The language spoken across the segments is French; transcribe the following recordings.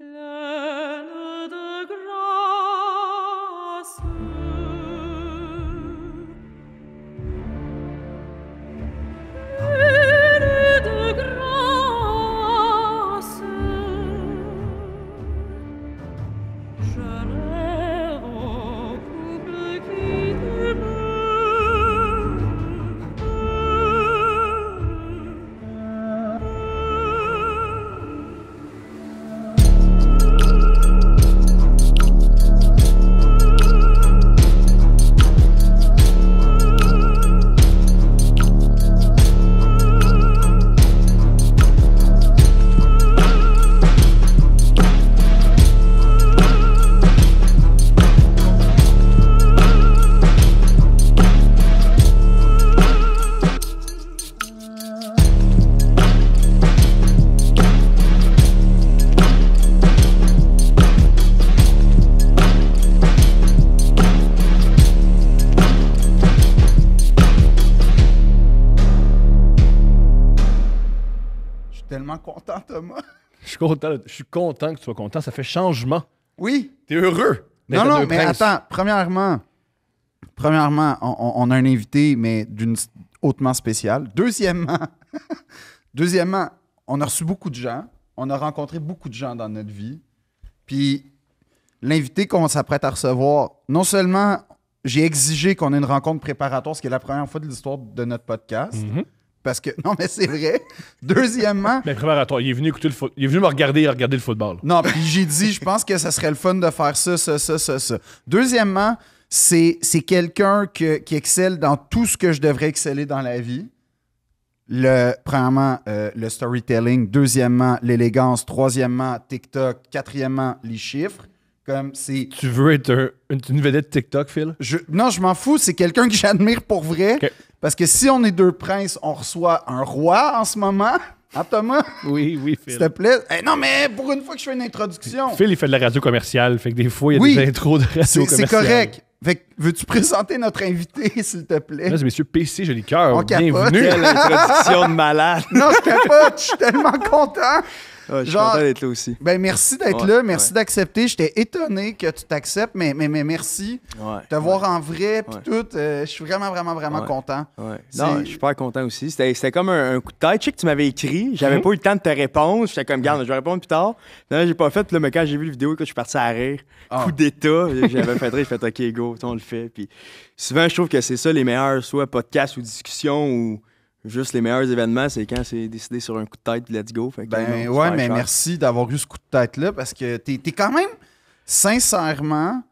love. Je suis content que tu sois content. Ça fait changement. Oui. T'es heureux. Non, non, mais attends. Premièrement, premièrement on, a un invité, mais d'une hautement spéciale. Deuxièmement, deuxièmement, on a reçu beaucoup de gens. On a rencontré beaucoup de gens dans notre vie. Puis l'invité qu'on s'apprête à recevoir, non seulement j'ai exigé qu'on ait une rencontre préparatoire, ce qui est la première fois de l'histoire de notre podcast. Mm-hmm. Parce que, non, mais c'est vrai. Deuxièmement. Mais préparatoire, il est venu écouter le Il est venu me regarder et regarder le football. Non, puis j'ai dit, je pense que ça serait le fun de faire ça, ça, ça, ça, ça. Deuxièmement, c'est, c'est quelqu'un qui excelle dans tout ce que je devrais exceller dans la vie. Le, premièrement, euh, le storytelling. Deuxièmement, l'élégance. Troisièmement, TikTok. Quatrièmement, les chiffres. Comme c'est. Tu veux être une, vedette TikTok, Phil? Je, non, je m'en fous. C'est quelqu'un que j'admire pour vrai. Parce que si on est deux princes, on reçoit un roi en ce moment. Ah, Thomas? Oui, oui, Phil. S'il te plaît. Eh, non, mais pour une fois que je fais une introduction. Phil, il fait de la radio commerciale. Fait que des fois, il y a des intros de radio commerciale. C'est correct. Fait que veux-tu présenter notre invité, s'il te plaît? Mesdames messieurs, PC Joli Cœur, bienvenue. à l'introduction de malade! Non, je capote, je suis tellement content! je suis d'être là aussi. Ben, merci d'être là, merci d'accepter. J'étais étonné que tu t'acceptes, mais, mais, mais merci. te voir en vrai, puis tout. Euh, je suis vraiment, vraiment, vraiment content. Non, je suis pas content aussi. C'était comme un, coup de tête. Je sais que tu m'avais écrit, j'avais mhm. pas eu le temps de te répondre. J'étais comme, garde, je vais répondre plus tard. Non, j'ai pas fait. là, mais quand j'ai vu la vidéo, quand je suis parti à rire, ah. coup d'état, j'avais fait rire, fait, OK, go, on le fait. Puis souvent, je trouve que c'est ça les meilleurs, soit podcasts ou discussions ou juste les meilleurs événements, c'est quand c'est décidé sur un coup de tête, let's go. Ben ouais, mais merci d'avoir eu ce coup de tête-là parce que tu es quand même, sincèrement,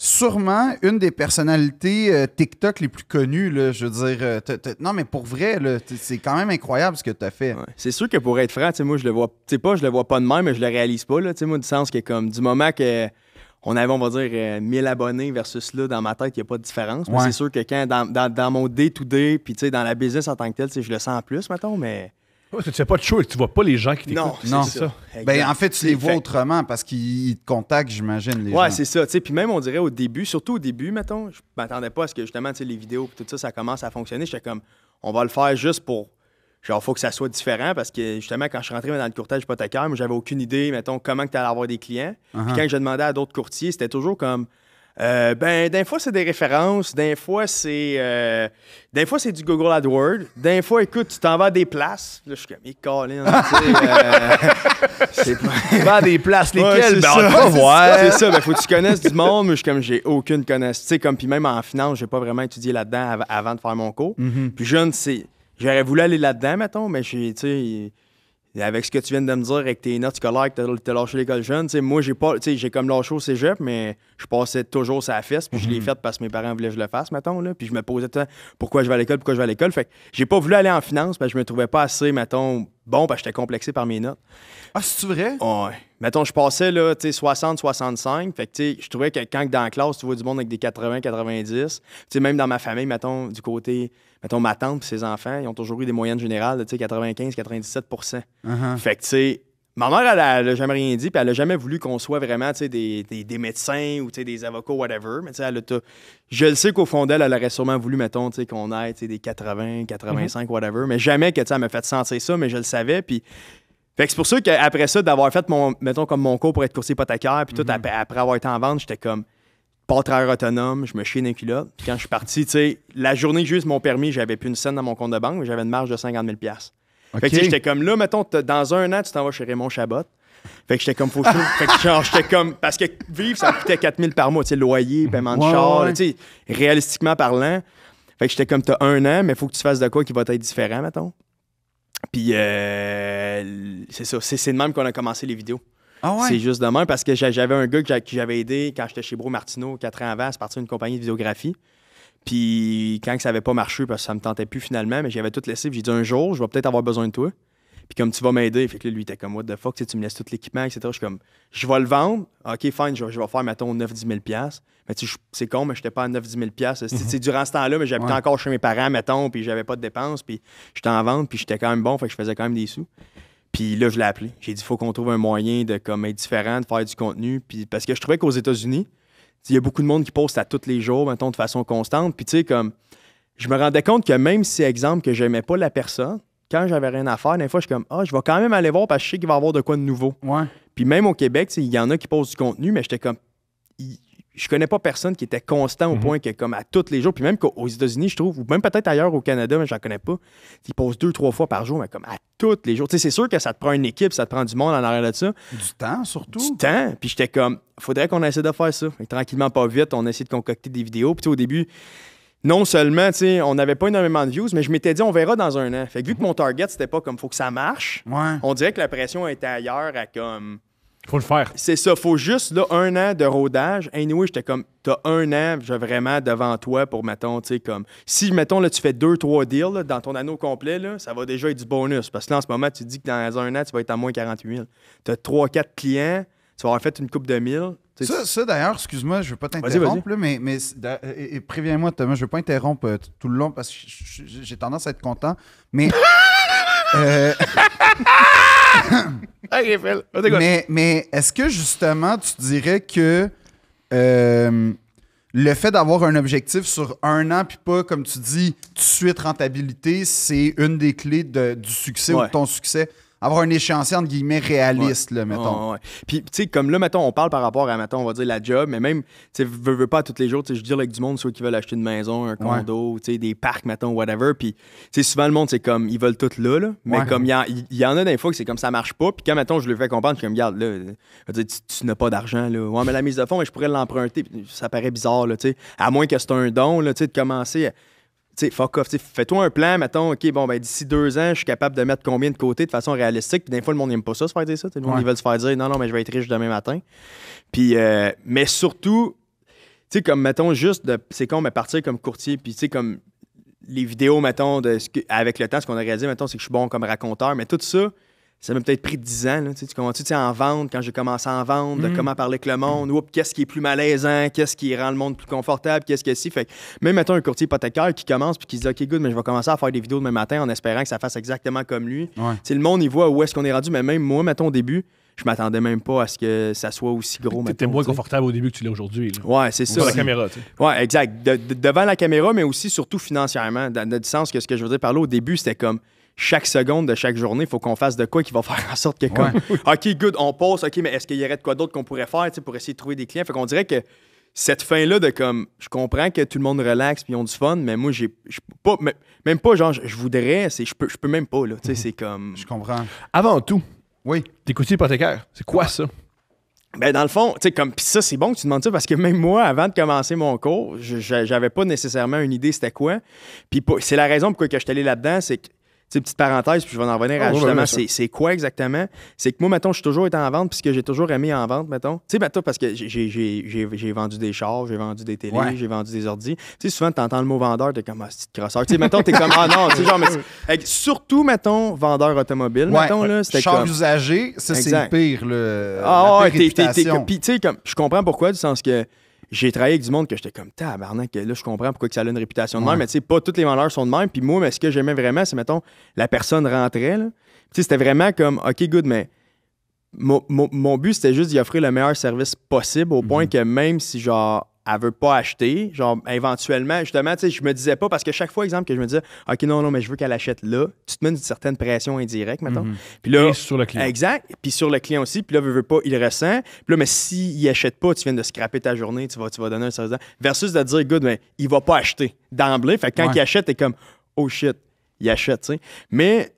sûrement une des personnalités euh, TikTok les plus connues. Là, je veux dire, euh, non, mais pour vrai, c'est quand même incroyable ce que tu as fait. C'est sûr que pour être franc, moi, je le vois, pas, je le vois pas de même, mais je le réalise pas, là, moi, du sens que comme du moment que on avait, on va dire, 1000 euh, abonnés versus là, dans ma tête, il n'y a pas de différence. C'est sûr que quand, dans, dans, dans mon day-to-day, puis dans la business en tant que tel, je le sens plus, mettons, mais. tu fais pas de show et tu vois pas les gens qui t'écoutent. Non, c'est ça. Ben, en fait, tu les vois autrement parce qu'ils te contactent, j'imagine, les gens. c'est ça. Puis même, on dirait au début, surtout au début, mettons, je m'attendais pas à ce que justement, les vidéos et tout ça, ça commence à fonctionner. J'étais comme, on va le faire juste pour genre, faut que ça soit différent parce que justement, quand je suis rentré dans le courtage hypothécaire, moi, j'avais aucune idée, mettons, comment que tu allais avoir des clients. Puis uh-huh. quand je demandais à d'autres courtiers, c'était toujours comme. Euh, ben, d'un fois, c'est des références, d'un fois, c'est euh, d'un fois, c'est du Google AdWords, d'un fois, écoute, tu t'en vas à des places. Là, je suis comme, mais eh, Colin, euh, c'est pas... des places, lesquelles? ben, C'est ça, ben, faut que tu connaisses du monde, mais je suis comme, j'ai aucune connaissance. Tu sais, comme, puis même en finance, j'ai pas vraiment étudié là-dedans avant de faire mon cours. Mm-hmm. Puis je Puis sais. c'est J'aurais voulu aller là-dedans, mettons, mais j'ai, tu avec ce que tu viens de me dire, avec tes notes scolaires, que t'as lâché l'école jeune, moi, j'ai pas, j'ai comme lâché au cégep, mais je passais toujours sa fesse, puis je l'ai mhm. fait parce que mes parents voulaient que je le fasse, mettons, là, puis je me posais tant pourquoi je vais à l'école, pourquoi je vais à l'école. Fait que j'ai pas voulu aller en finance, parce que je me trouvais pas assez, mettons, bon, parce que j'étais complexé par mes notes. Ah, c'est vrai? Ouais mettons, je passais là, 60, 65. Fait que je trouvais que quand dans la classe, tu vois du monde avec des 80, 90, même dans ma famille, mettons, du côté, mettons, ma tante et ses enfants, ils ont toujours eu des moyennes générales de 95, 97 Fait que, tu Ma mère, elle, n'a jamais rien dit, puis elle a jamais voulu qu'on soit vraiment des, des, des, médecins ou des avocats, whatever. Mais elle a je le sais qu'au fond d'elle, elle aurait sûrement voulu, mettons, qu'on ait des 80, 85, whatever. Mais jamais que ça me fait sentir ça, mais je le savais. Puis fait que c'est pour ça qu'après ça, d'avoir fait mon, mettons, comme mon cours pour être coursier hypothécaire, puis tout, mhm. après, avoir été en vente, j'étais comme pas très autonome, je me chie dans les Puis quand je suis parti, tu sais, la journée juste mon permis, j'avais plus une scène dans mon compte de banque, mais j'avais une marge de 50 000 Fait que j'étais comme là, mettons, dans un an, tu t'en vas chez Raymond Chabot. Fait que j'étais comme, faut que Fait que j'étais comme, parce que vivre, ça coûtait 000 par mois, tu sais, loyer, paiement de tu sais, réalistiquement parlant. Fait que j'étais comme, t'as un an, mais faut que tu fasses de quoi qui va être différent, mettons. Puis euh, c'est ça, c'est de même qu'on a commencé les vidéos. Ah c'est juste de même parce que j'avais un gars que j'avais aidé quand j'étais chez Bro Martino quatre ans avant, à parti partir d'une compagnie de vidéographie. Puis quand ça n'avait pas marché, parce que ça me tentait plus finalement, mais j'avais tout laissé. j'ai dit un jour, je vais peut-être avoir besoin de toi. Puis comme tu vas m'aider, fait que là, lui, était comme, what the fuck, tu, tu me laisses tout l'équipement, etc. Je suis comme, je vais le vendre. OK, fine, je, vais faire, mettons, 9-10 000 Mais tu sais, c'est con, mais je n'étais pas à 9-10 000 mm Durant ce temps-là, mais j'habitais encore chez mes parents, mettons, puis j'avais pas de dépenses, puis j'étais en vente, puis j'étais quand même bon, fait que je faisais quand même des sous. Puis là, je l'ai appelé. J'ai dit, faut qu'on trouve un moyen de comme, être différent, de faire du contenu. Puis parce que je trouvais qu'aux États-Unis, il y a beaucoup de monde qui poste à tous les jours, mettons, de façon constante. Puis tu sais, comme, je me rendais compte que même si, exemple, que j'aimais pas la personne, quand j'avais rien à faire, des fois, je suis comme, ah, je vais quand même aller voir parce que je sais qu'il va y avoir de quoi de nouveau. Ouais. Puis même au Québec, il y en a qui posent du contenu, mais j'étais comme, je connais pas personne qui était constant au mhm. point que, comme à tous les jours, puis même aux États-Unis, je trouve, ou même peut-être ailleurs au Canada, mais j'en connais pas, ils posent deux, trois fois par jour, mais comme à tous les jours. c'est sûr que ça te prend une équipe, ça te prend du monde en arrière de ça. Du temps, surtout. Du temps. Puis j'étais comme, faudrait qu'on essaie de faire ça. Et tranquillement, pas vite, on essaie de concocter des vidéos. Puis au début, non seulement, tu sais, on n'avait pas énormément de views, mais je m'étais dit, on verra dans un an. Fait que vu que mon target, c'était pas comme faut que ça marche, on dirait que la pression était ailleurs à comme. Faut le faire. C'est ça, faut juste là, un an de rodage. Anyway, j'étais comme, t'as un an vraiment devant toi pour, mettons, tu sais, comme, si, mettons, là, tu fais deux, trois deals dans ton anneau complet, là, ça va déjà être du bonus. Parce que là, en ce moment, tu dis que dans un an, tu vas être à moins 48 000. T'as trois, quatre clients, tu vas avoir fait une coupe de mille. Ça, d'ailleurs, excuse-moi, je ne veux pas t'interrompre, mais, mais préviens-moi, Thomas, je ne veux pas interrompre euh, tout le long parce que j'ai tendance à être content, euh, mais. mais, est-ce que justement, tu dirais que euh, le fait d'avoir un objectif sur un an, puis pas, comme tu dis, tout de suite rentabilité, c'est une des clés du succès ou de ton succès? avoir un échéancier entre guillemets réaliste, là, mettons. Puis, tu sais, comme là, mettons, on parle par rapport à, mettons, on va dire la job, mais même, tu sais, veux, pas tous les jours, tu sais, je dis avec du monde, ceux qui veulent acheter une maison, un condo, tu sais, des parcs, mettons, whatever. Puis, tu sais, souvent le monde, c'est comme, ils veulent tout là, là. Mais comme, il y, en, a des fois que c'est comme ça marche pas. Puis, quand, mettons, je le fais comprendre, je suis comme, regarde, là, tu, n'as pas d'argent, là. Ouais, mais la mise de fonds, je pourrais l'emprunter. Ça paraît bizarre, là, tu sais. À moins que c'est un don, là, tu sais, de commencer. À, sais, fuck off. Fais-toi un plan, mettons, OK, bon, ben d'ici deux ans, je suis capable de mettre combien de côté de façon réalistique. Puis des fois, le monde n'aime pas ça, se faire dire ça. Le monde, ils veulent se faire dire, non, non, mais je vais être riche demain matin. Puis, euh, mais surtout, tu comme, mettons, juste C'est con, mais partir comme courtier, puis tu comme les vidéos, mettons, de, avec le temps, ce qu'on a réalisé, mettons, c'est que je suis bon comme raconteur, mais tout ça, ça m'a peut-être pris 10 ans. tu commences tu en vente, quand j'ai commencé à en vendre, mhm. comment parler avec le monde, qu'est-ce qui est plus malaisant, qu'est-ce qui rend le monde plus confortable, qu'est-ce que c'est. Fait même mettons un courtier hypothécaire qui commence puis qui se dit OK, good, mais je vais commencer à faire des vidéos demain matin en espérant que ça fasse exactement comme lui. C'est Le monde, il voit où est-ce qu'on est rendu, mais même moi, mettons au début, je m'attendais même pas à ce que ça soit aussi gros. étais moins confortable au début que tu l'es aujourd'hui. Ouais, c'est ça. Devant la caméra. Ouais, exact. devant la caméra, mais aussi surtout financièrement, dans, le sens que ce que je veux dire au début, c'était comme chaque seconde de chaque journée, il faut qu'on fasse de quoi qui va faire en sorte que, comme, OK, good, on passe, OK, mais est-ce qu'il y aurait de quoi d'autre qu'on pourrait faire pour essayer de trouver des clients? Fait qu'on dirait que cette fin-là de comme, je comprends que tout le monde relaxe puis ils ont du fun, mais moi, j'ai pas, même pas genre, je voudrais, je peux, peux même pas, là. Tu sais, mhm. c'est comme. Je comprends. Avant tout, oui. T'es cœurs. c'est quoi ça? Ben, dans le fond, tu sais, comme, pis ça, c'est bon que tu demandes ça parce que même moi, avant de commencer mon cours, j'avais pas nécessairement une idée c'était quoi. Puis c'est la raison pourquoi que je suis allé là-dedans, c'est que sais, petite parenthèse, puis je vais en revenir à ah, justement, c'est quoi exactement? C'est que moi, mettons, je suis toujours été en vente, puisque j'ai toujours aimé en vente, mettons. Tu sais, mais ben, parce que j'ai vendu des chars, j'ai vendu des télés, j'ai vendu des ordis. Tu sais, souvent, tu entends le mot vendeur, t'es comme, ah, c'est crosseur. Tu sais, mettons, t'es comme, ah non, tu sais, genre, mais surtout, mettons, vendeur automobile, mettons, là. C'était Char comme... usagé, ça, c'est le pire, le. Ah, ouais, t'es. Puis, tu sais, comme, je comprends pourquoi, du sens que j'ai travaillé avec du monde que j'étais comme tabarnak, là, je comprends pourquoi que ça a une réputation de même, mais tu sais, pas toutes les vendeurs sont de même. Puis moi, mais ce que j'aimais vraiment, c'est, mettons, la personne rentrait, Tu sais, c'était vraiment comme, OK, good, mais mon, but, c'était juste d'y offrir le meilleur service possible au point mhm. que même si, genre, elle veut pas acheter. Genre, éventuellement, justement, tu sais, je me disais pas, parce que chaque fois, exemple, que je me disais, OK, non, non, mais je veux qu'elle achète là, tu te mets une certaine pression indirecte, mettons, mhm. Puis là, sur le client. Exact. Puis sur le client aussi. Puis là, veut, veut pas, il ressent. Puis là, mais s'il achète pas, tu viens de scraper ta journée, tu vas, tu vas donner un service. Versus de dire, good, mais il va pas acheter d'emblée. Fait que quand il achète, t'es comme, oh shit, il achète, tu sais. Mais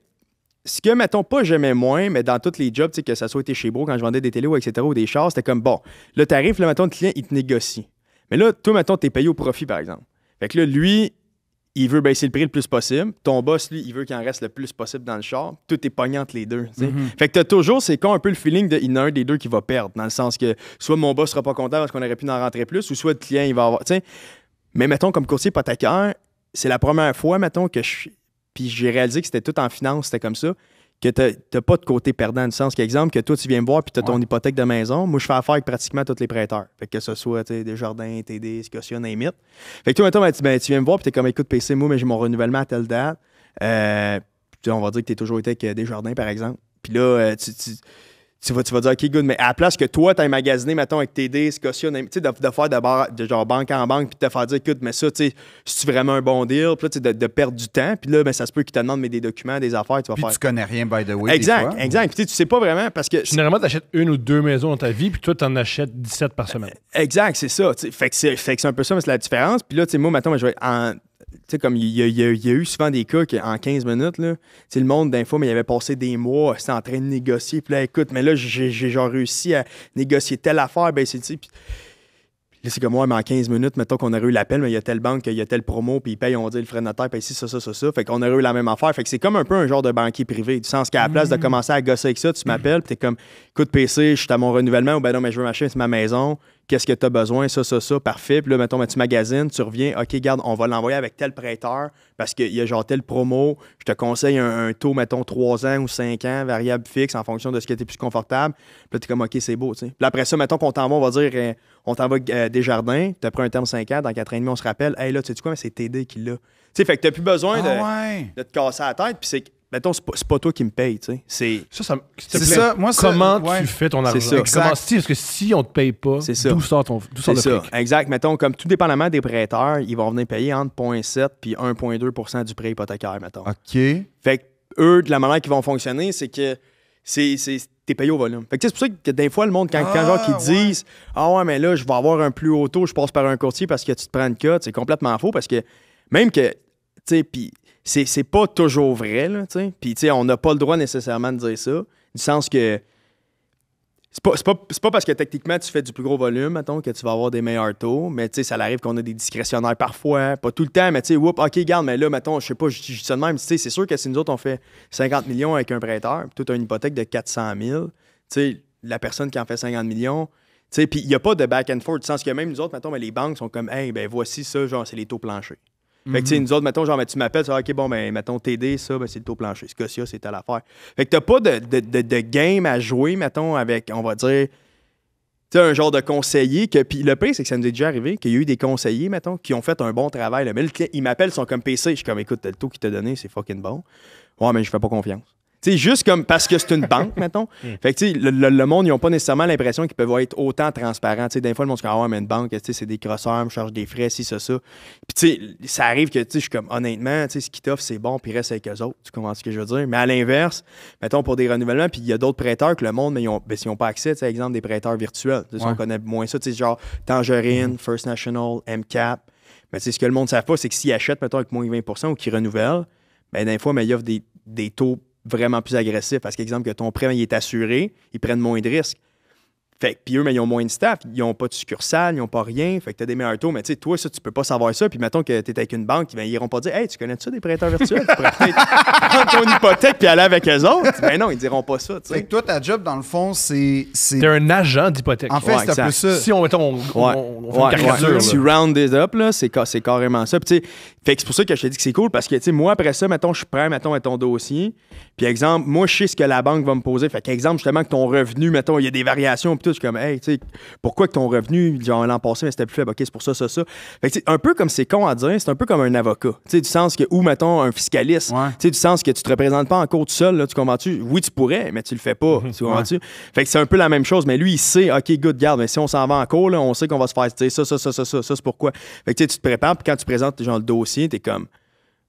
ce que, mettons, pas j'aimais moins, mais dans tous les jobs, que ça soit été chez Bro, quand je vendais des ou etc., ou des chars, c'était comme, bon, le tarif, le mettons, le client, il te négocie. Mais là, toi, mettons, t'es payé au profit, par exemple. Fait que là, lui, il veut baisser le prix le plus possible. Ton boss, lui, il veut qu'il en reste le plus possible dans le char. Tout est pognant entre les deux. Mm-hmm. Fait que t'as toujours, c'est quand un peu le feeling de il un des deux qui va perdre, dans le sens que soit mon boss sera pas content parce qu'on aurait pu en rentrer plus, ou soit le client, il va avoir. Mais mettons, comme courtier pas cœur, c'est la première fois, mettons, que je. Puis j'ai réalisé que c'était tout en finance, c'était comme ça que tu n'as pas de côté perdant du sens. qu'exemple, que toi, tu viens me voir puis tu as ton hypothèque de maison. Moi, je fais affaire avec pratiquement tous les prêteurs. Fait que, ce soit des jardins, TD, Scotia, Namit. Fait que toi, maintenant, ben, tu viens me voir puis tu es comme écoute, PC, moi, mais j'ai mon renouvellement à telle date. Euh, on va dire que tu as toujours été avec euh, des jardins, par exemple. Puis là, euh, tu tu vas, tu dire, OK, good, mais à la place que toi, t'as magasiné, mettons, avec tes Scotia, tu sais, de, faire d'abord genre banque en banque, puis de te faire dire, écoute, mais ça, tu sais, vraiment un bon deal, puis là, tu de, de perdre du temps, puis là, ben, ça se peut qu'ils te demandent mais des documents, des affaires, tu vas puis faire. tu connais rien, by the way. Exact, exact. Puis tu sais pas vraiment parce que. Généralement, t'achètes une ou deux maisons dans ta vie, puis toi, en achètes 17 par semaine. Exact, c'est ça. Fait que c'est un peu ça, mais c'est la différence. Puis là, tu sais, moi, mettons, je vais en sais, comme il y, a, eu souvent des cas en 15 minutes, là, le monde d'info, mais il avait passé des mois, euh, c'était en train de négocier. Puis là, écoute, mais là, j'ai genre réussi à négocier telle affaire, ben c'est puis... Là, c'est comme, moi, mais en 15 minutes, mettons qu'on aurait eu l'appel, mais il y a telle banque, il y a tel promo, puis ils payent, on dit le frais de notaire, puis ici, ça, ça, ça, ça. Fait qu'on aurait eu la même affaire. Fait que c'est comme un peu un genre de banquier privé, du sens qu'à la place de mm-hmm. commencer à gosser avec ça, tu m'appelles, puis t'es comme, écoute, PC, je suis à mon renouvellement, ou ben non, mais je veux machin c'est ma maison qu'est-ce que tu as besoin, ça, ça, ça, parfait. Puis là, mettons, tu magasines, tu reviens, OK, garde, on va l'envoyer avec tel prêteur parce qu'il y a genre tel promo. Je te conseille un, taux, mettons, 3 ans ou 5 ans, variable fixe en fonction de ce qui était plus confortable. Puis là, tu es comme, OK, c'est beau, tu sais. Puis après ça, mettons qu'on t'envoie, on va dire, euh, on t'envoie euh, des jardins, tu as pris un terme 5 ans, dans 4 ans et demi, on se rappelle, hey, là, tu sais quoi, mais c'est TD qui l'a. Tu sais, fait que tu plus besoin ah de, de, te casser la tête. Puis c'est mettons, c'est pas, pas, toi qui me paye, tu sais. C'est ça, ça, ça moi, comment tu fais ton argent. Ça. si, parce que si on te paye pas, d'où sort ton sort ça. Exact. Mettons, comme tout dépendamment des prêteurs, ils vont venir payer entre 0.7 puis 1.2 du prêt hypothécaire, mettons. OK. Fait que eux, de la manière qu'ils vont fonctionner, c'est que t'es payé au volume. Fait que tu sais, c'est pour ça que des fois, le monde, quand, quand ah, genre, qu'ils disent « Ah ouais, mais là, je vais avoir un plus haut taux, je passe par un courtier parce que tu te prends une cote », c'est complètement faux parce que même que, tu sais, puis c'est pas toujours vrai, là, tu sais. Puis, tu sais, on n'a pas le droit nécessairement de dire ça, du sens que c'est pas, pas, parce que techniquement tu fais du plus gros volume, mettons, que tu vas avoir des meilleurs taux, mais tu sais, ça arrive qu'on a des discrétionnaires parfois, pas tout le temps, mais tu sais, ok, garde, mais là, mettons, je sais pas, je dis ça même, tu sais, c'est sûr que si nous autres on fait 50 millions avec un prêteur, puis une hypothèque de 400 000, tu sais, la personne qui en fait 50 millions, tu sais, puis il n'y a pas de back and forth, du sens que même nous autres, mettons, mais les banques sont comme, hey, ben voici ça, genre, c'est les taux planchers. Fait que, tu sais, mhm. nous autres, mettons, genre, tu m'appelles, tu dis, OK, bon, ben, mettons, t'aider ça, ben, c'est le taux plancher. Scotia, c'est à l'affaire. Fait que t'as pas de, de, de, game à jouer, mettons, avec, on va dire, tu sais, un genre de conseiller que. Puis le pire, c'est que ça nous est déjà arrivé qu'il y a eu des conseillers, mettons, qui ont fait un bon travail. Mais ils m'appellent, ils sont comme PC. Je suis comme, écoute, le taux qui t'a donné, c'est fucking bon. Ouais, mais je fais pas confiance juste comme parce que c'est une banque, mettons. Hmm. Fait que, le, monde, ils n'ont pas nécessairement l'impression qu'ils peuvent être autant transparents. Tu sais, des fois, le monde se dit, ah ouais, mais une banque, c'est des crosseurs, me charge des frais, si, ça, ça. Puis, tu sais, ça arrive que, tu sais, je suis comme, honnêtement, tu sais, ce qu'ils t'offrent, c'est bon, puis reste avec eux autres. Tu comprends ce que je veux dire? Mais à l'inverse, mettons, pour des renouvellements, puis il y a d'autres prêteurs que le monde, mais ils n'ont ben, pas accès, tu exemple, des prêteurs virtuels. Ouais. On connaît moins ça, tu sais, genre Tangerine, hmm. First National, MCAP. Mais sais ce que le monde ne savent pas, c'est que s'ils achètent, mettons, avec moins de 20 ou qu'ils renouvellent, ben, des fois, mais ils offrent des, des taux vraiment plus agressif Parce qu'exemple, que ton prêt il est assuré, ils prennent moins de risques. Fait que, puis eux, mais ils ont moins de staff, ils n'ont pas de succursale, ils n'ont pas rien. Fait que t'as des meilleurs taux, mais tu sais, toi, ça, tu peux pas savoir ça. Puis mettons que t'es avec une banque, ben, ils iront pas dire Hey, tu connais ça des prêteurs virtuels? tu pourrais prendre ton hypothèque puis aller avec eux autres. Ben non, ils diront pas ça. Fait que toi, ta job, dans le fond, c'est. T'es un agent d'hypothèque. En fait, c'est un peu ça. Si on, met on, on, fait une caricature. Si round it up, là, c'est, c'est carrément ça. Puis tu sais, fait que c'est pour ça que je te dis que c'est cool parce que, tu sais, moi, après ça, mettons, je prends, mettons, ton dossier, puis exemple, moi, je sais ce que la banque va me poser. Fait qu'exemple, justement, que ton revenu, mettons, il y a des variations, puis tout, je suis comme, hey, tu sais, pourquoi que ton revenu, genre l'an passé, mais c'était plus faible, OK, c'est pour ça, ça, ça. Fait que, un peu comme c'est con à dire, c'est un peu comme un avocat. Tu sais, du sens que, ou, mettons, un fiscaliste. Tu sais, du sens que tu te représentes pas en cours tout seul, là, tu comprends-tu? Oui, tu pourrais, mais tu le fais pas. Mhm. tu comprends-tu? Fait que c'est un peu la même chose, mais lui, il sait, OK, good, garde, mais si on s'en va en cours, là, on sait qu'on va se faire, ça, ça, ça, ça, ça, ça, c'est pourquoi. Fait que, tu te prépares, puis quand tu présentes, genre, le dossier, t'es comme,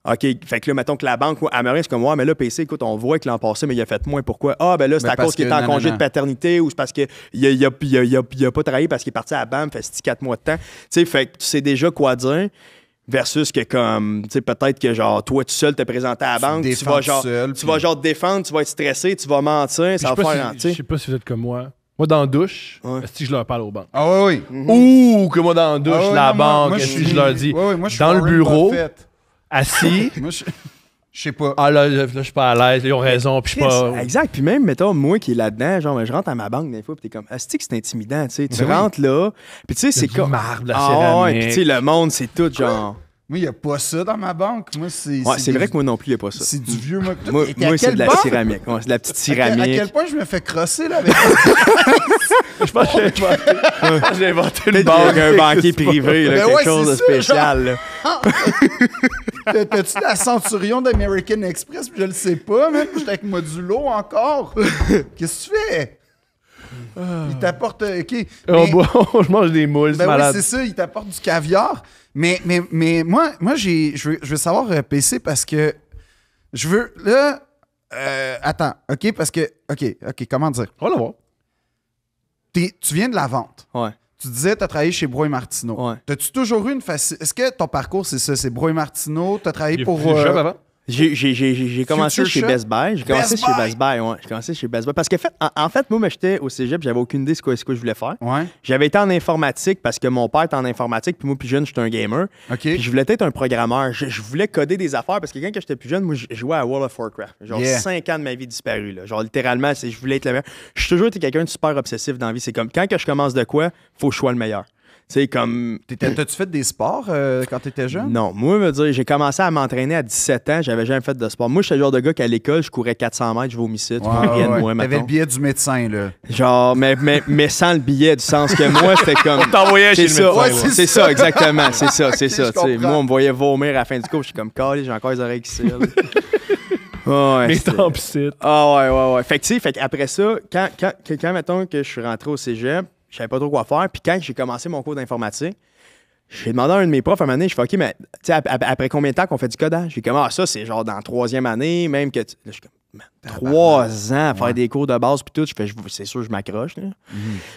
OK, fait que là, mettons que la banque, à comme, ouais, mais là, PC, écoute, on voit que l'an passé, mais il a fait moins. Pourquoi? Ah, ben là, c'est à cause qu'il est en congé de paternité ou c'est parce qu'il n'a a, pas travaillé parce qu'il est parti à BAM, fait 4 mois de temps. Tu sais, fait que tu sais déjà quoi dire versus que comme tu sais peut-être que genre toi tout seul t'es présenté à la banque tu, vas genre tu vas genre te défendre tu vas être stressé tu vas mentir ça va faire si, je sais pas si vous êtes comme moi moi dans la douche si je leur parle aux banques ah oui oui mhm. ouh que moi dans la douche ah la banque je, leur dis dans le bureau assis. Moi, je... sais pas. Ah là, là, je suis pas à l'aise, ils ont raison, puis je suis pas. Exact, puis même, mettons, moi qui est là-dedans, genre, je rentre à ma banque des fois, puis t'es comme, ah, c'est que c'est intimidant, tu sais. Tu ben rentres là, puis tu sais, c'est comme. marbre, la Ah ouais, puis tu sais, le monde, c'est tout, genre. Moi, il n'y a pas ça dans ma banque. Moi, c'est. Ouais, c'est vrai que moi non plus, il n'y a pas ça. C'est du vieux. Moi, moi, c'est de la céramique. c'est de la petite céramique. À quel, point je me fais crosser, là, avec. je pense que j'ai inventé, j'ai inventé une banque, un banquier privé, ben quelque chose de spécial, T'as-tu la centurion d'American Express? je le sais pas, même. J'étais avec Modulo encore. Qu'est-ce que tu fais? Il t'apporte. Euh, OK. On je mange des moules, c'est ben oui, c'est ça, il t'apporte du caviar. Mais, mais, mais moi, moi j'ai, je, veux, savoir euh, PC parce que je veux. Là, euh, attends, OK, parce que. OK, OK, comment dire? on va le voir. tu viens de la vente. Ouais. Tu disais, tu as travaillé chez et Martineau. T'as-tu toujours eu une Est-ce que ton parcours, c'est ça? C'est et Martineau? Tu as travaillé pour. J'ai commencé chez Best Buy. J'ai commencé chez Best Buy, Parce que, en, fait, moi, j'étais au cégep, j'avais aucune idée de ce que, je voulais faire. J'avais été en informatique parce que mon père était en informatique, puis moi, plus jeune, j'étais un gamer. ok. Puis je voulais être un programmeur. Je, voulais coder des affaires parce que quand j'étais plus jeune, moi, je jouais à World of Warcraft. Genre, cinq ans de ma vie disparu Genre, littéralement, je voulais être le meilleur. Je suis toujours été quelqu'un de super obsessif dans la vie. C'est comme, quand que je commence de quoi, faut que je sois le meilleur sais, comme. T'as-tu fait des sports euh, quand t'étais jeune? Non. Moi, me dire, j'ai commencé à m'entraîner à 17 ans. J'avais jamais fait de sport. Moi, je suis le genre de gars qu'à l'école, je courais 400 mètres, je vomissais. Tu wow, de T'avais le billet du médecin, là. Genre, mais, mais, sans le billet, du sens que moi, c'était comme. t'envoyait chez le médecin. c'est, ça. exactement. C'est ça, c'est ça. Moi, on me voyait vomir à la fin du cours. Je suis comme, calé, j'ai encore les oreilles qui serrent. Ah, ouais, ouais, ouais. Fait que, tu sais, après ça, quand, quand, quand, mettons que je suis rentré au cégep, je savais pas trop quoi faire. Puis quand j'ai commencé mon cours d'informatique, j'ai demandé à un de mes profs à un moment donné, je fais OK, mais après combien de temps qu'on fait du codage? J'ai dit, Ah, ça, c'est genre dans la troisième année, même que. trois ans à faire des cours de base puis tout, je fais c'est sûr je m'accroche. Mhm.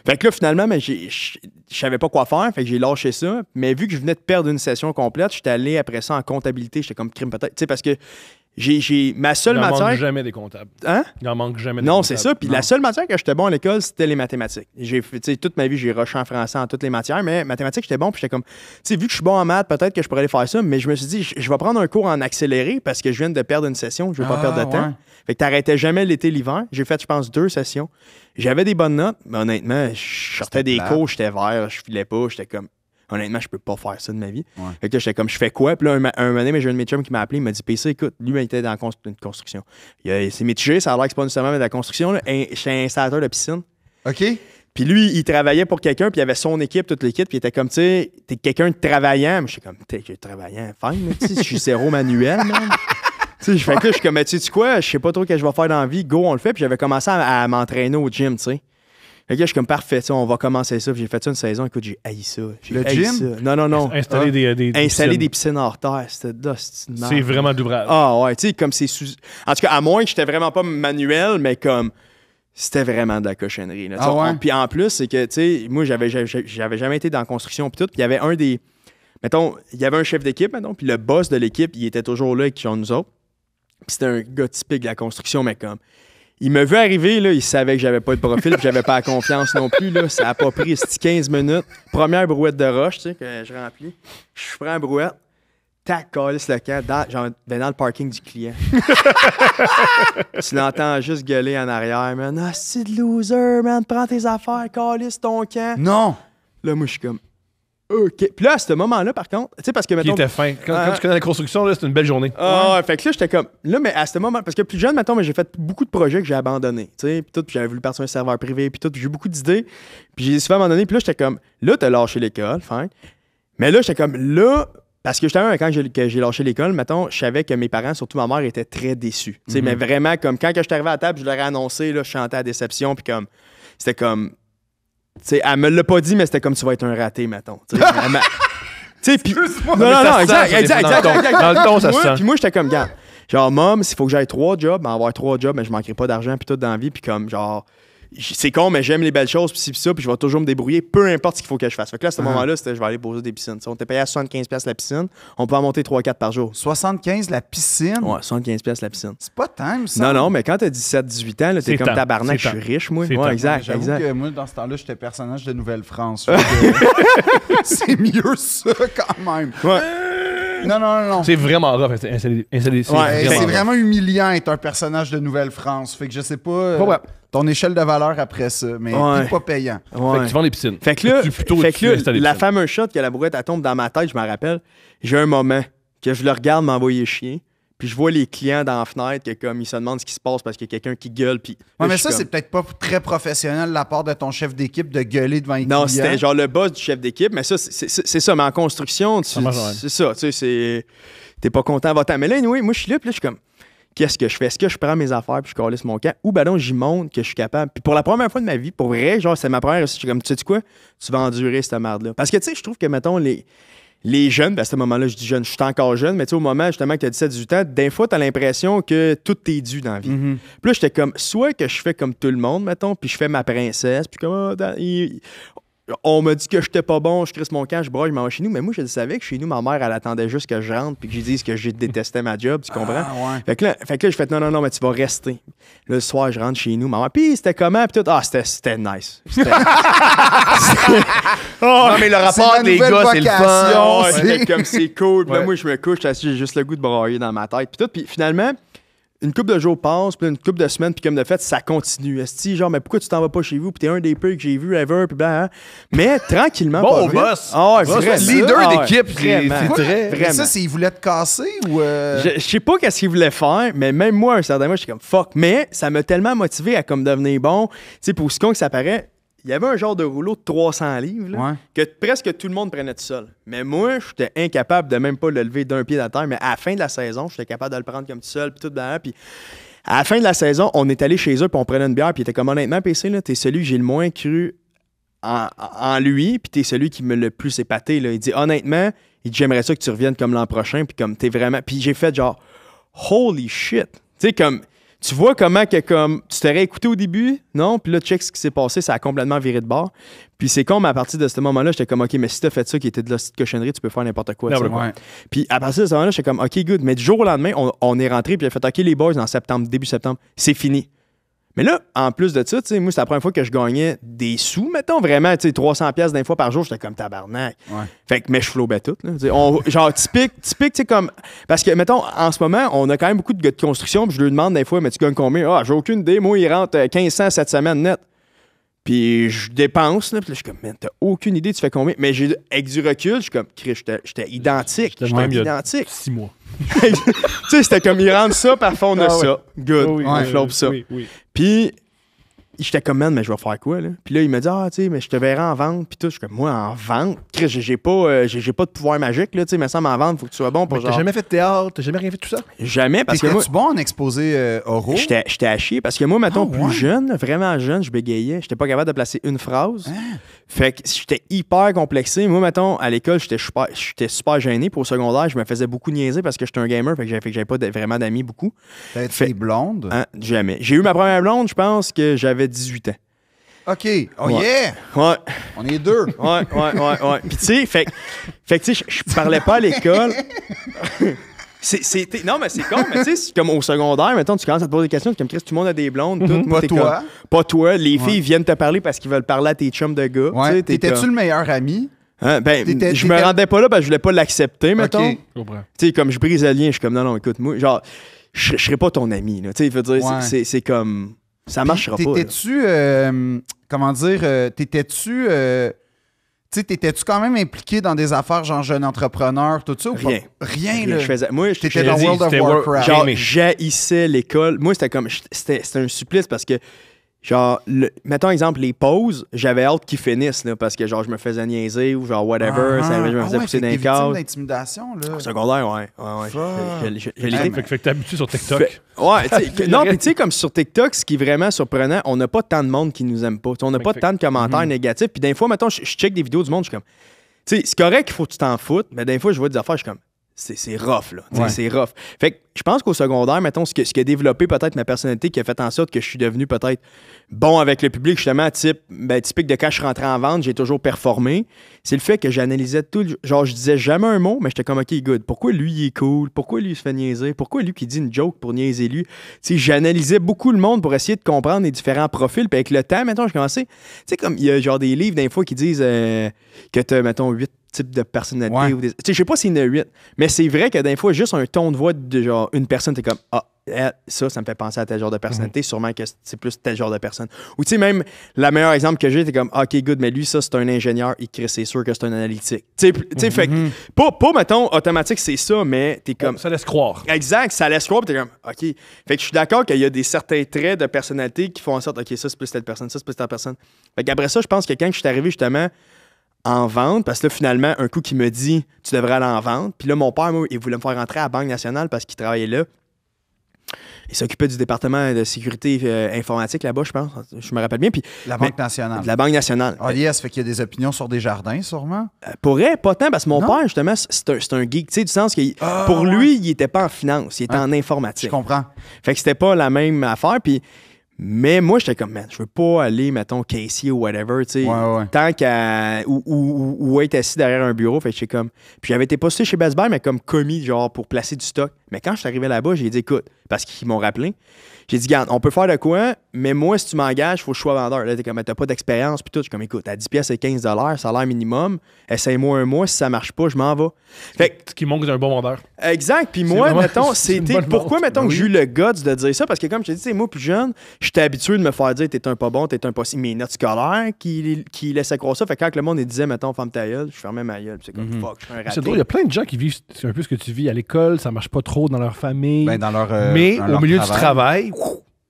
Fait que là, finalement, mais je savais pas quoi faire, fait que j'ai lâché ça. Mais vu que je venais de perdre une session complète, je suis allé après ça en comptabilité, j'étais comme crime peut-être. Tu sais, parce que j'ai, ma seule matière il n'en manque jamais des comptables. Hein? Il n'en manque jamais Non, c'est ça. Puis la seule matière que j'étais bon à l'école, c'était les mathématiques. J'ai, toute ma vie, j'ai rushé en français en toutes les matières, mais mathématiques, j'étais bon. Puis j'étais comme, tu sais, vu que je suis bon en maths, peut-être que je pourrais aller faire ça, mais je me suis dit, je vais prendre un cours en accéléré parce que je viens de perdre une session, je veux pas ah, perdre de temps. Fait que t'arrêtais jamais l'été, l'hiver. J'ai fait, je pense, deux sessions. J'avais des bonnes notes, mais honnêtement, je sortais des cours, j'étais vert, je filais pas, j'étais comme, honnêtement, je peux pas faire ça de ma vie. Fait que j'étais comme, je fais quoi? Puis là, un, un moment donné, j'ai un de mes chums qui m'a appelé, il m'a dit, PC, écoute, lui, il était dans une construction. Il s'est mitigé, ça a l'air que c'est pas nécessairement de la construction, là, un, hein, un installateur de piscine. OK. Puis lui, il travaillait pour quelqu'un, puis il avait son équipe, toute l'équipe, puis il était comme, tu sais, t'es quelqu'un de travaillant. je suis comme, t'es travaillant, fine, tu sais, je suis zéro manuel, man. tu sais, je fais que je suis comme, tu sais quoi, je sais pas trop ce que je vais faire dans la vie, go, on le fait. Puis j'avais commencé à m'entraîner au gym, tu sais. Le je suis comme parfait, on va commencer ça. J'ai fait ça une saison, écoute, j'ai haï ça. Le haï gym? Ça. Non, non, non. Installer, ah. des, des, piscines. des hors terre, c'était C'est vraiment du Ah ouais, tu sais, comme c'est. Sous... En tout cas, à moins que j'étais vraiment pas manuel, mais comme c'était vraiment de la cochonnerie. ah Puis en plus, c'est que, tu sais, moi, j'avais, j'avais jamais été dans la construction, puis tout. Puis il y avait un des. Mettons, il y avait un chef d'équipe, mettons, puis le boss de l'équipe, il était toujours là avec nous autres. Puis c'était un gars typique de la construction, mais comme il me veut arriver, là, il savait que j'avais pas de profil, j'avais pas confiance non plus. Là. Ça a pas pris 15 minutes. Première brouette de roche, tu sais, que je remplis. Je prends la brouette. Tac, calisse le camp, dans, genre, ben, dans le parking du client. tu l'entends juste gueuler en arrière, man. Ah, c'est de loser, man. Prends tes affaires, calisse ton camp. Non! Là, moi, je suis comme, OK. Puis là, à ce moment-là, par contre, tu sais, parce que maintenant. Qui était fin. Quand, ah. tu connais la construction, là, c'est une belle journée. Ah, ouais. fait que là, j'étais comme. Là, mais à ce moment. Parce que plus jeune, maintenant, mais j'ai fait beaucoup de projets que j'ai abandonnés. Tu sais, puis tout, j'avais voulu partir sur un serveur privé, puis tout, j'ai eu beaucoup d'idées. Puis j'ai souvent abandonné. Puis là, j'étais comme. Là, t'as lâché l'école, fin. Mais là, j'étais comme. Là, parce que justement, quand j'ai lâché l'école, maintenant, je savais que mes parents, surtout ma mère, étaient très déçus. Tu sais, mais mhm. vraiment, comme quand je suis arrivé à la table, je leur ai annoncé, là, je chantais à déception, puis comme. C'était comme elle me l'a pas dit, mais c'était comme tu vas être un raté, mettons. T'sais, sais Non, non, non, exact, exact, exact, Dans le ton, ça se sent. Puis moi, j'étais comme, gars, genre, mom, s'il faut que j'aille trois jobs, ben, avoir trois jobs, mais je manquerai pas d'argent, puis tout dans la vie, puis comme, genre, c'est con, mais j'aime les belles choses, puis ça, puis je vais toujours me débrouiller, peu importe ce qu'il faut que je fasse. Fait que là, à ce uh-huh. moment-là, c'était « je vais aller poser des piscines. on était payé à 75$ la piscine, on peut en monter 3-4 par jour. 75$ la piscine? Ouais, 75$ la piscine. C'est pas time, ça. Non, non, mais quand t'as 17-18 ans, t'es comme tabarnak, je suis riche, moi. Ouais, exact, exact. que moi, dans ce temps-là, j'étais personnage de Nouvelle-France. c'est mieux ça, quand même. Non, non, non. C'est vraiment rough, c'est vraiment humiliant être un personnage de Nouvelle-France. Fait que je sais pas euh, ton échelle de valeur après ça, mais t'es pas payant. Fait que tu vends les piscines. Fait que là, la fameuse shot que la brouette elle tombe dans ma tête, je me rappelle, j'ai un moment que je le regarde m'envoyer chier je vois les clients dans la fenêtre que comme ils se demandent ce qui se passe parce qu'il y a quelqu'un qui gueule. Puis mais ça, c'est peut-être pas très professionnel de la part de ton chef d'équipe de gueuler devant les Non, c'était genre le boss du chef d'équipe, mais ça, c'est ça. Mais en construction, c'est ça. Tu sais, t'es pas content, va-t'en. Mais là, moi, je suis là, puis là, je suis comme qu'est-ce que je fais? Est-ce que je prends mes affaires puis je calisse mon camp? Ou ben non, j'y montre que je suis capable. Puis pour la première fois de ma vie, pour vrai, genre, c'est ma première aussi. Je suis comme, tu sais quoi? Tu vas endurer cette merde-là. Parce que, tu sais, je trouve que, mettons, les, les jeunes, ben, à ce moment-là, je dis jeune, je suis encore jeune, mais tu sais, au moment justement que tu as 17-18 ans, d'un fois, tu as l'impression que tout est dû dans la vie. Plus mhm. Puis là, j'étais comme, soit que je fais comme tout le monde, mettons, puis je fais ma princesse, puis comme, oh, on m'a dit que j'étais pas bon, je crisse mon camp, je broie, je m'en vais chez nous. Mais moi, je savais que chez nous, ma mère, elle attendait juste que je rentre puis que je dise que j'ai détesté ma job, tu comprends? Ah, fait que là, fait que je fais non, non, non, mais tu vas rester. le soir, je rentre chez nous, maman. puis c'était comment? Puis tout, ah, c'était nice. Oh, non, mais le rapport des gars, c'est le fun. comme c'est cool. moi, je me couche, j'ai juste le goût de broyer dans ma tête. Puis tout, puis finalement, une couple de jours passe, puis une couple de semaines, puis comme de fait, ça continue. dis genre, mais pourquoi tu t'en vas pas chez vous, puis t'es un des peu que j'ai vu ever, puis ben, hein? Mais tranquillement, bon, boss. Ah leader ah d'équipe, c'est très. Vraiment. ça, c'est il voulait te casser ou. Euh? Je, sais pas qu'est-ce qu'il voulait faire, mais même moi, un certain moment, suis comme fuck. Mais ça m'a tellement motivé à comme devenir bon. Tu sais, pour ce con que ça paraît, il y avait un genre de rouleau de 300 livres que presque tout le monde prenait tout seul. Mais moi, j'étais incapable de même pas le lever d'un pied dans terre. Mais à la fin de la saison, j'étais capable de le prendre comme tout seul, puis tout dedans. puis à la fin de la saison, on est allé chez eux, puis on prenait une bière, puis était comme honnêtement, PC, là, t'es celui que j'ai le moins cru en, lui, puis t'es celui qui me le plus épaté. Là. Il dit honnêtement, il dit j'aimerais ça que tu reviennes comme l'an prochain, puis comme t'es vraiment. Puis j'ai fait genre, holy shit. Tu sais, comme tu vois comment que comme tu t'aurais écouté au début, non? Puis là, check ce qui s'est passé, ça a complètement viré de bord. Puis c'est con, mais à partir de ce moment-là, j'étais comme, OK, mais si t'as fait ça qui était de la petite cochonnerie, tu peux faire n'importe quoi. Puis à partir de ce moment-là, j'étais comme, OK, good. Mais du jour au lendemain, on, est rentré, puis j'ai fait, OK, les boys, en septembre, début septembre, c'est fini. Mais là, en plus de ça, moi, c'est la première fois que je gagnais des sous, mettons, vraiment, 300 pièces d'un fois par jour, j'étais comme tabarnak. Ouais. Fait que, mes je flobais tout, là. genre, typique, typique, tu comme... Parce que, mettons, en ce moment, on a quand même beaucoup de gars de construction, puis je lui demande des fois, mais tu gagnes combien? Ah, j'ai aucune idée, moi, il rentre 1500 euh, cette semaine net. Puis je dépense, là, puis là, je suis comme, t'as aucune idée, tu fais combien. Mais j'ai, avec du recul, je suis comme, j'étais identique. J'étais identique. six mois. tu sais, c'était comme, il rentre ça, parfois ah on a ça. Good, oui, on oui, ça. Puis J'étais comme, man, mais je vais faire quoi, là? Puis là, il me dit, ah, tu sais, mais je te verrai en vente. Puis tout, je suis comme, moi, en vente? J'ai pas, euh, j'ai pas de pouvoir magique, là, tu sais, mais ça, en vente, faut que tu sois bon pour genre. T'as jamais fait de théâtre, t'as jamais rien fait de tout ça? Jamais, parce que. Moi, tu bon en exposé euh, oraux? J'étais à chier, parce que moi, mettons, ah, plus jeune, vraiment jeune, je bégayais. J'étais pas capable de placer une phrase. Ah. Fait que j'étais hyper complexé. Moi, mettons, à l'école, j'étais super, super gêné. Pour le secondaire, je me faisais beaucoup niaiser parce que j'étais un gamer, fait que j'avais, pas vraiment d'amis beaucoup. T'as été blonde? Hein? jamais. J'ai eu ma première blonde, je pense que j'avais 18 ans. OK. Oh yeah! Ouais. On est deux. Ouais, ouais, ouais, ouais. Puis tu sais, fait, fait tu sais, je parlais pas à l'école. non, mais c'est con, mais tu sais, comme au secondaire, maintenant tu commences à te poser des questions, comme Chris, tout le monde a des blondes, mm-hmm. pas toi. pas toi, les filles viennent te parler parce qu'ils veulent parler à tes chums de gars. T'étais-tu le meilleur ami? Hein, ben, je me rendais pas là parce que je voulais pas l'accepter, mettons. Tu sais, comme je brise le lien, je suis comme, non, non, écoute, moi, genre, je serais pas ton ami, Tu sais, dire, c'est, comme, ça marchera pas. T'étais-tu, euh, comment dire, euh, t'étais-tu... Euh, tu t'étais-tu quand même impliqué dans des affaires genre jeune entrepreneur, tout ça? Ou rien. Rien, là. Je faisais... Moi, j'étais dans World of Warcraft. j'haïssais l'école. Moi, c'était comme. C'était un supplice parce que genre, mettons exemple, les pauses, j'avais hâte qu'ils finissent, là, parce que genre, je me faisais niaiser ou genre, whatever, ah, ça, ah. je me ah faisais pousser d'un d'intimidation, là. secondaire, ouais. ouais, ouais. Je, fait, que t'es habitué sur TikTok. Ouais, non, mais tu sais, comme sur TikTok, ce qui est vraiment surprenant, on n'a pas tant de monde qui nous aime pas. on n'a pas tant de commentaires mhm. négatifs. Puis des fois, mettons, je check des vidéos du monde, je suis comme, tu sais, c'est correct qu'il faut que tu t'en foutes, mais des fois, je vois des affaires, je suis comme, c'est rough, là. C'est rough. Fait que je pense qu'au secondaire, mettons, ce, ce qui a développé peut-être ma personnalité, qui a fait en sorte que je suis devenu peut-être bon avec le public, justement, type, ben, typique de quand je en vente, j'ai toujours performé, c'est le fait que j'analysais tout. Le, genre, je disais jamais un mot, mais j'étais comme, OK, good. Pourquoi lui, il est cool? Pourquoi lui, il se fait niaiser? Pourquoi lui, qui dit une joke pour niaiser lui? Tu j'analysais beaucoup le monde pour essayer de comprendre les différents profils. Puis avec le temps, mettons, je commençais. Tu sais, comme, il y a genre des livres d'infos qui disent euh, que tu mettons, 8 type de personnalité. Je Ou Je sais pas si y en a huit, mais c'est vrai que des fois, juste un ton de voix de genre une personne, t'es comme Ah, eh, ça, ça me fait penser à tel genre de personnalité. Mhm. Sûrement que c'est plus tel genre de personne. Ou tu sais, même le meilleur exemple que j'ai, t'es comme Ok, good, mais lui, ça, c'est un ingénieur, il crée, c'est sûr que c'est un analytique. Tu sais, fait mhm. pas, mettons, automatique, c'est ça, mais t'es comme. Ça laisse croire. Exact, ça laisse croire, t'es comme Ok. Fait que je suis d'accord qu'il y a des certains traits de personnalité qui font en sorte Ok, ça, c'est plus telle personne, ça, c'est plus telle personne. Fait qu'après ça, je pense que quand je suis arrivé justement, en vente parce que là, finalement, un coup qui me dit tu devrais aller en vente. Puis là, mon père, il voulait me faire rentrer à la Banque nationale parce qu'il travaillait là. Il s'occupait du département de sécurité euh, informatique là-bas, je pense. Je me rappelle bien. Puis, la Banque nationale. De la Banque nationale. Ah, oh, yes, fait qu'il y a des opinions sur des jardins, sûrement. Euh, pourrait, pas tant, parce que mon père, justement, c'est un, geek, tu sais, du sens que ah, pour lui, il était pas en finance, il était ah, en informatique. Je comprends. Fait que c'était pas la même affaire. Puis mais moi, j'étais comme, man, je veux pas aller, mettons, Casey ou whatever, tu sais, tant qu'à. Ou, ou, ou, être assis derrière un bureau. Fait que j'étais comme. Puis j'avais été posté chez Best Buy, mais comme commis, genre, pour placer du stock. Mais quand je suis arrivé là-bas, j'ai dit, écoute, parce qu'ils m'ont rappelé, j'ai dit, garde, on peut faire de quoi, mais moi, si tu m'engages, il faut que je sois vendeur. Là, t'es comme, t'as pas d'expérience, puis tout. Je suis comme, écoute, à 10 pièces et 15 salaire minimum, essaye-moi un mois, si ça marche pas, je m'en vais. Fait ce qui manque d'un bon vendeur. Exact, puis moi, mettons, c'était. Pourquoi, mettons, que j'ai eu le guts de dire ça? Parce que, comme je te c'est moi, plus jeune, j'étais habitué de me faire dire, t'es un pas bon, t'es un pas si. Mes notes scolaires qui, qui laissaient croire ça. Fait que quand le monde disait, mettons, femme ta gueule, je fermais ma gueule, c'est comme, mhm. fuck, je suis un raté. C'est drôle, il y a plein de gens qui vivent un peu ce que tu vis à l'école, ça marche pas trop dans leur famille. Ben, dans leur, euh, mais au milieu du travail,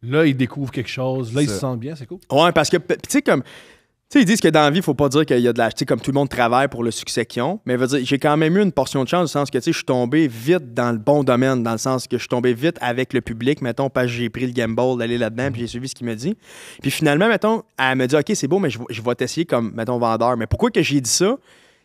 Là, ils découvrent quelque chose. Là, ils se sentent bien. C'est cool. Ouais, parce que, tu sais, comme. Tu sais, ils disent que dans la vie, il faut pas dire qu'il y a de la. Tu sais, comme tout le monde travaille pour le succès qu'ils ont. Mais veut dire, j'ai quand même eu une portion de chance, dans le sens que, tu sais, je suis tombé vite dans le bon domaine, dans le sens que je suis tombé vite avec le public, mettons, parce que j'ai pris le gamble d'aller là-dedans, puis j'ai suivi ce qu'il me dit. Puis finalement, mettons, elle me dit, OK, c'est beau, mais je vais t'essayer comme, mettons, vendeur. Mais pourquoi que j'ai dit ça?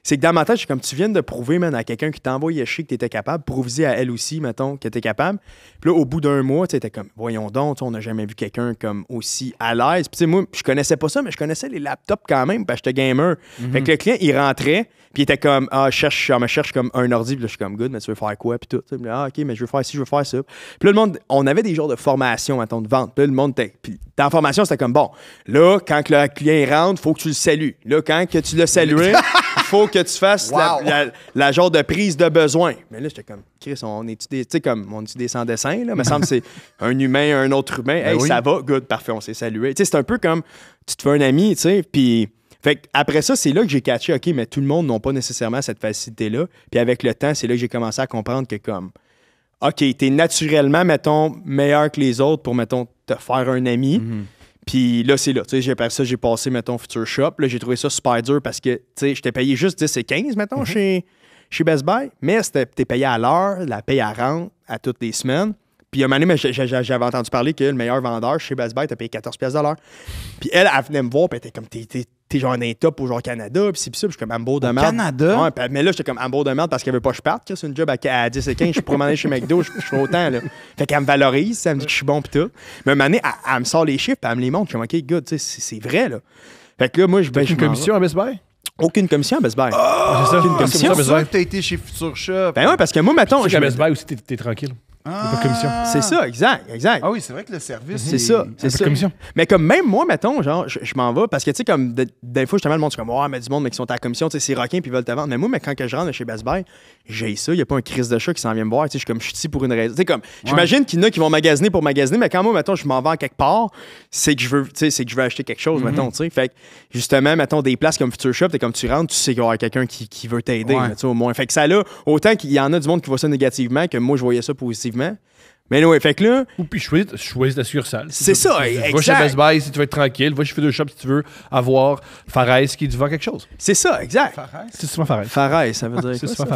c'est que dans ma tête, comme, tu viens de prouver, maintenant à quelqu'un qui t'envoyait chier que étais capable, prouver à elle aussi, mettons, que étais capable. Puis là, au bout d'un mois, tu étais comme, voyons donc, on n'a jamais vu quelqu'un comme aussi à l'aise. Puis tu sais, moi, je connaissais pas ça, mais je connaissais les laptops quand même, parce que j'étais gamer. Mhm. Fait que le client, il rentrait, puis il était comme, ah, je cherche, me cherche comme un ordi, puis là, je suis comme, good, mais tu veux faire quoi, puis tout. ah, ok, mais je veux faire ci, je veux faire ça. Puis là, le monde, on avait des genres de formation, mettons, de vente. Puis le monde, puis dans la formation, c'était comme, bon, là, quand le client rentre, faut que tu le salues. Là, quand que tu le salues, faut que tu fasses la, genre de prise de besoin. Mais là, j'étais comme, Chris, on est des, comme, on sans dessin, là? Il me semble que c'est un humain, un autre humain. Ben ça va, good, parfait, on s'est salué. c'est un peu comme, tu te fais un ami, tu sais, puis. Fait après ça, c'est là que j'ai catché, OK, mais tout le monde n'a pas nécessairement cette facilité-là. Puis avec le temps, c'est là que j'ai commencé à comprendre que comme, OK, t'es naturellement, mettons, meilleur que les autres pour, mettons, te faire un ami. Mm-hmm. Puis là, c'est là. Tu sais, ça, j'ai passé, mettons, Future Shop. Là, j'ai trouvé ça super dur parce que, tu sais, j'étais payé juste 10 et 15, mettons, mhm. chez, chez Best Buy. Mais t'es payé à l'heure, la paye à rente à toutes les semaines. Puis, un moment donné, j'avais entendu parler que le meilleur vendeur chez Best Buy t'as payé 14 pièces l'heure. Puis, elle, elle venait me voir, puis elle était comme, t'es t'es genre un top au genre Canada, pis c'est pis ça, pis je suis comme Ambo de merde. Canada? Ouais, mais là, j'étais comme Ambo de merde parce qu'elle veut pas que je parte, c'est une job à, 10 et 15, je suis promené chez McDo, je suis autant, là. Fait qu'elle me valorise, ça me dit que je suis bon pis tout. Mais un année, elle, elle me sort les chiffres, pis elle me les montre, je suis comme, OK, good, tu sais, c'est vrai, là. Fait que là, moi, je vais. une commission à Best Buy? Aucune commission à Best Buy. Ah, c'est ça, aucune ah, commission. C'est ça que t'as été chez Future Shop. Ben ouais, parce que moi, mettons. fait Best Buy aussi, t'es tranquille commission. C'est ça, exact, exact. Ah oui, c'est vrai que le service. C'est ça, c'est ça. commission. Mais comme même moi, mettons, genre, je, m'en vais parce que, tu sais, comme des fois, mets le monde, tu comme, Ouais, mais du monde, mais qui sont à la commission, tu sais, c'est requin puis ils veulent te vendre. Mais moi, mais quand que je rentre chez Best Buy, j'ai ça, il n'y a pas un crise de chat qui s'en vient me voir, tu sais, je suis comme, je suis ici pour une raison. Tu sais, comme, j'imagine qu'il y en a qui vont magasiner pour magasiner, mais quand moi, mettons, je m'en vais à quelque part, c'est que je veux, tu sais, c'est que je veux acheter quelque chose, mm-hmm. mettons, tu sais. Fait que, justement, mettons, des places comme Future Shop, t'es comme, tu rentres, tu sais qu'il y aura quelqu'un qui, qui, veut t'aider, tu sais, au moins. Fait que ça là, autant qu'il y en a du monde qui voit ça négativement que moi, je voyais ça positivement mais oui fait que là. Ou puis choisis, choisis la succursale. c'est ça, exact exact. Va chez Best Buy si tu veux être tranquille. Va chez Photoshop si tu veux avoir Farès qui te vend quelque chose. C'est ça, exact. Fares. C'est souvent Farès Farès ça veut dire. c'est souvent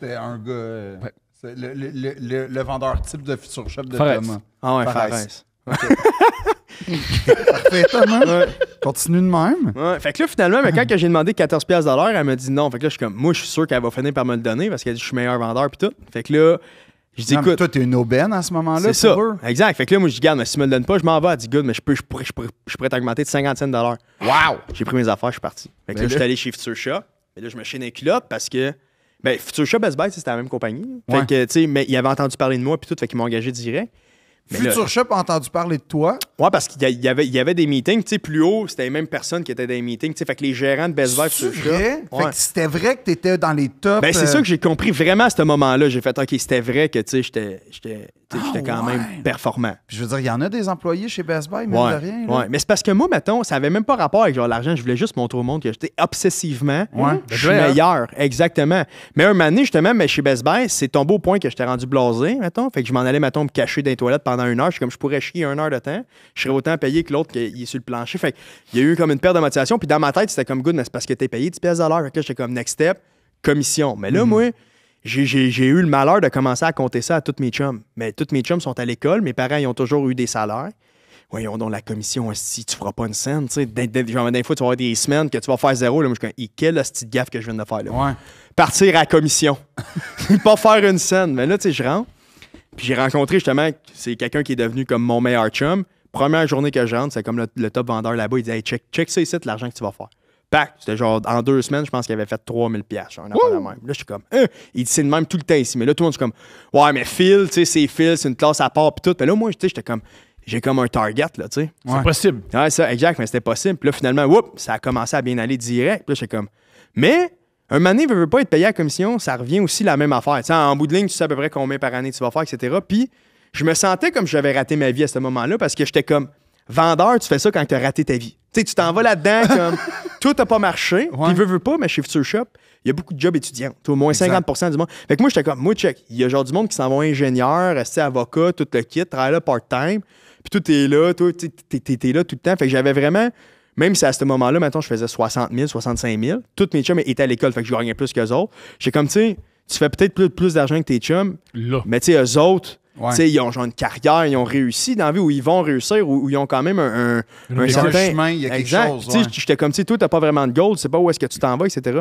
C'était un gars. Euh, le, le, le, vendeur type de Future Shop de Thomas. Ah ouais, Farès Parfait, Continue de même. Fait que là, finalement, mais quand j'ai demandé 14 pièces elle m'a dit non. Fait que là, je suis comme, moi, je suis sûr qu'elle va finir par me le donner parce qu'elle dit, je suis meilleur vendeur, puis tout. Fait que là, je dis, écoute. Toi, t'es une aubaine à ce moment-là. C'est ça. Exact. Fait que là, moi, je dis, garde, mais si tu me le donnes pas, je m'en vais. Elle dit, good, mais je peux, je pourrais, je pourrais, t'augmenter de 50 cents dollars. Wow! J'ai pris mes affaires, je suis parti. Fait que là, je suis allé chez Future Shop. Mais là, je me chaîne un culotte parce que. Ben, Future Shop, Best Buy, c'était la même compagnie. Fait que, tu sais, mais il avait entendu parler de moi, puis tout. Fait qu'ils m'ont engagé direct. Future Shop a entendu parler de toi. Oui, parce qu'il y, avait, il y avait des meetings. plus haut, c'était les mêmes personnes qui étaient dans les meetings. Fait que les gérants de Best Buy, Future c'était vrai que tu étais dans les tops. Ben, c'est euh, ça que j'ai compris vraiment à ce moment-là. J'ai fait, OK, c'était vrai que tu j'étais j'étais ah, quand même performant. je veux dire, il y en a des employés chez Best Buy, mais de rien. Mais c'est parce que moi, mettons, ça n'avait même pas rapport avec l'argent. Je voulais juste montrer au monde que j'étais obsessivement ben, hein. meilleur. Exactement. Mais un moment donné, justement, mais chez Best Buy, c'est tombé au point que j'étais rendu blasé, mettons. Fait que je m'en allais, mettons, me cacher dans les toilettes pendant une heure. Je suis comme, je pourrais chier une heure de temps. Je serais autant payé que l'autre qui est sur le plancher. Fait il y a eu comme une perte de motivation. Puis dans ma tête, c'était comme good, mais c'est parce que t'es payé 10 pièces Fait que là, j'étais comme next step, commission. Mais là, mm-hmm. moi, j'ai eu le malheur de commencer à compter ça à tous mes chums. Mais tous mes chums sont à l'école, mes parents, ils ont toujours eu des salaires. Voyons donc, la commission, si tu feras pas une scène, tu sais, des fois, tu vas avoir des semaines que tu vas faire zéro. Là, moi, je quelle petite gaffe que je viens de faire. Là. Partir à commission. pas faire une scène. Mais là, tu sais, je rentre. Puis j'ai rencontré justement, c'est quelqu'un qui est devenu comme mon meilleur chum. Première journée que je rentre, c'est comme le, top vendeur là-bas. Il dit check, check ça ici, l'argent que tu vas faire c'était genre en deux semaines, je pense qu'il avait fait 3000 pièces, même. Là, je suis comme, hein? il dit c'est le même tout le temps ici, mais là tout le monde est comme ouais, mais Phil, tu sais, c'est Phil, c'est une classe à part puis tout. Mais là moi, j'étais comme j'ai comme un target là, tu sais. C'est possible. Ouais, ça exact, mais c'était possible. Puis là finalement, whoop, ça a commencé à bien aller direct. Puis là j'étais comme mais un mané ne veut pas être payé à la commission, ça revient aussi la même affaire. en bout de ligne, tu sais à peu près combien par année tu vas faire, etc. Puis je me sentais comme j'avais raté ma vie à ce moment-là parce que j'étais comme vendeur, tu fais ça quand tu as raté ta vie sais, tu t'en vas là-dedans, comme tout n'a pas marché, ouais. puis veut, veut pas, mais chez Future Shop, il y a beaucoup de jobs étudiants, au moins 50 du monde. Fait que moi, j'étais comme, moi, check, il y a genre du monde qui s'en va ingénieur, rester avocat, tout le kit, travailler là part-time, puis tout est là, toi, t'es là tout le temps. Fait que j'avais vraiment, même si à ce moment-là, maintenant, je faisais 60 000, 65 000, toutes mes chums étaient à l'école, fait que je gagnais plus qu'eux autres. J'étais comme, tu sais, tu fais peut-être plus, plus d'argent que tes chums, mais tu sais, eux autres, ils ont genre une carrière, ils ont réussi dans la vie, ou ils vont réussir, ou, ils ont quand même un, un, chemin, il y J'étais comme, si toi, t'as pas vraiment de goal, tu sais pas où est-ce que tu t'en vas, etc.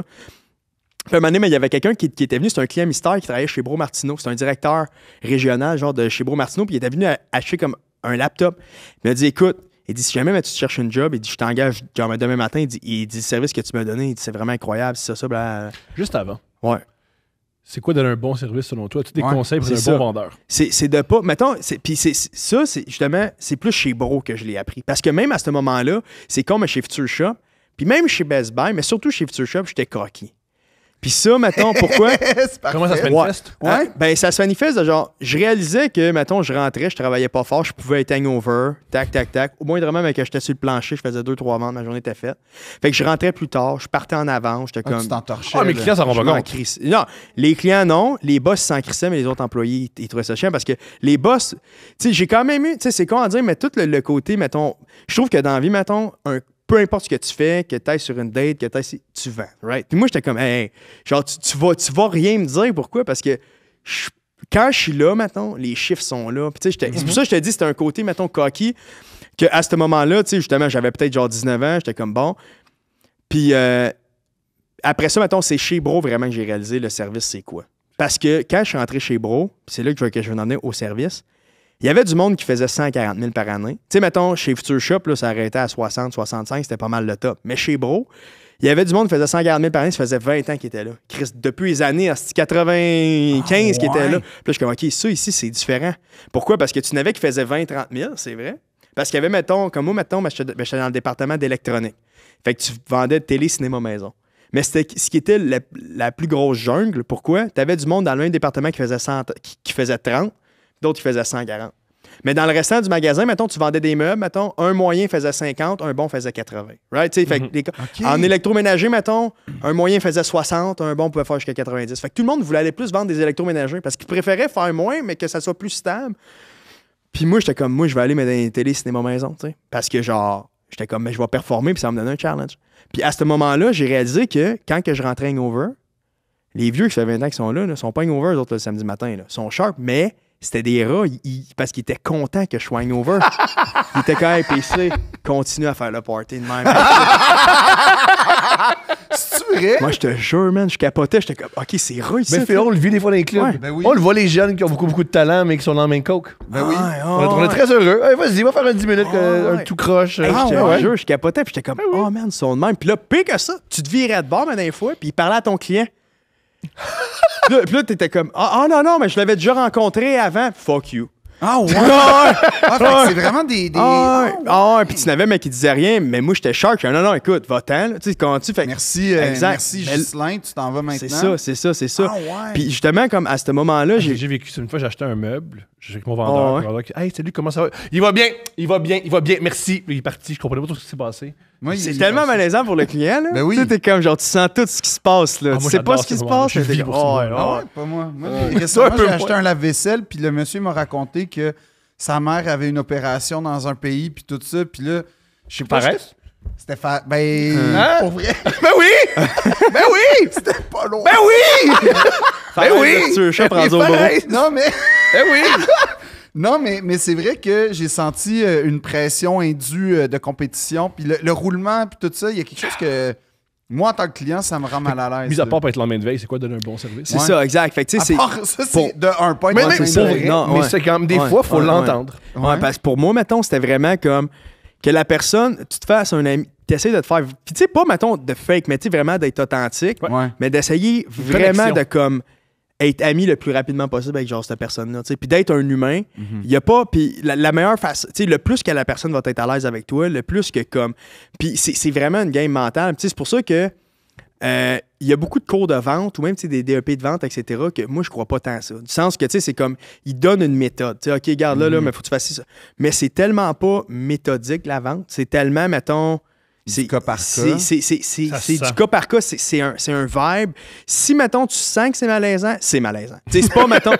Puis un moment donné, il y avait quelqu'un qui, était venu, c'est un client mystère qui travaillait chez Bro Martineau. C'est un directeur régional, genre de chez Bro Martino. puis il était venu acheter comme un laptop. Il m'a dit Écoute, il dit, si jamais tu cherches une job, il dit, je t'engage demain matin, il dit, le service que tu m'as donné, c'est vraiment incroyable, c'est ça, ça, Juste avant. Ouais. C'est quoi donner un bon service selon toi? As-tu des conseils pour un bon vendeur? C'est de pas. Mettons, puis ça, c'est justement, c'est plus chez Bro que je l'ai appris. Parce que même à ce moment-là, c'est comme chez Future Shop, puis même chez Best Buy, mais surtout chez Future Shop, j'étais coquille. Puis ça, mettons, pourquoi? Comment ça se manifeste? Ben, ça se manifeste genre, je réalisais que, mettons, je rentrais, je travaillais pas fort, je pouvais être hangover, tac, tac, tac. Au moins vraiment, mais que j'étais sur le plancher, je faisais deux, trois ventes, ma journée était faite. Fait que je rentrais plus tard, je partais en avant, j'étais ah, comme. Ah, mais les Ah, les clients, ça rend pas compte. Non, les clients, non. Les boss s'en crissaient, mais les autres employés, ils, trouvaient ça chiant parce que les boss, tu sais, j'ai quand même eu, tu sais, c'est con à dire, mais tout le, côté, mettons, je trouve que dans la vie, mettons, un peu importe ce que tu fais, que tu ailles sur une date, que tu ailles, tu vends, right? Puis moi, j'étais comme, hey, genre, tu, vas, tu vas rien me dire. Pourquoi? Parce que quand je suis là, maintenant, les chiffres sont là. Puis, c'est pour mhm. ça que je te dis, c'était un côté, mettons, coquille, qu'à ce moment-là, tu sais, justement, j'avais peut-être genre 19 ans, j'étais comme, bon. Puis, euh, après ça, mettons, c'est chez Bro vraiment que j'ai réalisé le service, c'est quoi? Parce que quand je suis rentré chez Bro, c'est là que je, que je venais au service, il y avait du monde qui faisait 140 000 par année. Tu sais, mettons, chez Future Shop, là, ça arrêtait à 60, 65, c'était pas mal le top. Mais chez Bro, il y avait du monde qui faisait 140 000 par année, ça faisait 20 ans qu'il était là. depuis les années 95 ah, qui était là. Puis là, je suis comme, OK, ça ici, c'est différent. Pourquoi? Parce que tu n'avais qui faisait 20, 30 000, c'est vrai. Parce qu'il y avait, mettons, comme moi, mettons, ben, j'étais ben, dans le département d'électronique. Fait que tu vendais télé, cinéma, maison. Mais c'était ce qui était la, plus grosse jungle. Pourquoi? Tu avais du monde dans le même département qui faisait, 100, qui faisait 30, D'autres, ils faisaient 140. Mais dans le restant du magasin, mettons, tu vendais des meubles, mettons, un moyen faisait 50, un bon faisait 80. Right? Mhm. En électroménager, mettons, un moyen faisait 60, un bon pouvait faire jusqu'à 90. Fait que tout le monde voulait aller plus vendre des électroménagers parce qu'ils préféraient faire moins, mais que ça soit plus stable. Puis moi, j'étais comme, moi, je vais aller mettre dans les télé, cinéma, maison, Parce que genre, j'étais comme, mais je vais performer, puis ça va me donner un challenge. Puis à ce moment-là, j'ai réalisé que quand que je rentrais hangover, les vieux qui fait 20 ans qu'ils sont là, ne sont pas over les autres, le samedi matin, là, sont sharp, mais c'était des rats parce qu'ils étaient contents que je sois over. ils étaient quand même PC. Continue à faire le party de même. C'est vrai? Moi, je te jure, man, je capotais. J'étais comme, OK, c'est rude Mais fait, on le vit des fois dans les clubs. Ben on le voit les jeunes qui ont beaucoup, beaucoup de talent, mais qui sont dans la main coke. Ben oui. on, est, très heureux. vas-y, va faire un 10 minutes, ah, euh, un tout croche. je te ah, jure, je capotais. Puis j'étais comme, ah, oh, man, ils sont de même. Puis là, pire que ça, tu te virais de bord, mais des fois, puis il parlait à ton client puis là, t'étais comme, ah oh, non, non, mais je l'avais déjà rencontré avant. Fuck you. Ah ouais! ah, c'est vraiment des. Ah, ah ouais. puis tu n'avais, mais qui disait rien, mais moi j'étais shark. Non, non, écoute, va-t'en. Tu sais, comment tu fais. Merci, euh, merci tu t'en vas maintenant. C'est ça, c'est ça, c'est ça. Ah, puis justement, comme à ce moment-là, j'ai. J'ai vécu une fois, j'ai acheté un meuble je suis avec mon vendeur, Ah, c'est Hey, salut, comment ça va? Il va bien, il va bien, il va bien, merci. Il est parti, je comprenais pas tout ce qui s'est passé. c'est tellement malaisant pour le client. Là. Mais ben oui. Tu sais, comme genre, tu sens tout ce qui se passe. Là. Ah, sais pas ce qui se passe. Je oh, ah oh. pas moi. moi récemment, j'ai acheté un lave-vaisselle, puis le monsieur m'a raconté que sa mère avait une opération dans un pays, puis tout ça. Puis là, je sais pas. Stéphane. Ben. Euh. Hein? ben oui! ben oui! C'était pas long, Ben oui! ben oui! Tu veux Non, mais. Ben oui! Non, mais, mais c'est vrai que j'ai senti euh, une pression indue euh, de compétition. Puis le, roulement, puis tout ça, il y a quelque chose que. Moi, en tant que client, ça me rend mal à l'aise. Mis à part pour être main de veille, c'est quoi donner un bon service? C'est ça, exact. Fait à part ça, c'est de un point. Mais, mais c'est quand même des fois, il faut l'entendre. Ouais. parce que pour moi, mettons, c'était vraiment comme que la personne, tu te fasses un ami, essaies de te faire. tu sais, pas, mettons, de fake, mais tu sais, vraiment d'être authentique, mais d'essayer vraiment de comme être ami le plus rapidement possible avec genre cette personne-là. Puis d'être un humain, il mhm. y a pas. Puis la, meilleure façon, tu sais, le plus que la personne va être à l'aise avec toi, le plus que comme. Puis c'est vraiment une game mentale. tu sais c'est pour ça que. Euh, il y a beaucoup de cours de vente ou même des DEP de vente, etc., que moi, je crois pas tant à ça. Du sens que, tu sais, c'est comme, ils donnent une méthode. Tu sais, OK, garde là, là, mhm. mais faut que tu fasses ça. Mais c'est tellement pas méthodique, la vente. C'est tellement, mettons, c'est du cas par cas. C'est du cas par cas, c'est un, un vibe. Si, mettons, tu sens que c'est malaisant, c'est malaisant. C'est pas, mettons,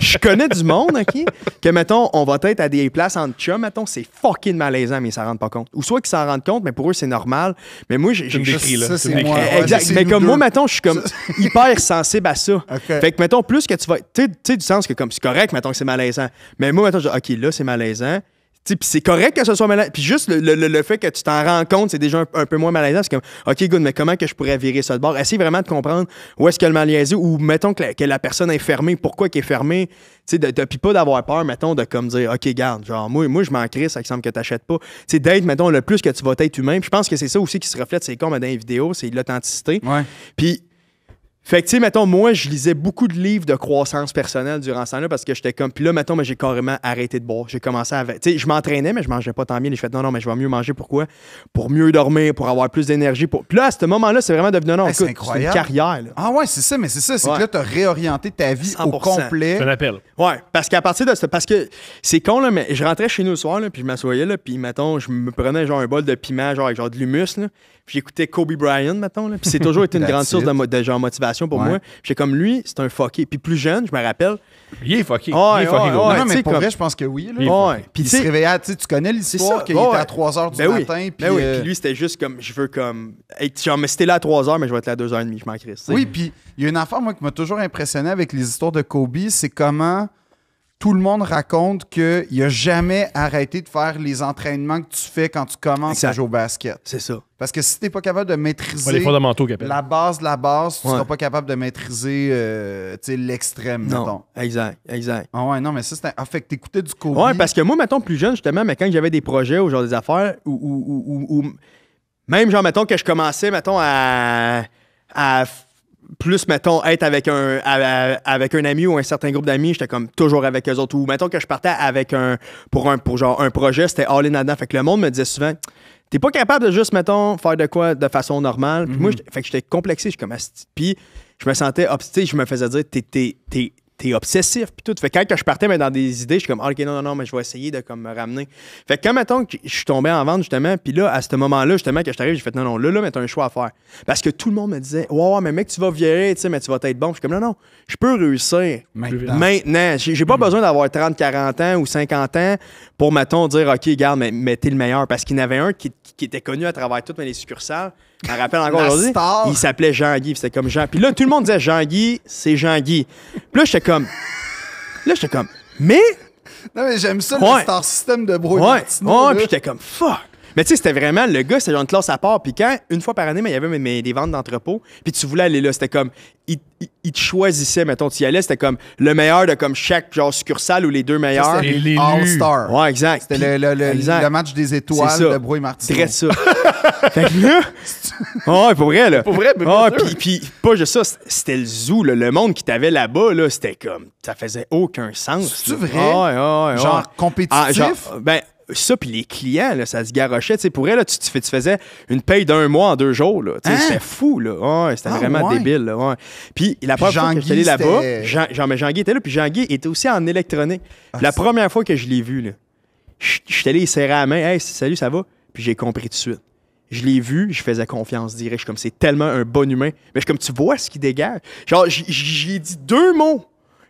je connais du monde, OK, que, mettons, on va être à des places en chums, mettons, c'est fucking malaisant, mais ils s'en rendent pas compte. Ou soit qu'ils s'en rendent compte, mais pour eux, c'est normal. Mais moi, j'ai. décrit, là. c'est moi. Exact. mais comme moi, mettons, je suis comme hyper sensible à ça. Fait que, mettons, plus que tu vas. Tu sais, du sens que, comme, c'est correct, mettons, que c'est malaisant. Mais moi, mettons, je dis, OK, là, c'est malaisant. Puis c'est correct que ce soit malaisant. Puis juste le, fait que tu t'en rends compte, c'est déjà un, peu moins malaisant. C'est comme, OK, good, mais comment que je pourrais virer ça de bord? Essaye vraiment de comprendre où est-ce que le malaisé ou mettons que la, personne est fermée, pourquoi qu'elle est fermée. Tu sais, puis pas d'avoir peur, mettons, de comme dire, OK, garde, genre, moi, moi je m'en crisse, ça semble que tu t'achètes pas. C'est d'être, mettons, le plus que tu vas être humain. Puis je pense que c'est ça aussi qui se reflète, c'est comme dans les vidéos, c'est l'authenticité. Puis fait que, tu sais, mettons, moi, je lisais beaucoup de livres de croissance personnelle durant ce là parce que j'étais comme. Puis là, mettons, mais j'ai carrément arrêté de boire. J'ai commencé à. Tu sais, je m'entraînais, mais je mangeais pas tant bien. J'ai fait non, non, mais je vais mieux manger. Pourquoi Pour mieux dormir, pour avoir plus d'énergie. Puis là, à ce moment-là, c'est vraiment devenu. Non, hey, c'est une carrière. Ah ouais, c'est ça, mais c'est ça. C'est que là, t'as réorienté ta vie au complet. C'est un Ouais, parce qu'à partir de ce. Parce que c'est con, là, mais je rentrais chez nous le soir, puis je m'assoyais, là, puis mettons, je me prenais genre un bol de piment, genre avec genre de l'humus, là j'écoutais Kobe Bryant, mettons, là, puis c'est toujours été une grande source de, de motivation pour moi. j'étais comme lui, c'est un fucké. Puis plus jeune, je me rappelle. Il est fucké. il est fucké, non, mais pour vrai, je pense que oui. Puis il se réveillait, tu connais l'histoire qu'il était à 3 h du ben matin. Ben puis, euh, lui, c'était juste comme, je veux comme. genre, mais c'était là à 3 h, mais je vais être là à 2 h 30, je m'en crisse. Oui, puis il y a une affaire, moi, qui m'a toujours impressionné avec les histoires de Kobe, c'est comment tout le monde raconte qu'il a jamais arrêté de faire les entraînements que tu fais quand tu commences à jouer au basket. C'est ça. Parce que si tu n'es pas capable de maîtriser la base de la base, tu ne seras pas capable de maîtriser euh, l'extrême, mettons. Exact, exact. Ah ouais, non, mais ça, c'était. Ah, fait que écoutais du COVID. Ouais, parce que moi, mettons, plus jeune, justement, mais quand j'avais des projets ou genre des affaires, ou, même, genre, mettons, que je commençais, mettons, à, à plus, mettons, être avec un, avec un ami ou un certain groupe d'amis, j'étais comme toujours avec eux autres. Ou mettons que je partais avec un, pour un, pour genre un projet, c'était all in là-dedans. Fait que le monde me disait souvent, t'es pas capable de juste, mettons, faire de quoi de façon normale. Puis mhm. moi, fait que j'étais complexé, je suis comme, puis je me sentais obstiné, je me faisais dire, t'es, t'es obsessif puis tout. Fait quand je partais mais ben, dans des idées, je suis comme ah, OK non non non, mais je vais essayer de comme me ramener. Fait que quand mettons que je suis tombé en vente justement, puis là à ce moment-là justement que je t'arrive, j'ai fait non non, là là, mais t'as un choix à faire parce que tout le monde me disait "Ouais mais mec, tu vas virer, tu sais, mais tu vas être bon." Je suis comme non non, je peux réussir maintenant. J'ai pas besoin d'avoir 30, 40 ans ou 50 ans pour mettons dire "OK, regarde, mais, t'es le meilleur" parce qu'il y en avait un qui, était connu à travers toutes les succursales rappelle encore aujourd'hui. Il s'appelait Jean-Guy. C'était comme Jean. Puis là, tout le monde disait Jean-Guy, c'est Jean-Guy. Puis là, j'étais comme. Là, j'étais comme. Mais. Non, mais j'aime ça, ouais. le star système de bruit Ouais, ouais, puis j'étais comme, fuck. Mais tu sais, c'était vraiment le gars, c'était genre une classe à part. Puis quand, une fois par année, mais il y avait des ventes d'entrepôt, puis tu voulais aller là, c'était comme, il, te choisissait, mettons, tu y allais, c'était comme le meilleur de comme chaque genre succursale ou les deux meilleurs. C'était les all star Ouais, exact. C'était le, match des étoiles de Brouille Martin. Très ça. fait que là, oh, pour vrai, là. Pour vrai, mais ah, puis, puis, pas juste ça, c'était le zoo, le monde qui t'avait là-bas, là, c'était comme, ça faisait aucun sens. C'est vrai? Ah genre compétitif? ben, ça, puis les clients, ça se garochait. pour elle, là, tu, faisais une paye d'un mois en deux jours. Hein? C'était fou. Là. c'était ah, vraiment débile. Là. Puis la première fois que là-bas, Jean, mais Jean guy était là, puis jean guy était aussi en électronique. Ah, la première fois que je l'ai vu, j'étais allé, il serrait la main. Hey, salut, ça va? Puis j'ai compris tout de suite. Je l'ai vu, je faisais confiance dirais Je suis comme, c'est tellement un bon humain. Mais je suis comme, tu vois ce qu'il dégage. Genre, j'ai dit deux mots.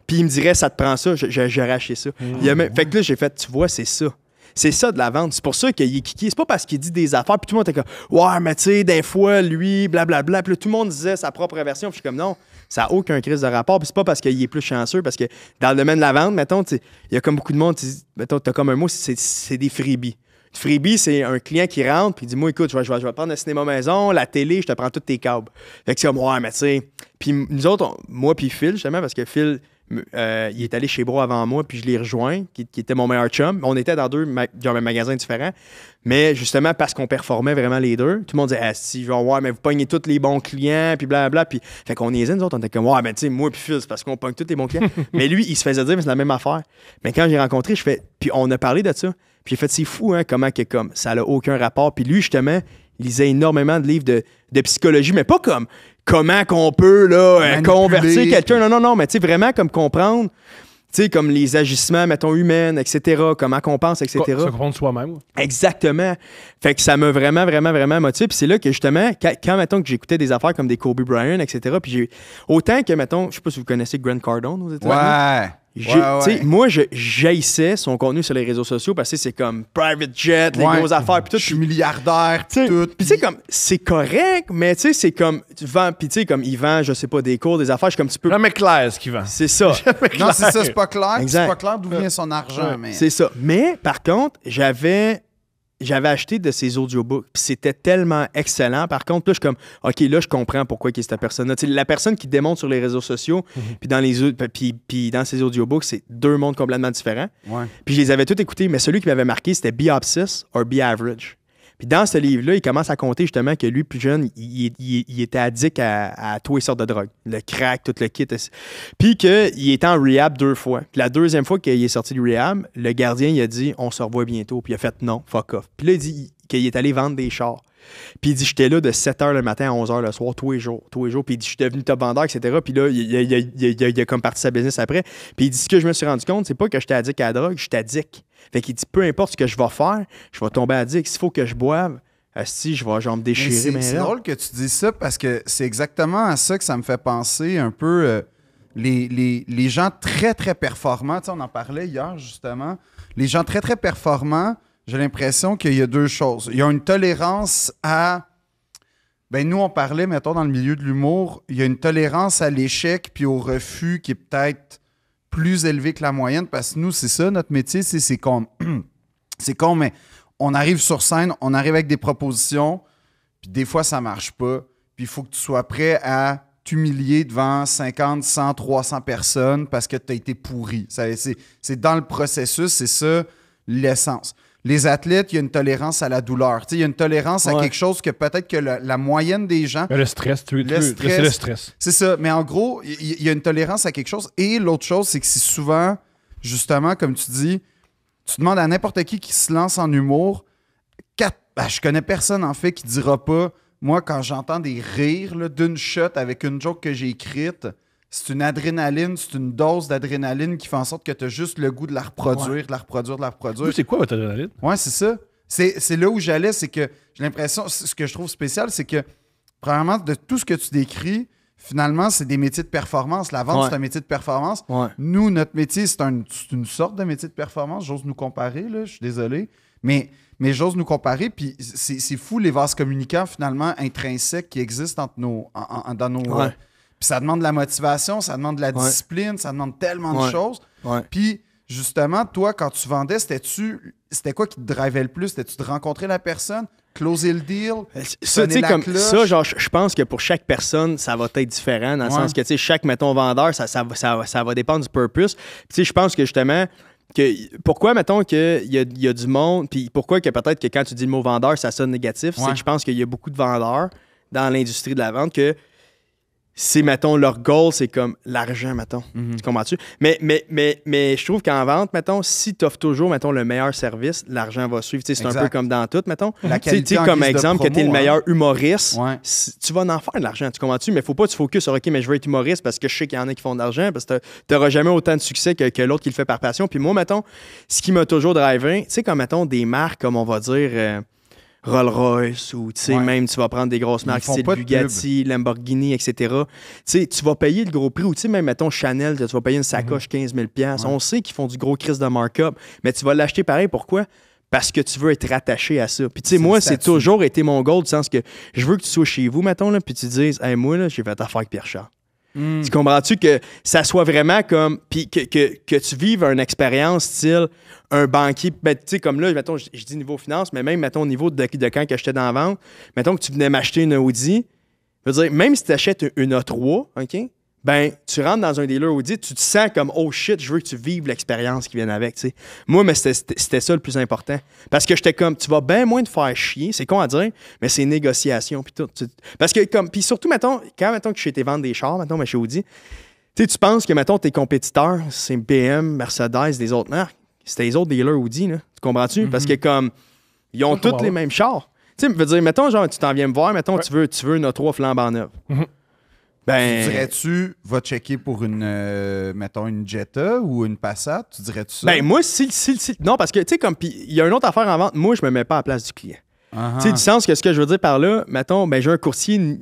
Puis il me dirait, ça te prend ça, j'ai arraché ça. Hmm. Fait que là, j'ai fait, tu vois, c'est ça. C'est ça de la vente. C'est pour ça qu'il est kiki. C'est pas parce qu'il dit des affaires. Puis tout le monde était comme, ouais, mais tu sais, des fois, lui, blablabla. Puis tout le monde disait sa propre version. Puis je suis comme, non, ça n'a aucun crise de rapport. Puis c'est pas parce qu'il est plus chanceux. Parce que dans le domaine de la vente, mettons, il y a comme beaucoup de monde, mettons, t'as comme un mot, c'est des freebies freebies, c'est un client qui rentre puis dit Moi, écoute, je vais, je, prendre le cinéma maison, la télé, je te prends tous tes câbles. Fait que c'est comme Ouais, mais tu sais. Puis nous autres, moi puis Phil, justement, parce que Phil, euh, il est allé chez Bro avant moi, puis je l'ai rejoint, qui, était mon meilleur chum. On était dans deux magasins différents, mais justement parce qu'on performait vraiment les deux, tout le monde disait Ah, si, genre, mais vous pognez tous les bons clients, puis blablabla. Puis, fait qu'on niaisait, nous autres, on était comme Ouais, mais ben, tu sais, moi, puis Phil, parce qu'on pogne tous les bons clients. mais lui, il se faisait dire, mais c'est la même affaire. Mais quand j'ai rencontré, je fais Puis on a parlé de ça. Puis j'ai fait C'est fou, hein, comment que comme ça n'a aucun rapport. Puis lui, justement, il lisait énormément de livres de, de psychologie, mais pas comme comment qu'on peut là, euh, convertir quelqu'un. Non, non, non, mais tu sais, vraiment comme comprendre. tu sais, comme les agissements, mettons, humains, etc., comment qu'on pense, etc. Se comprendre soi-même. Exactement. Fait que ça me vraiment, vraiment, vraiment motivé. Puis c'est là que, justement, quand, mettons, que j'écoutais des affaires comme des Kobe Bryant, etc., puis j'ai... Autant que, mettons, je sais pas si vous connaissez Grant Cardone aux États-Unis. Ouais tu sais Moi, je jaillissais son contenu sur les réseaux sociaux parce que c'est comme private jet, les grosses affaires, puis tout. Je suis milliardaire, tout. Puis tu sais, comme, c'est correct, mais tu sais, c'est comme, tu vends, puis tu sais, comme, il vend, je sais pas, des cours, des affaires, je suis comme, tu peux. Jamais clair ce qu'il vend. C'est ça. non, c'est ça, c'est pas clair. C'est pas clair d'où vient son argent, mais. C'est ça. Mais, par contre, j'avais j'avais acheté de ces audiobooks. Puis c'était tellement excellent. Par contre, là, je suis comme, OK, là, je comprends pourquoi qui est cette personne-là. la personne qui démonte sur les réseaux sociaux, mhm. puis dans les dans ces audiobooks, c'est deux mondes complètement différents. Puis je les avais tous écoutés, mais celui qui m'avait marqué, c'était Be or Be Average. Puis dans ce livre-là, il commence à compter justement que lui, plus jeune, il, était addict à, à toutes sortes de drogues. Le crack, tout le kit. Puis qu'il était en rehab deux fois. Puis la deuxième fois qu'il est sorti du rehab, le gardien, il a dit On se revoit bientôt. Puis il a fait non, fuck off. Puis là, il dit qu'il est allé vendre des chars. Puis il dit J'étais là de 7 h le matin à 11 h le soir, tous les jours, tous les jours. Puis il dit Je suis devenu top vendeur, etc. Puis là, il, il, a comme parti sa business après. Puis il dit Ce que je me suis rendu compte, c'est pas que j'étais addict à la drogue, j'étais addict fait qu'il dit peu importe ce que je vais faire, je vais tomber à dire que s'il faut que je boive, si je vais genre me déchirer. c'est drôle que tu dis ça parce que c'est exactement à ça que ça me fait penser un peu euh, les, gens très très performants. on en parlait hier justement. Les gens très très performants, j'ai l'impression qu'il y a deux choses. Il y a une tolérance à. Ben nous, on parlait, mettons, dans le milieu de l'humour, il y a une tolérance à l'échec puis au refus qui est peut-être plus élevé que la moyenne parce que nous, c'est ça, notre métier, c'est con. C'est con, mais on arrive sur scène, on arrive avec des propositions, puis des fois, ça marche pas. Puis il faut que tu sois prêt à t'humilier devant 50, 100, 300 personnes parce que tu as été pourri. C'est dans le processus, c'est ça l'essence les athlètes, il y a une tolérance à la douleur. Il y a une tolérance à quelque chose que peut-être que la, moyenne des gens. Le stress, tu le stress. le stress. C'est ça. Mais en gros, il y, a une tolérance à quelque chose. Et l'autre chose, c'est que si souvent, justement, comme tu dis, tu demandes à n'importe qui qui se lance en humour, quatre, ben, je connais personne en fait qui dira pas. Moi, quand j'entends des rires d'une shot avec une joke que j'ai écrite, c'est une adrénaline, c'est une dose d'adrénaline qui fait en sorte que tu as juste le goût de la reproduire, de la reproduire, de la reproduire. C'est quoi votre adrénaline? Oui, c'est ça. C'est là où j'allais, c'est que j'ai l'impression, ce que je trouve spécial, c'est que, premièrement, de tout ce que tu décris, finalement, c'est des métiers de performance. La vente, c'est un métier de performance. Nous, notre métier, c'est une sorte de métier de performance. J'ose nous comparer, là, je suis désolé. Mais, mais j'ose nous comparer. Puis c'est fou les vases communicants, finalement, intrinsèques qui existent entre nos, dans nos ça demande de la motivation, ça demande de la discipline, ça demande tellement de choses. Puis justement, toi, quand tu vendais, c'était-tu c'était quoi qui te drivait le plus? C'était-tu de rencontrer la personne, closer le deal, euh, ça, la comme Ça, genre, je pense que pour chaque personne, ça va être différent, dans le sens que, tu sais, chaque, mettons, vendeur, ça, ça, ça, va dépendre du purpose. tu sais, je pense que, justement, que, pourquoi, mettons, qu'il y a, du monde, puis pourquoi que peut-être que quand tu dis le mot vendeur, ça sonne négatif, c'est que je pense qu'il y a beaucoup de vendeurs dans l'industrie de la vente que c'est, mettons, leur goal, c'est comme l'argent, mettons. Mhm. Tu comprends-tu? Mais, mais, mais, mais je trouve qu'en vente, mettons, si tu offres toujours, mettons, le meilleur service, l'argent va suivre. c'est un peu comme dans tout, mettons. La qualité comme exemple, que tu es le hein. meilleur humoriste, tu vas en faire de l'argent, tu comprends-tu? Mais faut pas te tu sur, OK, mais je veux être humoriste parce que je sais qu'il y en a qui font de l'argent, parce que tu n'auras jamais autant de succès que, l'autre qui le fait par passion. Puis moi, mettons, ce qui m'a toujours drivé, c'est sais, comme, mettons, des marques, comme on va dire... Euh, Rolls-Royce ou sais même tu vas prendre des grosses marques, c'est Bugatti, Lamborghini, etc. sais tu vas payer le gros prix ou même, mettons, Chanel, tu vas payer une sacoche 15 mhm. 000 On sait qu'ils font du gros crise de markup, mais tu vas l'acheter pareil. Pourquoi? parce que tu veux être rattaché à ça. Puis tu sais, moi, c'est toujours été mon goal, du sens que je veux que tu sois chez vous, mettons, là, puis tu dises, Eh moi, j'ai fait affaire avec Pierre Charles. Mm. Tu comprends-tu que ça soit vraiment comme. Puis que, tu vives une expérience style un banquier. Ben, tu sais, comme là, mettons, je, dis niveau finance, mais même, mettons, au niveau de, de quand que j'étais dans la vente, mettons que tu venais m'acheter une Audi. Je dire, même si tu achètes une A3, OK? ben, tu rentres dans un dealer Audi, tu te sens comme oh shit, je veux que tu vives l'expérience qui vient avec. sais. Moi, mais c'était ça le plus important. Parce que j'étais comme tu vas bien moins te faire chier, c'est con à dire, mais c'est négociation puis tout. parce que comme puis surtout mettons quand mettons que je étais vendre des chars, mettons mais chez Audi, tu tu penses que mettons tes compétiteurs, c'est BM, Mercedes, des autres marques, c'était les autres dealers Audi là. Tu comprends-tu mm-hmm. parce que comme ils ont ah, tous les mêmes chars. Tu sais, dire mettons genre tu t'en viens me voir, mettons tu veux tu veux notre 3 flambant mm-hmm. Ben, tu dirais-tu, va checker pour une, euh, mettons, une Jetta ou une Passat? Tu dirais-tu ça? Ben, moi, si, si, Non, parce que, tu sais, comme, il y a une autre affaire en vente, moi, je me mets pas à la place du client. Ah. Tu sais, du sens que ce que je veux dire par là, mettons, ben, j'ai un courtier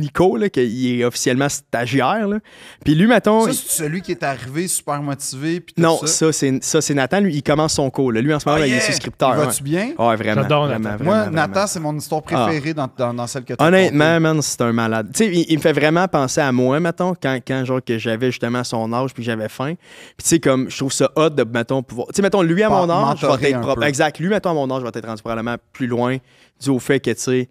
Nico, là, qui est officiellement stagiaire. Là. Puis lui, mettons. Ça, c'est celui qui est arrivé super motivé. Puis tout non, ça, ça c'est Nathan. Lui, il commence son cours. Là. Lui, en ce moment, ah, il est souscripteur. Vas vois tu bien? Ouais, vraiment. Moi, Nathan, c'est mon histoire préférée dans, dans, celle que tu as Honnêtement, man, c'est un malade. Tu sais, il, me fait vraiment penser à moi, mettons, quand, quand genre que j'avais justement son âge puis j'avais faim. Puis tu sais, comme, je trouve ça hot de, mettons, pouvoir. Tu sais, mettons, lui à mon âge, je vais être. Exact. Lui, mettons, à mon âge, va être rendu probablement plus loin du au fait que, tu sais,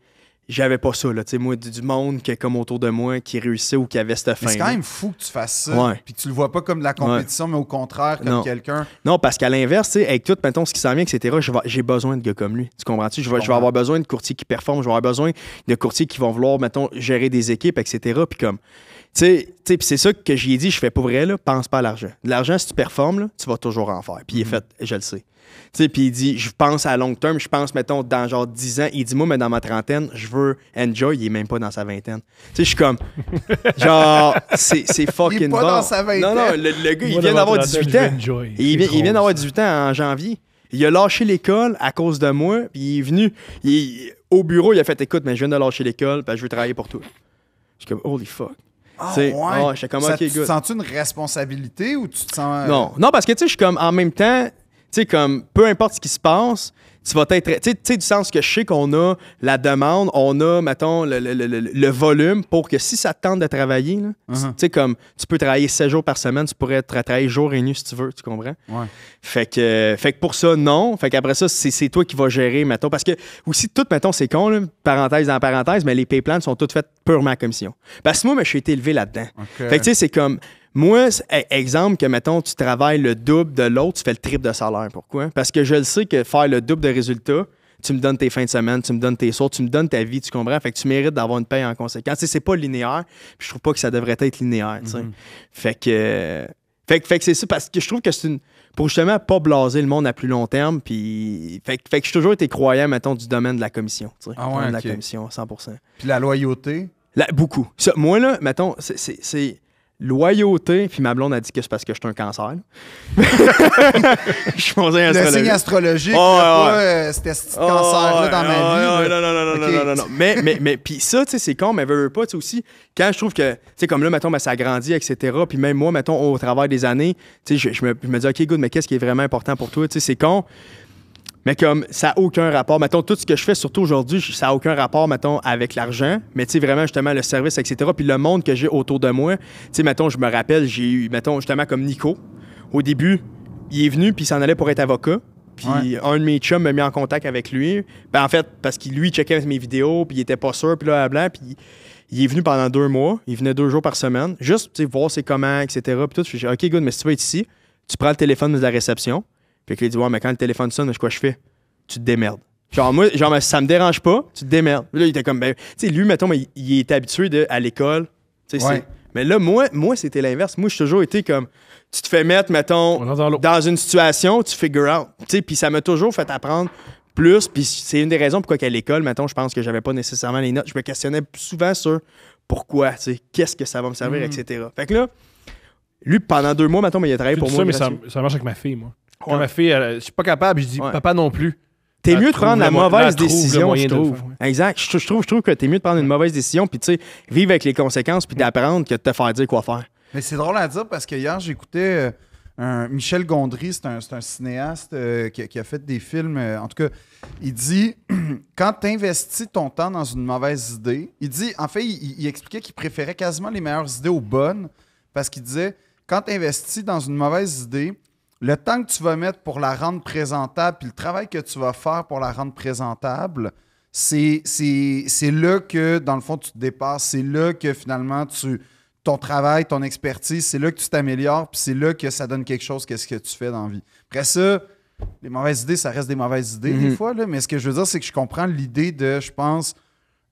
j'avais pas ça là, tu moi du, monde qui est comme autour de moi qui réussit ou qui avait cette fin. C'est quand même fou que tu fasses ça puis tu le vois pas comme de la compétition mais au contraire comme quelqu'un. Non, parce qu'à l'inverse, tu sais avec tout mettons ce qui s'en vient etc., j'ai besoin de gars comme lui. Tu comprends-tu Je vais, je vais avoir besoin de courtiers qui performent, je vais avoir besoin de courtiers qui vont vouloir mettons gérer des équipes etc. puis comme sais, c'est ça que j'ai dit, je fais pour vrai, là, pense pas à l'argent. L'argent, si tu performes, tu vas toujours en faire. Puis il est mhm. fait, je le sais. Puis il dit, je pense à long terme, je pense, mettons, dans genre 10 ans. Il dit, moi, mais dans ma trentaine, je veux enjoy. Il est même pas dans sa vingtaine. Tu sais, je suis comme, genre, c'est fucking Il est pas dans sa vingtaine. Non, non, le, gars, il vient d'avoir 18 ans. Il vient, d'avoir 18 ans en janvier. Il a lâché l'école à cause de moi, puis il est venu. Il, au bureau, il a fait Écoute, mais je viens de lâcher l'école, puis je veux travailler pour toi. Je suis comme Holy fuck. Ah, ouais. Ah, oh, Sens-tu une responsabilité ou tu te sens. Euh, non, non parce que, tu sais, je suis comme, en même temps, tu sais, comme, peu importe ce qui se passe, tu vas être. Tu sais, du sens que je sais qu'on a la demande, on a, mettons, le, volume pour que si ça tente de travailler, tu uh-huh. sais, comme tu peux travailler 7 jours par semaine, tu pourrais travailler jour et nuit si tu veux, tu comprends? Ouais. Fait que, fait que pour ça, non. Fait qu'après ça, c'est toi qui vas gérer, mettons. Parce que aussi, tout, mettons, c'est con, là, parenthèse dans parenthèse, mais les pay plans sont toutes faites purement à commission. Parce que moi, je suis été élevé là-dedans. Fait que, tu sais, c'est comme moi, e, exemple que, mettons, tu travailles le double de l'autre, tu fais le triple de salaire. Pourquoi? Parce que je le sais que faire le double de résultats, tu me donnes tes fins de semaine, tu me donnes tes soirs, tu me donnes ta vie, tu comprends? Fait que tu mérites d'avoir une paye en conséquence. C'est pas linéaire, je trouve pas que ça devrait être linéaire. Mhm. Fait que. Fait, que c'est ça, parce que je trouve que c'est une. Pour justement pas blaser le monde à plus long terme, puis. Fait, fait que j'ai toujours été croyant, mettons, du domaine de la commission. Ah ouais, de la commission, 100 Puis la loyauté? beaucoup. moi, là, mettons, c'est loyauté, puis ma blonde a dit que c'est parce que je suis un cancer. je posé un Le signe astrologique, oh, euh, c'était cancer-là dans ma vie. Non, non, non, non, non, Mais, mais, mais puis ça, tu sais, c'est con, mais veux, pas, aussi, quand je trouve que, tu sais, comme là, mettons, ben, ça grandit, etc., puis même moi, mettons, au travail des années, tu sais, je, me, dis, OK, good, mais qu'est-ce qui est vraiment important pour toi? Tu sais, c'est con, mais comme ça n'a aucun rapport. Mettons, tout ce que je fais, surtout aujourd'hui, ça n'a aucun rapport, mettons, avec l'argent. Mais tu sais, vraiment, justement, le service, etc. Puis le monde que j'ai autour de moi. Tu sais, mettons, je me rappelle, j'ai eu, mettons, justement, comme Nico. Au début, il est venu, puis il s'en allait pour être avocat. Puis un de mes chums m'a mis en contact avec lui. Ben, en fait, parce qu'il lui checkait mes vidéos, puis il était pas sûr, puis là, blanc, puis il est venu pendant deux mois. Il venait deux jours par semaine, juste voir c'est comment, etc. Puis tout. Je dit, OK, good, mais si tu vas être ici, tu prends le téléphone de la réception, fait que il dit, mais quand le téléphone sonne, quoi je fais? Tu te démerdes. Genre, moi, genre, ça me dérange pas, tu te démerdes. Là, il était comme, ben, lui, mettons, il, est habitué de, à l'école. Mais là, moi, moi c'était l'inverse. Moi, j'ai toujours été comme, tu te fais mettre, mettons, dans une situation, tu figure out. Tu puis ça m'a toujours fait apprendre plus. Puis c'est une des raisons pourquoi qu'à l'école, mettons, je pense que j'avais pas nécessairement les notes. Je me questionnais souvent sur pourquoi, tu qu'est-ce que ça va me servir, mhm. etc. Fait que là, lui, pendant deux mois, mettons, mais il a travaillé pour moi. ça marche avec ma fille, moi. On ma fille, je suis pas capable, je dis papa non plus. T'es mieux de prendre la mauvaise décision, je trouve. Exact. Je, trouve, que t'es mieux de prendre une mauvaise décision, puis tu sais, vivre avec les conséquences, puis d'apprendre que de te faire dire quoi faire. Mais c'est drôle à dire parce qu'hier, j'écoutais euh, un Michel Gondry, c'est un, cinéaste euh, qui, a fait des films. Euh, en tout cas, il dit quand tu investis ton temps dans une mauvaise idée, il dit, en fait, il, il expliquait qu'il préférait quasiment les meilleures idées aux bonnes parce qu'il disait quand tu investis dans une mauvaise idée, le temps que tu vas mettre pour la rendre présentable, puis le travail que tu vas faire pour la rendre présentable, c'est là que, dans le fond, tu te dépasses. C'est là que finalement, tu, ton travail, ton expertise, c'est là que tu t'améliores, puis c'est là que ça donne quelque chose, qu'est-ce que tu fais dans la vie. Après ça, les mauvaises idées, ça reste des mauvaises idées des mhm. fois, là, mais ce que je veux dire, c'est que je comprends l'idée de, je pense,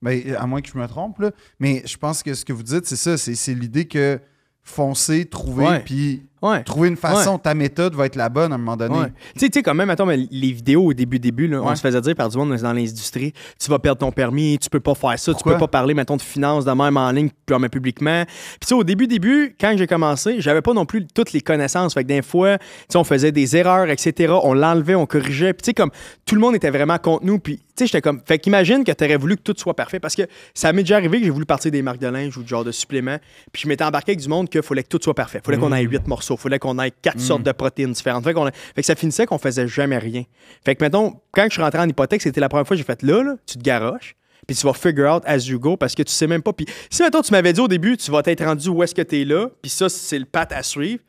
ben, à moins que je me trompe, là, mais je pense que ce que vous dites, c'est ça, c'est l'idée que foncer, trouver, puis Ouais. Trouver une façon, ta méthode va être la bonne à un moment donné. Ouais. Tu sais, quand même, attends, mais les vidéos au début, début, on se faisait dire par du monde dans l'industrie, tu vas perdre ton permis, tu peux pas faire ça, tu peux pas parler, mettons, de finances de même en ligne, même publiquement. Puis au début, début, quand j'ai commencé, j'avais pas non plus toutes les connaissances. Fait que des fois, on faisait des erreurs, etc. On l'enlevait, on corrigeait. Puis tu sais, comme tout le monde était vraiment contre nous. Puis tu sais, j'étais comme, fait qu'imagine que t'aurais voulu que tout soit parfait parce que ça m'est déjà arrivé que j'ai voulu partir des marques de linge ou du genre de suppléments. Puis je m'étais embarqué avec du monde qu'il fallait que tout soit parfait. Fallait mm. qu'on ait huit morceaux sauf Il fallait qu'on ait quatre mm. sortes de protéines différentes. Fait, que ça finissait qu'on faisait jamais rien. Fait que, maintenant quand je suis rentré en hypothèque, c'était la première fois que j'ai fait là, tu te garoches puis tu vas figure out as you go parce que tu sais même pas. Puis si maintenant tu m'avais dit au début, tu vas t'être rendu où est-ce que tu es là, puis ça, c'est le pat à suivre,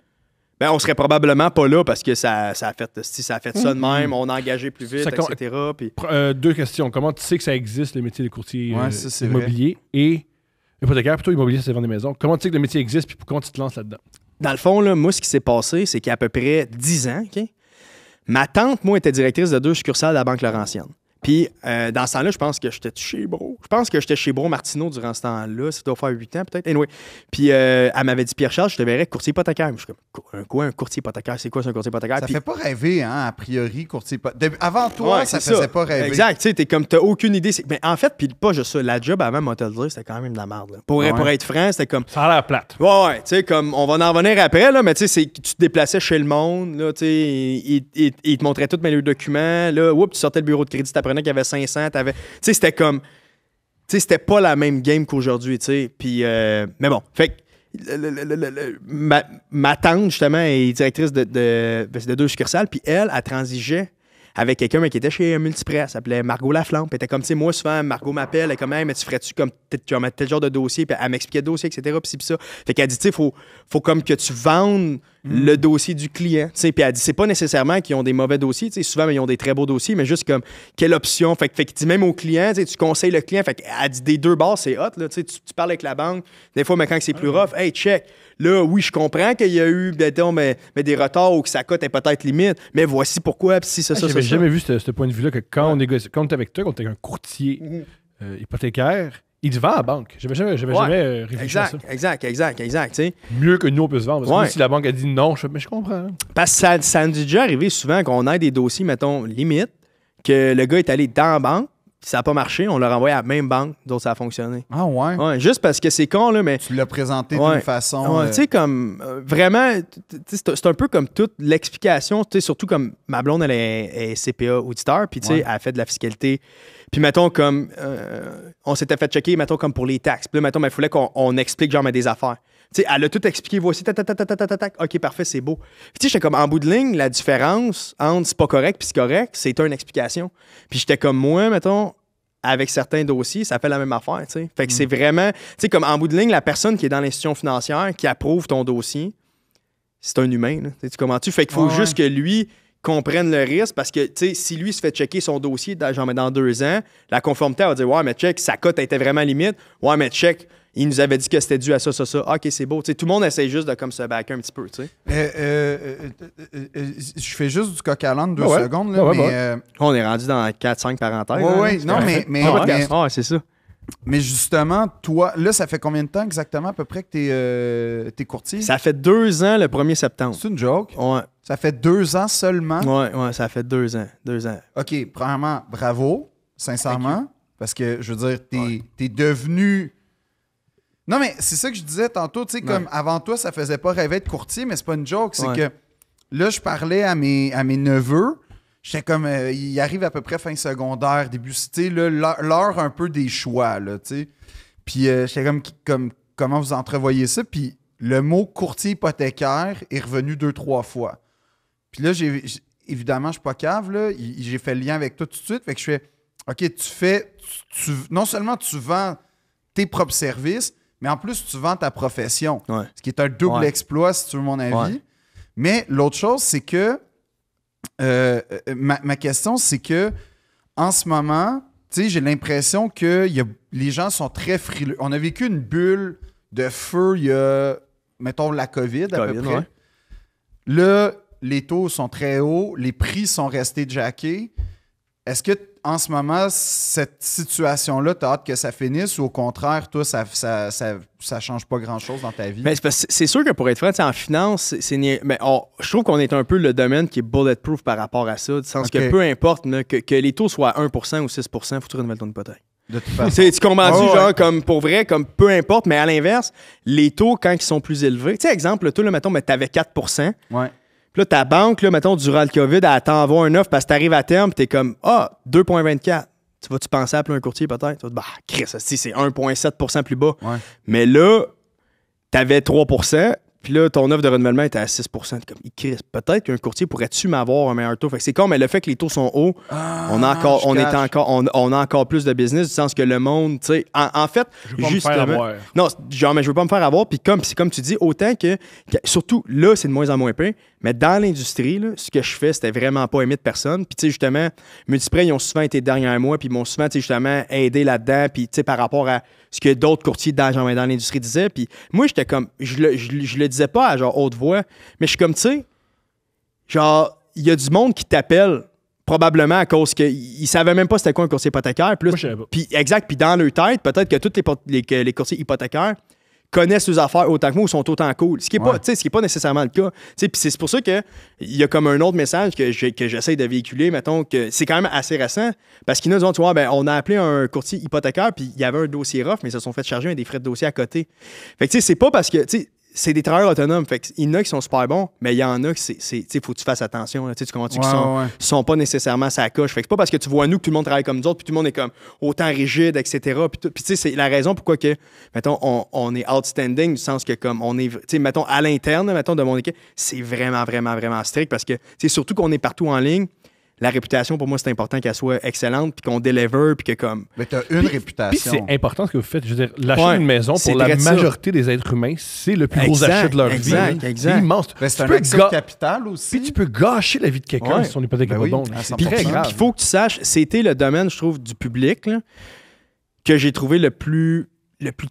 ben on serait probablement pas là parce que ça, a fait, si ça a fait ça de mm-hmm. même, on a engagé plus vite, etc. Euh, deux questions. Comment tu sais que ça existe, le métier de courtier immobiliers euh, immobilier et hypothécaire, plutôt immobilier, c'est vendre des maisons. Comment tu sais que le métier existe, et comment tu te lances là-dedans? Dans le fond, moi, ce qui s'est passé, c'est qu'il y a à peu près 10 ans, ma tante, moi, était directrice de deux succursales de la Banque Laurentienne. Puis, euh, dans ce temps-là, je pense que j'étais chez Bro. Je pense que j'étais chez Bro Martino durant ce temps-là. Ça doit faire 8 ans, peut-être. Puis, euh, elle m'avait dit Pierre-Charles, je te verrais courtier hypothécaire. Je suis comme, un quoi, un courtier hypothécaire C'est quoi, un courtier hypothécaire? Ça Puis, fait pas rêver, hein, a priori, courtier hypothécaire. Avant toi, ça faisait pas rêver. Exact. Tu sais, comme, t'as aucune idée. Mais ben, en fait, puis pas juste ça. La job avant ma dire, c'était quand même de la merde. Pour, être franc, c'était comme. Ça a l'air plate. Ouais, ouais. Tu sais, comme, on va en revenir après, là, mais tu sais, tu te déplaçais chez le monde, là, tu sais, ils te montraient tous mes documents, là, oups, tu sortais le bureau de crédit après qu'il y avait 500, t'avais. Tu sais, c'était comme. Tu sais, c'était pas la même game qu'aujourd'hui, tu sais. Puis, euh, mais bon, fait ma, tante, justement, est directrice de, de, ben, deux succursales, puis elle, a transigé avec quelqu'un qui était chez un Multipress, s'appelait Margot Laflampe. Puis était comme, tu sais, moi, souvent, Margot m'appelle, elle est comme, mais tu ferais-tu comme tu tel genre de dossier? Puis elle m'expliquait le dossier, etc. Puis, puis ça. Fait qu'elle dit, tu sais, faut, faut comme que tu vendes Mm-hmm. le dossier du client. Puis elle dit, c'est pas nécessairement qu'ils ont des mauvais dossiers. Souvent, ils ont des très beaux dossiers, mais juste comme quelle option. Fait, fait tu dis même au client, tu conseilles le client. Fait qu'elle dit des deux bars, c'est hot. tu, tu, parles avec la banque. Des fois, mais quand c'est plus ah. rough, hey, check. Là, oui, je comprends qu'il y a eu mais, des retards ou que ça cote est peut-être limite, mais voici pourquoi. si ah, J'avais jamais vu ce, point de vue-là que quand, on est avec toi, quand tu un courtier mm-hmm. euh, hypothécaire, il se vend à la banque. J'avais jamais, jamais euh, réfléchi exact, à ça. Exact, exact, exact. T'sais. Mieux que nous, on peut se vendre. si la banque a dit non, je, comprends. Parce que ça, ça nous est déjà arrivé souvent qu'on ait des dossiers, mettons, limite, que le gars est allé dans la banque, ça n'a pas marché, on l'a renvoyé à la même banque, d'autres ça a fonctionné. Ah ouais? ouais juste parce que c'est con, là, mais. Tu l'as présenté d'une façon. Ouais, euh, Tu sais, comme. Euh, vraiment, c'est un peu comme toute l'explication, surtout comme ma blonde, elle est, CPA auditeur, puis tu sais, elle a fait de la fiscalité. Puis mettons, comme. Euh, on s'était fait checker, mettons, comme pour les taxes. Puis là, mettons, ben, il fallait qu'on explique, genre, mais des affaires elle a tout expliqué. Voici, tac, tac, tac, tac, tac, tac. OK, parfait, c'est beau. Puis, tu sais, j'étais comme, en bout de ligne, la différence entre c'est pas correct puis c'est correct, c'est une explication. Puis, j'étais comme, moi, mettons, avec certains dossiers, ça fait la même affaire, tu sais. Fait que c'est mm. vraiment, tu sais, comme en bout de ligne, la personne qui est dans l'institution financière, qui approuve ton dossier, c'est un humain, sais. Tu comment tu? Fait qu'il faut juste que lui comprenne le risque parce que, tu sais, si lui se fait checker son dossier, dans, genre, dans deux ans, la conformité, elle va dire, ouais, mais check, sa cote était vraiment limite. Ouais, mais check, il nous avait dit que c'était dû à ça, ça, ça. Ah, ok, c'est beau. tout le monde essaie juste de comme se backer un petit peu. tu sais. Euh, euh, euh, je fais juste du coq à deux secondes. Là, On est rendu dans 4-5 parenthèses. Oui, hein, non, mais. Ah, mais, ah, c'est ça. Mais justement, toi, là, ça fait combien de temps exactement à peu près que tu es, courtier? Ça fait deux ans le 1er septembre. C'est une joke? Ouais. Ça fait deux ans seulement? Oui, ouais, ça fait deux ans. Deux ans. OK, premièrement, bravo, sincèrement, parce que je veux dire, tu es, devenu non, mais c'est ça que je disais tantôt, tu sais, comme avant toi, ça faisait pas rêver de courtier, mais c'est pas une joke. C'est que là, je parlais à mes, à mes neveux. J'étais comme, euh, ils arrivent à peu près fin secondaire, début, cité, là l'heure un peu des choix, là, tu sais. Puis euh, j'étais comme, comment vous entrevoyez ça? Puis le mot courtier hypothécaire est revenu deux, trois fois. Puis là, j'ai, évidemment, je suis pas cave, là. J'ai fait le lien avec toi tout de suite. Fait que je fais, OK, tu fais, non seulement tu vends tes propres services, mais en plus, tu vends ta profession. Ce qui est un double exploit, si tu veux mon avis. Mais l'autre chose, c'est que euh, euh, ma, question, c'est que en ce moment, j'ai l'impression que y les gens sont très frileux. On a vécu une bulle de feu il y a, mettons, la COVID à peu près. Là, les taux sont très hauts, les prix sont restés jackés. Est-ce que en ce moment, cette situation-là, as hâte que ça finisse ou au contraire, toi, ça, ça, change pas grand-chose dans ta vie? Ben, c'est sûr que pour être franc, en finance, c'est, ben, je trouve qu'on est un peu le domaine qui est bulletproof par rapport à ça, du sens que peu importe que, les taux soient 1 ou 6 faut trouver une nouvelle tonne De toute façon. Tu comprends dit, oh, genre, comme pour vrai, comme peu importe, mais à l'inverse, les taux, quand ils sont plus élevés, tu sais, exemple, le taux, là, mettons, mais avais 4 ouais. Puis là, ta banque, là, mettons, durant le COVID, elle t'envoie un offre parce que t'arrives à terme, tu t'es comme Ah, 2,24. Tu vas-tu penser à appeler un courtier peut-être? Tu vas te bah, Chris, si c'est 1,7 plus bas. Mais là, tu avais 3 puis là, ton offre de renouvellement était à 6 T'es comme, Chris, peut-être qu'un courtier pourrait-tu m'avoir un meilleur taux? Fait c'est comme mais le fait que les taux sont hauts, ah, on, a encore, on, est encore, on, a encore plus de business, du sens que le monde, tu sais, en, fait, je veux pas me faire avoir. Non, genre, mais je veux pas me faire avoir. Puis comme, c'est comme tu dis, autant que, surtout là, c'est de moins en moins pire, mais dans l'industrie, ce que je fais, c'était vraiment pas aimé de personne. Puis, tu sais, justement, Multiprêt, ils ont souvent été derrière moi, puis ils m'ont souvent, tu justement, aidé là-dedans, puis, tu sais, par rapport à ce que d'autres courtiers dans, dans l'industrie disaient. Puis, moi, j'étais comme, je le, disais pas à genre haute voix, mais je suis comme, tu sais, genre, il y a du monde qui t'appelle probablement à cause qu'ils savaient même pas c'était quoi un courtier hypothécaire. Plus, Puis, exact. Puis dans leur tête, peut-être que tous les, les courtiers hypothécaires connaissent leurs affaires autant que moi ou sont autant cool. Ce qui n'est pas, pas, nécessairement le cas. Puis c'est pour ça qu'il y a comme un autre message que j'essaie de véhiculer, mettons, que c'est quand même assez récent. Parce qu'ils nous ont ben, on a appelé un courtier hypothécaire, puis il y avait un dossier rough, mais ils se sont fait charger des frais de dossier à côté. Fait que, tu sais, c'est pas parce que, c'est des travailleurs autonomes. Fait il y en a qui sont super bons, mais il y en a qui, c'est, faut que tu fasses attention. tu comprends tu sont, sont, pas nécessairement sa coche. Fait que c'est pas parce que tu vois nous que tout le monde travaille comme nous autres, puis tout le monde est comme autant rigide, etc. Puis, tu sais, c'est la raison pourquoi que, mettons, on, on, est outstanding, du sens que comme on est, tu à l'interne, de mon équipe, c'est vraiment, vraiment, vraiment strict parce que, c'est surtout qu'on est partout en ligne, la réputation, pour moi, c'est important qu'elle soit excellente, puis qu'on deliver, puis que comme. Mais t'as une réputation. c'est important ce que vous faites. Je veux dire, l'achat une maison, pour la majorité des êtres humains, c'est le plus gros achat de leur vie. Exact, C'est immense. c'est un capital aussi. Puis tu peux gâcher la vie de quelqu'un si son hypothèque n'est ben pas oui, bonne. Puis il faut que tu saches, c'était le domaine, je trouve, du public là, que j'ai trouvé le plus, le plus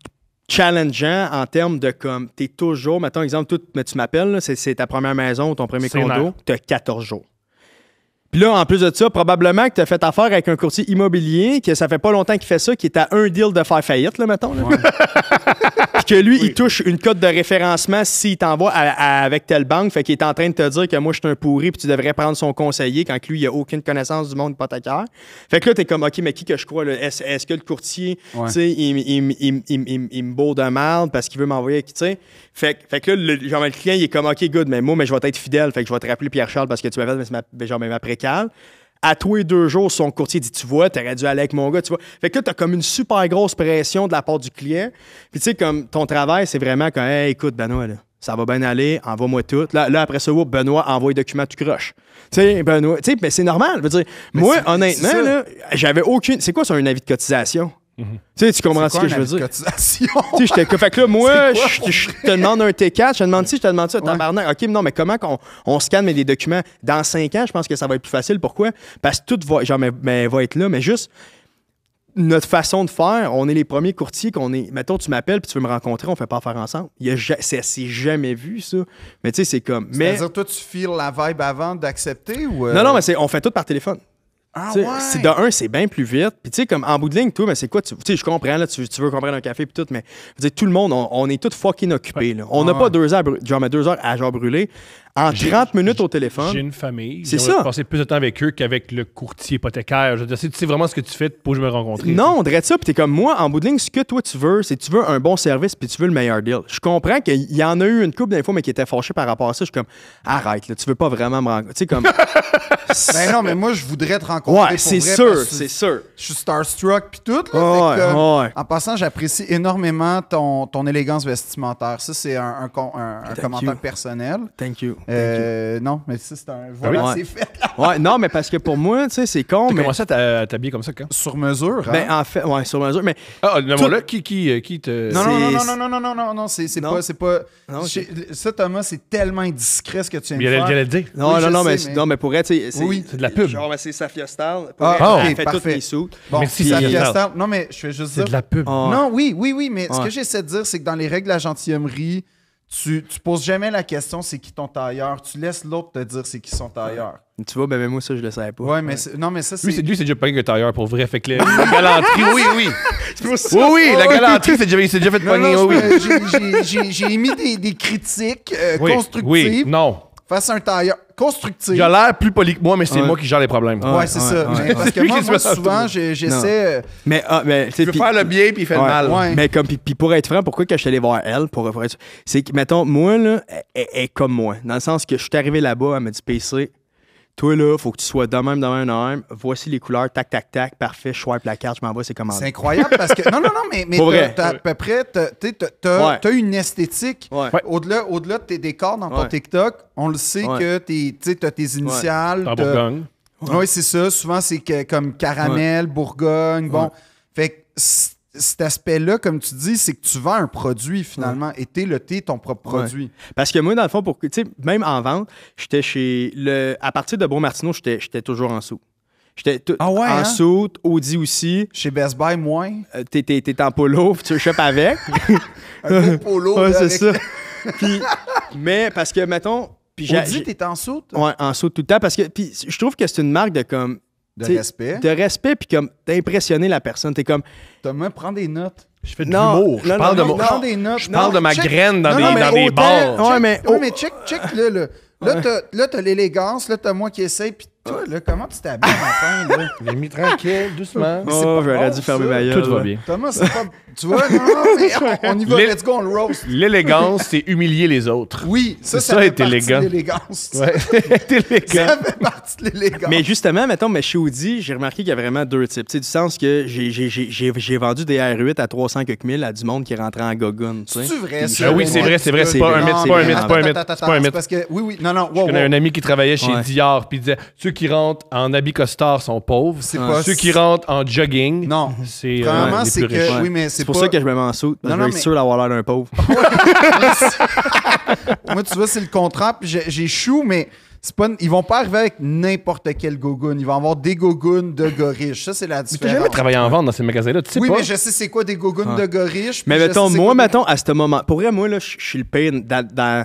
challengeant en termes de comme, t'es toujours, mettons exemple, tout, mais tu m'appelles, c'est ta première maison, ton premier condo, t'as 14 jours. Puis là, en plus de ça, probablement que tu as fait affaire avec un courtier immobilier, que ça fait pas longtemps qu'il fait ça, qui est à un deal de faire faillite, là, mettons. Là. que lui, il touche une cote de référencement s'il t'envoie avec telle banque. Fait qu'il est en train de te dire que moi, je suis un pourri, puis tu devrais prendre son conseiller quand que lui, il a aucune connaissance du monde pas ta hypothécaire. Fait que là, t'es comme, OK, mais qui que je crois? Est-ce que le courtier, tu sais, il, il, il, il, me beau de mal parce qu'il veut m'envoyer, tu sais? Fait, fait que là, le, genre, le client, il est comme, OK, good, mais moi, mais je vais être fidèle. Fait que je vais te rappeler Pierre-Charles parce que tu m'avais ma, genre, ma précale à tous les deux jours, son courtier dit Tu vois, t'aurais dû aller avec mon gars, tu vois. Fait que là, t'as comme une super grosse pression de la part du client. Puis tu sais, comme ton travail, c'est vraiment comme écoute, Benoît, ça va bien aller, envoie-moi tout. Là, après ça, Benoît, envoie les documents, tu croches. Tu sais, Benoît, tu c'est normal. moi, honnêtement, j'avais aucune. C'est quoi, sur un avis de cotisation? Mhm. Tu sais, tu comprends ce que je veux dire? tu sais, j'étais Fait que là, moi, je, te demande un T4, je te demande si, je te demande ça, tabarnak. OK, non, mais comment qu'on on scanne des documents? Dans 5 ans, je pense que ça va être plus facile. Pourquoi? Parce que tout va, genre, mais, va être là, mais juste notre façon de faire, on est les premiers courtiers qu'on est. Mettons, tu m'appelles puis tu veux me rencontrer, on fait pas affaire ensemble. c'est jamais vu ça. Mais tu sais, c'est comme. C'est-à-dire, toi, tu files la vibe avant d'accepter euh? Non, non, mais on fait tout par téléphone. Ah ouais. C'est de un, c'est bien plus vite. Puis tu sais, comme en bout de ligne, toi, mais c'est quoi? Tu sais, je comprends, là, tu, tu, veux comprendre un café puis tout, mais tout le monde, on, est tous fucking occupés. Là. On n'a ah, pas deux heures, genre, deux heures à genre brûler en 30 minutes au téléphone. J'ai une famille. C'est ça. passer plus de temps avec eux qu'avec le courtier hypothécaire. Je veux dire, tu sais vraiment ce que tu fais pour que je me rencontre. Non, on dirait ça. Puis t'es comme moi, en bout de ligne, ce que toi tu veux, c'est tu veux un bon service puis tu veux le meilleur deal. Je comprends qu'il y en a eu une couple d'infos, mais qui était fâchée par rapport à ça. Je suis comme, arrête, tu veux pas vraiment me rencontrer. Tu sais, comme. ben non, mais moi, je voudrais te rencontrer. Ouais, c'est sûr, c'est sûr. Je suis starstruck puis tout. Euh, ouais, En passant, j'apprécie énormément ton, ton élégance vestimentaire. Ça, c'est un, commentaire personnel. Thank you. Euh, non, mais ça, c'est un. Ah voilà, c'est fait. Ouais, non, mais parce que pour moi, tu sais, c'est con. mais... ça, ça, euh, t'habiller comme ça quand Sur mesure. mais Ben, hein. en fait, ouais, sur mesure. Mais. Ah, non, tout... là, qui, qui, euh, qui te. Non, non, non, non, non, non, non, non, non, c'est pas. C'est pas... ça, Thomas, c'est tellement indiscret ce que tu aimes. Il a le dire. Non, non, non, mais... non, mais pour être. tu c'est de la pub. Genre, c'est Safia Ah, elle, oh, ah, elle fait toutes les Bon, Merci, Safia Non, mais je fais juste dire. C'est de la pub. Ah. Non, oui, oui, oui, mais ce que j'essaie de dire, c'est que dans les règles de la gentilhommerie, tu, poses jamais la question c'est qui ton tailleur. Tu laisses l'autre te dire c'est qui son tailleur. Tu vois, ben, ben, moi, ça, je le savais pas. Ouais, mais non, mais ça, c'est. Lui, c'est lui, déjà pas un tailleur pour vrai. Fait que la galanterie, oui, oui. Oui, oui, la galanterie, c'est il s'est déjà fait oui, j'ai- émis des, critiques euh, Oui, constructives oui, non. face à un tailleur constructif. Il a l'air plus poli que moi, mais c'est moi qui gère les problèmes. Ouais, c'est ça. Parce que moi, moi souvent, j'essaie. Euh, mais, ah, mais tu peux faire le bien puis il fait le mal. Mais comme, puis pour être franc, pourquoi que je suis allé voir elle, pour, être... c'est que, mettons, moi, là, elle est comme moi. Dans le sens que je suis arrivé là-bas, elle me dit PC, toi là, faut que tu sois de même, dans un de Voici les couleurs, tac, tac, tac, parfait, je swipe la carte, je m'envoie, c'est comment. C'est incroyable parce que. Non, non, non, mais, mais t'as à peu près. T'as une esthétique. Au-delà, au de tes décors dans ton TikTok, on le sait que t'as tes initiales. T'as Bourgogne. Oui, c'est ça. Souvent, c'est comme caramel, Bourgogne. Bon. Fait que cet aspect-là, comme tu dis, c'est que tu vends un produit finalement et t'es le thé, ton propre produit. Parce que moi, dans le fond, pour, même en vente, j'étais chez le. À partir de Bon Martino, j'étais toujours en sous. J'étais ah en hein? Audi aussi. Chez Best Buy, moins. Euh, t'es en polo, tu chopes avec. un polo. Ouais, c'est ça. mais parce que, mettons. Puis Audi, t'es en saut? Ouais, en saut tout le temps. Parce que puis, je trouve que c'est une marque de comme de respect. De respect, puis comme impressionné la personne. T'es comme. tu prends des notes. Je fais de l'humour. Je parle, de, des notes. je parle de ma graine dans des, dans bars. Ouais, mais, oh. mais check, check, là. Là, là t'as l'élégance, là, t'as moi qui essaye, puis ah. comment tu t'habilles matin, là? J'ai mis tranquille, doucement. Oh, j'aurais dû fermer ma gueule. Tout va bien. Thomas, c'est pas... Tu vois, non, on y va, let's go, on le roast. L'élégance, c'est humilier les autres. Oui, ça, ça, ça fait partie de l'élégance. ça fait partie de l'élégance. Mais justement, mettons, mais chez Audi, j'ai remarqué qu'il y a vraiment deux types. sais du sens que j'ai vendu des R8 à 300 quelques mille à du monde qui rentrait en gogun. C'est vrai, c'est ah Oui, c'est vrai, c'est vrai. C'est pas un mythe, c'est pas un mythe, c'est pas un mythe. Parce que, oui, oui, non, non. J'ai un ami qui travaillait chez Dior, puis disait, qui rentrent en habit costard sont pauvres. ceux qui rentrent en jogging. Non. C'est euh, les c'est que. c'est pour ça que je me mets en soute. Je suis mais... sûr d'avoir l'air d'un pauvre. Moi, tu vois, c'est le contraire. J'échoue, mais. c'est Pas, ils vont pas arriver avec n'importe quel gogoon. Ils vont avoir des gogoons de goriche. Ça, c'est la différence. Mais n'as jamais travaillé en vente dans ces magasins-là, tu sais pas. Oui, mais je sais c'est quoi des gogoons de goriche. Mais mettons, moi, mettons, à ce moment... Pour vrai, moi, là, je suis le pire dans, dans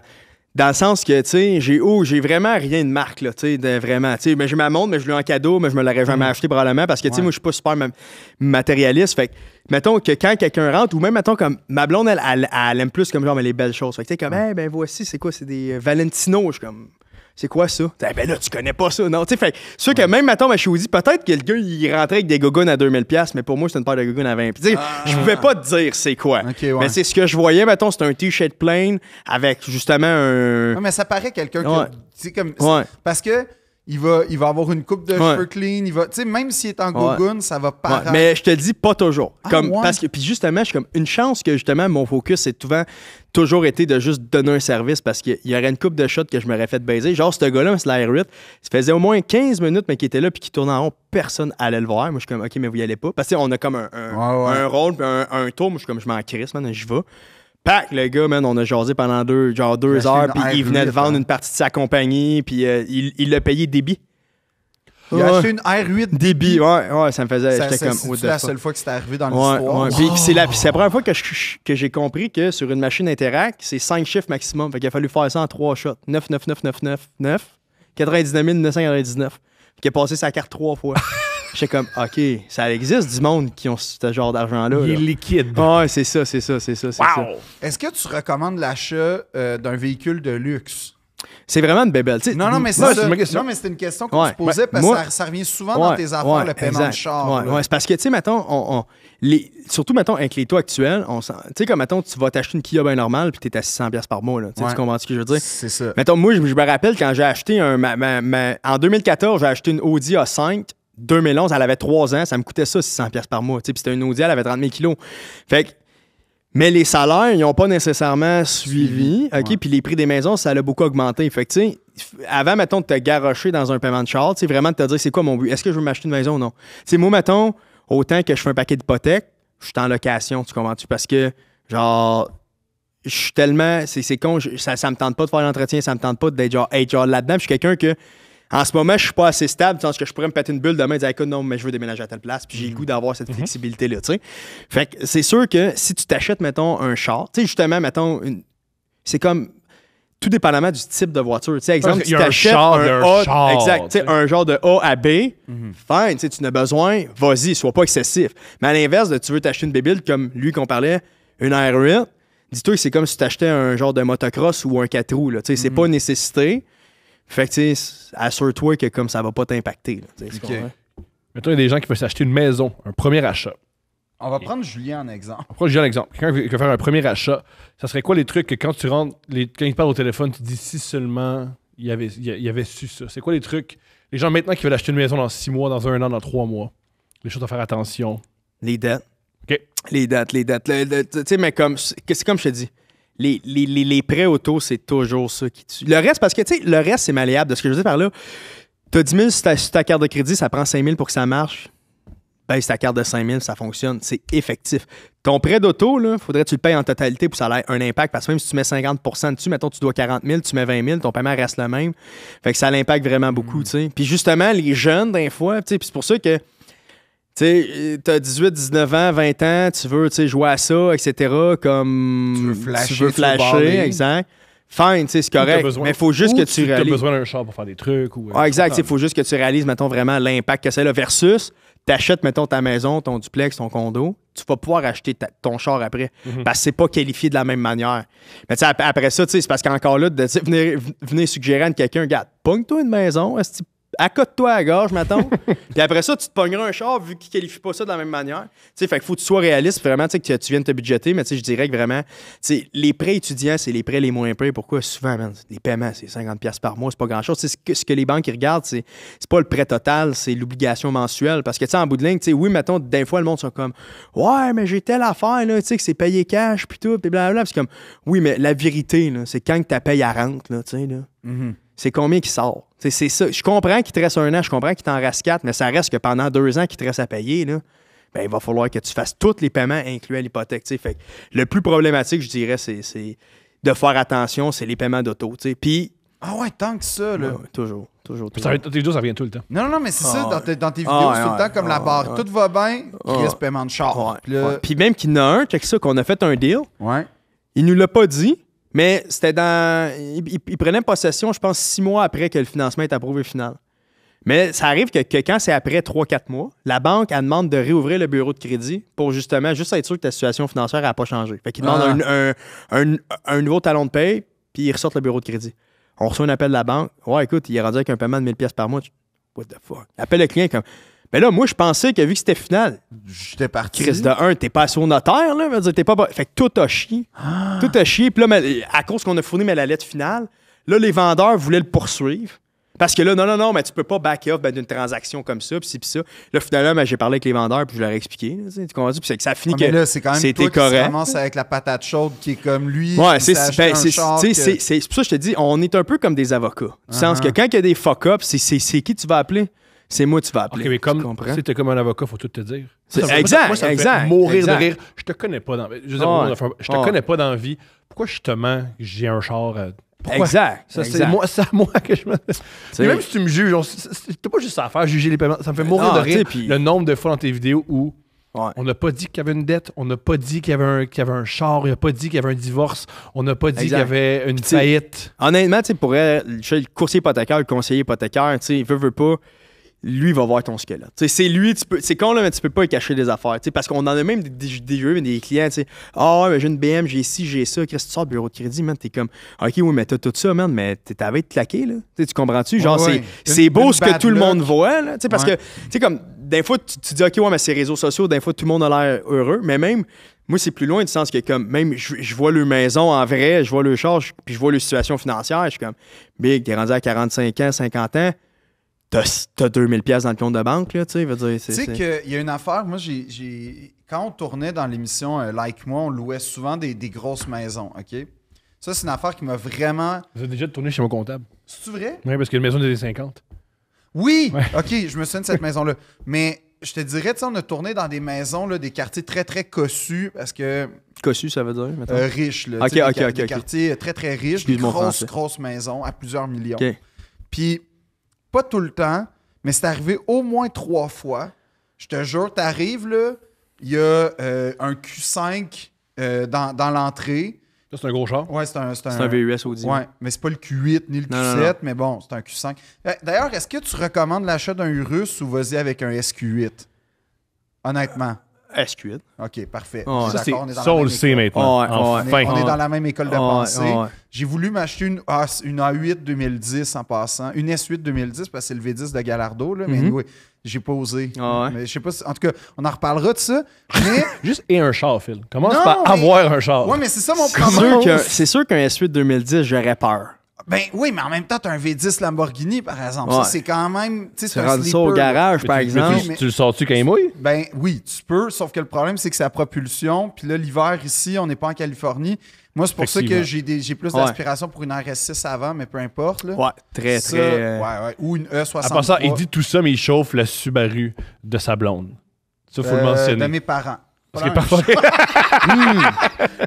dans le sens que, tu sais, j'ai oh, j'ai vraiment rien de marque, là, tu sais, vraiment. Tu sais, mais j'ai ma montre, mais je l'ai en cadeau, mais je me l'aurais jamais mm. acheté probablement parce que, tu sais, moi, je suis pas super matérialiste. Fait que, mettons que quand quelqu'un rentre, ou même, mettons, comme ma blonde, elle, aime plus comme genre, mais les belles choses. Fait que, tu sais, comme, eh ben voici, c'est quoi, c'est des Valentino. Je comme, c'est quoi ça? ben là, tu connais pas ça, non? Tu sais, sûr que même, je ma choisi, peut-être que le gars, il rentrait avec des gogoons à 2000$, mais pour moi, c'est une paire de gogoons à 20$. Ah. je pouvais pas te dire c'est quoi. Mais c'est ce que je voyais, Maintenant, c'était un t-shirt plain avec justement un. Non, mais ça paraît quelqu'un qui. comme, Parce que il va, il va avoir une coupe de cheveux clean, il va, tu sais, même s'il est en ouais. ça va pas... mais je te le dis pas toujours. Ah, parce que, puis justement, je suis comme une chance que justement mon focus ait toujours été de juste donner un service parce qu'il y aurait une coupe de shots que je m'aurais fait baiser. Genre, ce gars-là, c'est l'air 8, faisait au moins 15 minutes, mais qui était là, puis qui tournait en rond, personne allait le voir. Moi, je suis comme, OK, mais vous y allez pas. Parce que, on a comme un, rôle, un, tour, moi, je suis comme, je m'en crisse, man, j'y vais. Pac, le gars, man, on a jasé pendant deux, genre deux heures, puis il venait de vendre une partie de sa compagnie, puis euh, il l'a payé débit. Il a acheté une R8 débit. Ouais, ouais, ça me faisait. comme. C'est la seule fois que c'était arrivé dans l'histoire. Ouais, Puis, c'est la, première fois que, j'ai compris que sur une machine Interact, c'est 5 chiffres maximum. Fait qu'il a fallu faire ça en trois shots. 9, 9, 9, 9, 9, 99 999. Puis qu'il a passé sa carte trois fois. J'étais comme, OK, ça existe du monde qui ont ce genre d'argent-là. Il est liquide. Ah ouais, c'est ça, c'est ça, c'est ça. wow. Est-ce que tu recommandes l'achat euh, d'un véhicule de luxe? C'est vraiment une bébelle. non, non, mais c'est une question. une question qu'on ouais, posait parce que ça, revient souvent dans tes affaires, le paiement exact, de char. c'est parce que, tu sais, mettons, surtout, mettons, avec les taux actuels, tu sais, comme, mettons, tu vas t'acheter une Kia bien normale puis es à 600$ par mois. Là, tu comprends ce que je veux dire? C'est ça. Mettons, moi, je, me rappelle quand j'ai acheté un. en 2014, j'ai acheté une Audi A5 2011, elle avait 3 ans, ça me coûtait ça 600 pièces par mois. Puis c'était une Audi, elle avait 30 000 kilos. Fait que, mais les salaires, ils n'ont pas nécessairement suivi. OK? Puis les prix des maisons, ça a beaucoup augmenté. Fait que, tu sais, avant, mettons, de te garocher dans un paiement de charge, tu vraiment de te dire, c'est quoi mon but? Est-ce que je veux m'acheter une maison ou non? C'est moi, mettons, autant que je fais un paquet d'hypothèques, je suis en location, tu comprends-tu? Parce que, genre, je suis tellement. C'est con, ça, ça me tente pas de faire l'entretien, ça me tente pas d'être genre, hey, genre là-dedans. je suis quelqu'un que en ce moment, je suis pas assez stable, parce que je pourrais me péter une bulle demain et dire non, mais je veux déménager à telle place, puis j'ai le mm-hmm. goût d'avoir cette mm-hmm. flexibilité-là. Fait que c'est sûr que si tu t'achètes, mettons, un char, tu sais, justement, mettons, une... c'est comme tout dépendamment du type de voiture. Tu sais, exemple, tu t'achètes un, char, exact, un genre de A à B, mm-hmm. fine, tu, n'as as besoin, vas-y, sois pas excessif. Mais à l'inverse, tu veux t'acheter une bébile comme lui qu'on parlait, une R8, dis-toi que c'est comme si tu t'achetais un genre de motocross ou un 4 roues. Tu sais, c'est pas une nécessité, fait que, tu assure-toi que comme ça va pas t'impacter. Maintenant, okay. il y a des gens qui veulent s'acheter une maison, un premier achat. On va prendre Julien en exemple. On prendre Julien en exemple. Quelqu'un qui veut faire un premier achat, ça serait quoi les trucs que quand tu rentres, les... quand il parle au téléphone, tu dis si seulement il avait, il avait su ça. C'est quoi les trucs, les gens maintenant qui veulent acheter une maison dans six mois, dans un an, dans trois mois, les choses à faire attention? Les dettes. OK. Les dettes, les dettes. tu sais, mais comme, c'est comme je te dis, les, les, les, prêts auto, c'est toujours ça qui tue. Le reste, parce que, tu sais, le reste, c'est malléable. De ce que je veux dire par là, tu as 10 000 sur ta, ta, carte de crédit, ça prend 5 000 pour que ça marche. Ben, ta carte de 5 000, ça fonctionne. C'est effectif. Ton prêt d'auto, il faudrait que tu le payes en totalité pour que ça ait un impact. Parce que même si tu mets 50 dessus, mettons, tu dois 40 000, tu mets 20 000, ton paiement reste le même. Fait que ça l'impacte vraiment beaucoup, mm. tu sais. Puis justement, les jeunes, d'un fois, tu sais, c'est pour ça que tu as 18, 19 ans, 20 ans, tu veux jouer à ça, etc. Comme tu veux flasher, flasher exact. Fine, c'est correct. Mais il faut juste que tu, réalises. Tu as besoin d'un char pour faire des trucs. Ou, euh, ah, exact. Il faut juste que tu réalises, mettons, vraiment l'impact que c'est là. Versus, t'achètes, mettons, ta maison, ton duplex, ton condo, tu vas pouvoir acheter ton char après. Mhm. Parce que c'est pas qualifié de la même manière. Mais après ça, c'est parce qu'encore là, de venir, suggérer à quelqu'un, Garde, pogne-toi une maison, est-ce-tu accote-toi à gorge, mettons. puis après ça, tu te pogneras un char vu qu'il qualifie pas ça de la même manière. Tu fait qu'il faut que tu sois réaliste, vraiment, tu sais, que tu viennes te budgéter, mais tu je dirais que vraiment, les prêts étudiants, c'est les prêts les moins payés. Pourquoi souvent, les paiements, c'est 50$ par mois, c'est pas grand-chose. Ce que, les banques regardent, c'est pas le prêt total, c'est l'obligation mensuelle. Parce que, tu sais, en bout de ligne, oui, mettons, des fois, le monde sont comme, ouais, mais j'ai telle affaire, là, tu sais, que c'est payé cash, puis tout, puis blablabla. Puis comme, oui, mais la vérité, c'est quand que tu payes à rente, là, tu sais, là. Mm-hmm c'est combien qui sort. C'est ça. Je comprends qu'il te reste un an, je comprends qu'il t'en reste quatre, mais ça reste que pendant deux ans qu'il te reste à payer, là, ben, il va falloir que tu fasses tous les paiements, incluant l'hypothèque. le plus problématique, je dirais, c'est de faire attention, c'est les paiements d'auto. Puis. Ah ouais, tant que ça, là. Ah toujours. Toujours. ça, tes vidéos, ça revient tout le temps. Non, non, mais c'est ça, ah dans, tes, dans tes vidéos, ah tout le temps comme la barre. Tout va bien, il ce paiement de char. Puis, Puis même qu'il y en a un, quelque ça, qu'on a fait un deal. Ouais. Il nous l'a pas dit. Mais c'était dans. Il, prenait possession, je pense, six mois après que le financement est approuvé final. Mais ça arrive que, quand c'est après trois, quatre mois, la banque, elle demande de réouvrir le bureau de crédit pour justement juste être sûr que ta situation financière n'a pas changé. Fait qu'ils demandent ah. un, nouveau talon de paye, puis ils ressortent le bureau de crédit. On reçoit un appel de la banque. Ouais, écoute, il est rendu avec un paiement de 1000$ par mois. What the fuck? Appelle le client comme mais là, moi, je pensais que vu que c'était final, j'étais parti. Chris de 1, t'es pas sur au notaire, là. pas... Fait que tout a chié. Ah. Tout a chié. Puis là, mais, à cause qu'on a fourni mais la lettre finale, là, les vendeurs voulaient le poursuivre. Parce que là, non, non, non, mais tu peux pas back off ben, d'une transaction comme ça, puis puis ça. Là, finalement, ben, j'ai parlé avec les vendeurs, puis je leur ai expliqué. tu comprends? Puis c'est que ça finit ah, que c'est c'était correct. Qui commence avec la patate chaude qui est comme lui. Ouais, c'est, ben, c'est, c'est, c'est pour ça que je te dis, on est un peu comme des avocats. Du sens ah, que quand il y a des fuck-ups, c'est qui tu vas appeler? c'est moi tu vas appeler. comme, tu comme un avocat, faut tout te dire. C'est, exact, moi, ça exact, fait mourir de rire. Je te connais pas dans, je, te connais pas dans la vie. Pourquoi justement j'ai un char à... Exact. Ça, c'est moi, à moi que je me. même si tu me juges, on, pas juste à faire juger les paiements. Ça me fait mourir de rire le nombre de fois dans tes vidéos où on n'a pas dit qu'il y avait une dette, on n'a pas dit qu'il y avait un, y avait un char, on n'a pas dit qu'il y avait un divorce, on n'a pas dit qu'il y avait une faillite. Honnêtement, tu sais, pour le hypothécaire, le conseiller hypothécaire, tu sais, veut pas lui va voir ton squelette. c'est lui, tu peux, c'est con là, mais tu peux pas y cacher des affaires. parce qu'on en a même des, des, jeux, des clients, ah j'ai une BM, j'ai ci, j'ai ça, qu'est-ce que tu sors bureau de crédit, t'es comme, ok, oui, mais t'as tout ça, man, mais t'avais de claqué, là. tu comprends-tu? Genre, c'est, beau ce que tout le monde voit, là. parce que, tu sais, comme, d'un fois, tu, dis, ok, ouais, mais c'est réseaux sociaux, d'un fois, tout le monde a l'air heureux, mais même, moi, c'est plus loin du sens que, comme, même, je, vois leur maison en vrai, je vois le charge, puis je vois leur situation financière, je suis comme, big, t'es rendu à 45 ans, 50 ans, t'as 2000 pièces dans le compte de banque, là, tu sais. Tu sais qu'il y a une affaire, moi, j'ai quand on tournait dans l'émission euh, Like Moi, on louait souvent des, grosses maisons, OK? Ça, c'est une affaire qui m'a vraiment... Vous avez déjà tourné chez mon comptable. cest vrai? Oui, parce qu'il y a maison des 50. Oui! OK, je me souviens de cette maison-là. Mais je te dirais, tu on a tourné dans des maisons, là, des quartiers très, très cossus, parce que... Cossus, ça veut dire, euh, riches, là. OK, quartiers très, très riches, des grosses, grosses maisons à plusieurs millions. OK. Puis pas tout le temps, mais c'est arrivé au moins trois fois. Je te jure, t'arrives là, il y a euh, un Q5 euh, dans, dans l'entrée. c'est un gros char. Ouais, c'est un, c'est un, un VUS Audi. Ouais, mais c'est pas le Q8 ni le Q7, mais bon, c'est un Q5. Euh, d'ailleurs, est-ce que tu recommandes l'achat d'un Urus ou vas-y avec un SQ8? Honnêtement. S8. OK, parfait. ça, on est dans maintenant. on, est, dans la même école de pensée. J'ai voulu m'acheter une, A8 2010 en passant, une S8 2010 parce que c'est le V10 de Gallardo, là, mais oui, mhm. j'ai pas osé. Ah mais je sais pas en tout cas, on en reparlera de ça. Mais... Juste et un char, Phil. Commence par avoir un char. Oui, mais c'est ça mon C'est sûr qu'un S8 2010, j'aurais peur. Ben oui, mais en même temps, t'as un V10 Lamborghini, par exemple. Ça, c'est quand même. Tu rends ça au garage, par exemple. Tu, le sors-tu quand il mouille? Ben oui, tu peux, sauf que le problème, c'est que c'est la propulsion. Puis là, l'hiver ici, on n'est pas en Californie. Moi, c'est pour ça que j'ai, plus d'aspiration pour une RS6 avant, mais peu importe. Ouais, très, très. Ou une e 60 À part ça, il dit tout ça, mais il chauffe la Subaru de sa blonde. Ça, faut le euh, mentionner. De mes parents. Parce que parfois...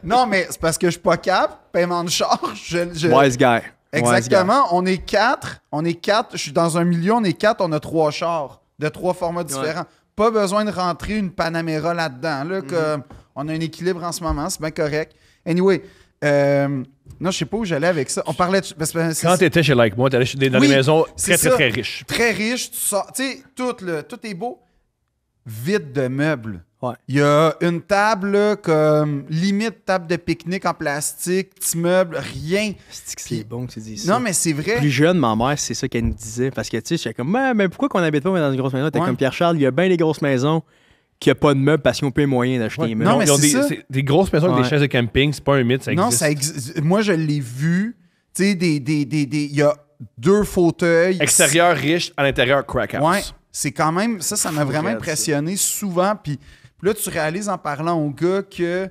Non, mais c'est parce que je suis pas capable, paiement de charge. Wise guy. Exactement. on est quatre. On est quatre. Je suis dans un million, on est quatre. On a trois chars de trois formats différents. Pas besoin de rentrer une Panamera là-dedans. Là, mhm. On a un équilibre en ce moment. C'est bien correct. Anyway. Euh, non, je sais pas où j'allais avec ça. On parlait de. Parce chez Like Moi, allais dans des maisons très, très, très, riches. Très riche. Tu sais, tout, le, tout est beau. Vide de meubles. Il y a une table comme limite table de pique-nique en plastique, petit meuble, rien. C'est bon que tu dis ça. Non, mais c'est vrai. Plus jeune, ma mère, c'est ça qu'elle nous disait. Parce que tu sais, j'étais comme, mais, pourquoi qu'on n'habite pas dans une grosse maison? T'es comme Pierre-Charles, il y a bien des grosses maisons qui n'ont a pas de meubles parce qu'ils n'ont pas les moyens d'acheter des meubles. Non, mais c'est des, des, grosses maisons avec des chaises de camping, c'est pas un mythe, ça existe. Non, ça existe. Moi, je l'ai vu. Tu sais, des, des, des, il y a deux fauteuils. Extérieur riche, à l'intérieur crack house. Ouais, c'est quand même, ça, ça m'a vraiment impressionné souvent. Puis puis là, tu réalises en parlant au gars qu'il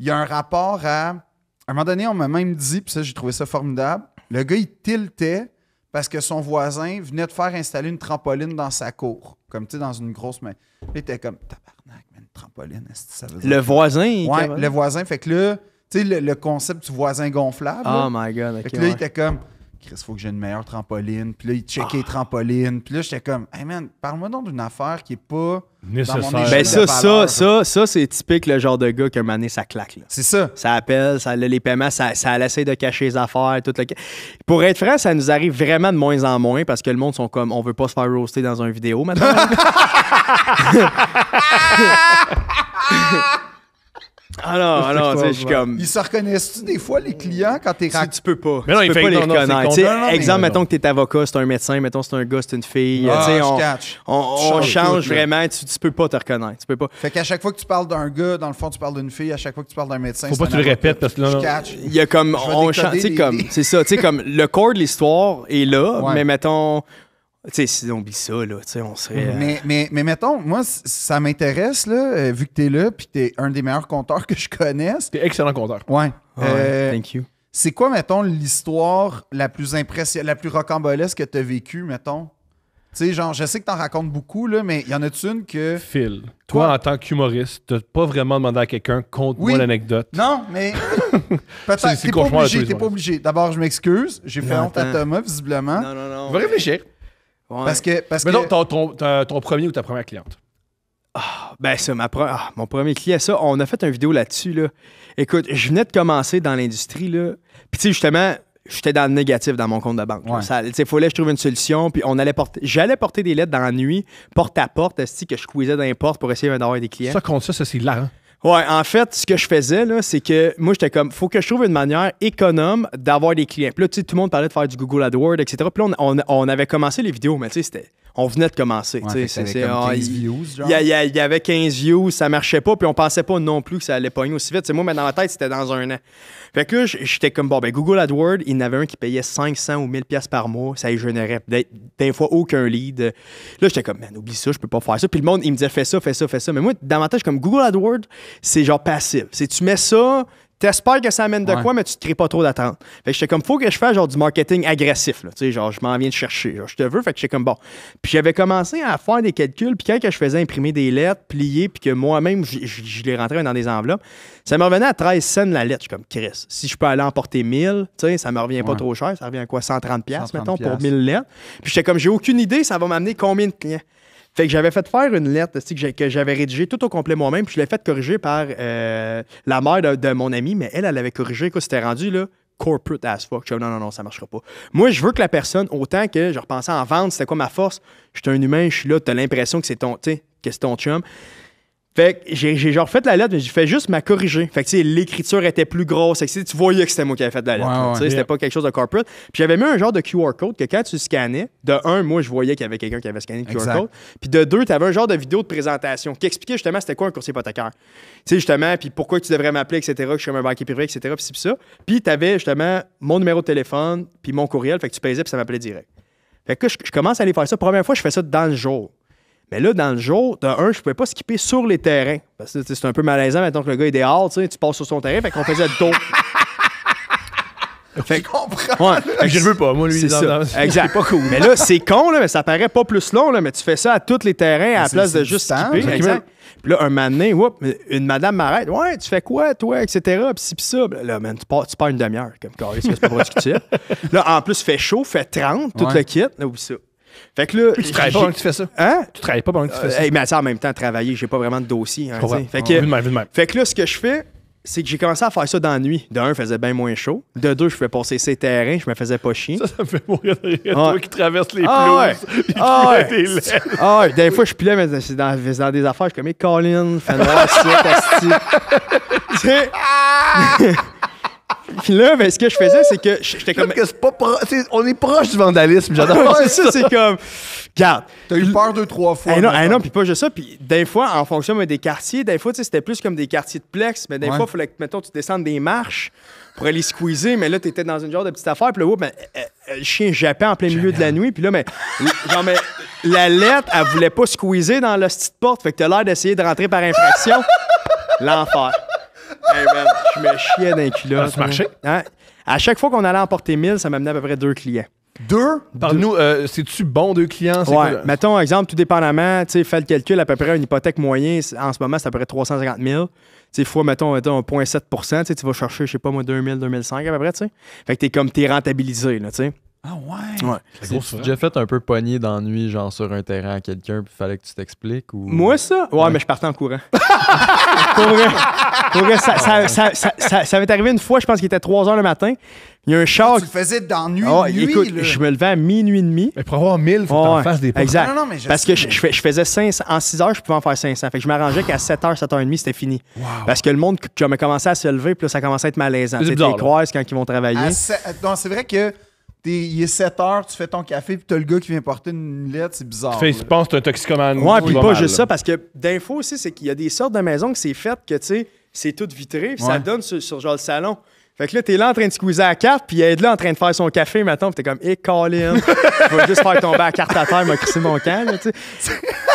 y a un rapport à. À un moment donné, on m'a même dit, puis ça, j'ai trouvé ça formidable. Le gars, il tiltait parce que son voisin venait de faire installer une trampoline dans sa cour. Comme, tu sais, dans une grosse. main il était comme, tabarnak, mais une trampoline, ça veut dire. Le voisin, il Ouais, le voisin. Fait que là, tu sais, le, concept du voisin gonflable. Oh my God, Fait que là, il était comme il faut que j'ai une meilleure trampoline. Puis là, il checkait ah. les trampolines. Puis là, j'étais comme, hey man, parle-moi donc d'une affaire qui est pas. Nécessaire. ben ça, ça, ça, ça, c'est typique le genre de gars qu'un donné ça claque. C'est ça. Ça appelle, ça, les paiements, ça, ça essaie de cacher les affaires. Tout le... Pour être franc, ça nous arrive vraiment de moins en moins parce que le monde sont comme, on veut pas se faire roaster dans une vidéo maintenant. Ah non, non, tu sais, je suis comme. Ils se reconnaissent-tu des fois, les clients, quand t'es rac... Tu peux pas. Mais non, tu peux pas les reconnaître. exemple, mettons que t'es avocat, c'est un médecin, mettons c'est un gars, c'est une fille. Ah, tu je on, change vraiment, tu, peux pas te reconnaître. Tu peux pas. Fait qu'à chaque fois que tu parles d'un gars, dans le fond, tu parles d'une fille, à chaque fois que tu parles d'un médecin, Faut pas que tu le répètes parce que là. Il y a comme. On change. C'est ça, tu sais, comme le corps de l'histoire est là, mais mettons tu sais, on dit ça, on serait... Mhm. Euh, mais, mais, mettons, moi, ça m'intéresse, là, euh, vu que t'es là, puis que t'es un des meilleurs conteurs que je connaisse. T'es excellent conteur. Ouais. Ah euh, thank you. C'est quoi, mettons, l'histoire la plus impressionnante, la plus rocambolesque que t'as vécue, mettons? Tu sais, genre, je sais que t'en racontes beaucoup, là, mais il y en a une que. Phil, toi, en tant qu'humoriste, t'as pas vraiment demandé à quelqu'un, conte-moi l'anecdote. Non, mais. Peut-être. T'es pas obligé, t'es pas obligé. D'abord, je m'excuse. J'ai fait honte à Thomas, visiblement. Non, non, non. va réfléchir. Parce que. Mais que... ton, premier ou ta première cliente? Ah, ben ça, ma ah, mon premier client, ça, on a fait une vidéo là-dessus. Là. Écoute, je venais de commencer dans l'industrie. Là. Puis tu sais, justement, j'étais dans le négatif dans mon compte de banque. Il fallait que je trouve une solution. Puis on allait j'allais porter des lettres dans la nuit, porte à porte, que je cuisais dans les portes pour essayer d'avoir des clients. Ça compte ça, ça c'est là. Ouais, en fait, ce que je faisais, là, c'est que moi, j'étais comme, faut que je trouve une manière économe d'avoir des clients. Puis là, tu sais, tout le monde parlait de faire du Google AdWords, etc. Puis là, on, on avait commencé les vidéos, mais tu sais, c'était on venait de commencer. Ah, il y, Il y, avait 15 views, ça marchait pas, puis on pensait pas non plus que ça allait pogner aussi vite. moi, mais dans ma tête, c'était dans un an. Fait que j'étais comme, bon, ben Google AdWords, il y en avait un qui payait 500 ou 1000 pièces par mois, ça y générait des, fois aucun lead. Là, j'étais comme, man, oublie ça, je peux pas faire ça. Puis le monde, il me disait, fais ça, fais ça, fais ça. Mais moi, davantage comme Google AdWords, c'est genre passif. C'est tu mets ça, t'espères que ça amène de quoi, mais tu te crées pas trop d'attente. Fait que j'étais comme, faut que je fasse genre du marketing agressif, là. Tu sais, genre, je m'en viens de chercher, je te veux. Fait que j'étais comme, bon. Puis j'avais commencé à faire des calculs, puis quand que je faisais imprimer des lettres, plier, puis que moi-même, je les rentrais dans des enveloppes, ça me revenait à 13 cents la lettre. Je comme, Chris, si je peux aller emporter 1000, tu sais, ça me revient pas trop cher, ça revient à quoi, 130 pièces mettons, pour 1000 lettres. Puis j'étais comme, j'ai aucune idée, ça va m'amener combien de clients. Fait que j'avais fait faire une lettre que j'avais rédigée tout au complet moi-même, puis je l'ai fait corriger par euh, la mère de, mon ami, mais elle, elle avait corrigé, quoi, c'était rendu là, corporate as fuck. non, non, non, ça marchera pas. Moi, je veux que la personne, autant que je repensais en vente, c'était quoi ma force? Je suis un humain, je suis là, t'as l'impression que c'est ton, que c'est ton chum. Fait que j'ai, genre fait la lettre, mais j'ai fait juste ma corriger. Fait que l'écriture était plus grosse. Fait tu voyais que c'était moi qui avais fait la lettre. C'était pas quelque chose de corporate. Puis j'avais mis un genre de QR code que quand tu scannais, de un, moi je voyais qu'il y avait quelqu'un qui avait scanné le QR code. Puis de deux, tu avais un genre de vidéo de présentation qui expliquait justement c'était quoi un courtier hypothécaire. Tu sais, justement, puis pourquoi tu devrais m'appeler, etc., que je suis un banquier privé, etc., puis tu avais justement mon numéro de téléphone, puis mon courriel. Fait que tu payais, puis ça m'appelait direct. Fait que je, je commence à aller faire ça. Première fois, je fais ça dans le jour. Mais là, dans le jour, de un, je pouvais pas skipper sur les terrains. Parce que c'est un peu malaisant, maintenant que le gars est dehors, tu passes sur son terrain, fait qu'on faisait le tour. comprends. je le veux pas, moi, lui. C'est ça. Exact. pas cool. Mais là, c'est con, mais ça paraît pas plus long, mais tu fais ça à tous les terrains à la place de juste skipper. Exact. Puis là, un matin, une madame m'arrête. Ouais, tu fais quoi, toi, etc. Puis si, puis ça. Là, tu pars, une demi-heure, comme carré, c'est pas là, en plus, fait chaud, fait 30, tout le kit. Là, ça. Fait que là. Tu travailles pas pendant que tu fais ça. Hein? Tu travailles pas pendant que tu fais ça. mais ça, en même temps, travailler, j'ai pas vraiment de dossier. Hein, fait, ah, que, même, fait que là, ce que je fais, c'est que j'ai commencé à faire ça dans la nuit. De un, il faisait bien moins chaud. De deux, je pouvais passer ces terrains, je me faisais pas chier. Ça, ça me fait mourir de Ah. Toi qui traverses les ah, ouais. ah, ouais. Ah, ouais. Des fois, je pilais, mais c'est dans, dans, des affaires, je suis comme « Mais Colin, fais-moi ça, Puis là, ben, ce que je faisais, c'est que j'étais comme. On est proche du vandalisme, j'adore. c'est ça, c'est comme. Garde. T'as eu peur deux, trois fois. Eh et eh non, puis pas juste ça. Puis des fois, en fonction des quartiers, des fois, c'était plus comme des quartiers de plex, mais des fois, il fallait que, mettons, tu descendes des marches pour aller squeezer, mais là, t'étais dans une genre de petite affaire, puis là, ben, euh, euh, le chien jappait en plein milieu de la nuit, puis là, mais, ben, genre, mais la lettre, elle voulait pas squeezer dans la petite porte, fait que t'as l'air d'essayer de rentrer par infraction. L'enfer je me chiais d'un cul. Ça marché? Hein? À chaque fois qu'on allait emporter 1000, ça m'amenait à peu près deux clients. Deux? par nous euh, c'est-tu bon deux clients? Ouais. Mettons, exemple, tout dépendamment, tu fais le calcul, à peu près une hypothèque moyenne, en ce moment, c'est à peu près 350 000. Tu sais, fois, mettons, mettons 0,7 tu vas chercher, je sais pas moi, 2000, 2005 à peu près, tu sais. Fait que t'es comme, t'es rentabilisé, là, tu sais. Ah ouais? ouais. déjà fait un peu poignée d'ennui, genre sur un terrain à quelqu'un, puis fallait que tu t'expliques ou. Moi, ça? Ouais, mais je partais en courant. Pour ça, avait ça, arrivé une fois, je pense qu'il était 3 h le matin. Il y a un ah, choc. Tu le faisais d'ennui. Oh, écoute, je me levais à minuit et demi. Mais pour avoir 1000, faut que tu fasses des Exact. Parce que je, faisais 500. En 6 h je pouvais en faire 500. Fait que je m'arrangeais qu'à 7 h, 7 h 30, c'était fini. Parce que le monde, j'avais commencé à se lever, puis ça commençait à être malaisant. C'est des croises quand ils vont travailler. donc c'est vrai que il est 7 heures, tu fais ton café, puis t'as le gars qui vient porter une lettre, c'est bizarre. je pense que un toxicomane. Ouais, puis pas juste ça, parce que d'info aussi, c'est qu'il y a des sortes de maisons que c'est fait que, tu sais, c'est tout vitré, puis ça donne sur, sur genre le salon. Fait que là, t'es là en train de squeezer à carte, puis elle est là en train de faire son café, maintenant, t'es comme, hé, hey, Colin, je vais juste faire tomber à carte à terre, m'a crissé mon camp, là, tu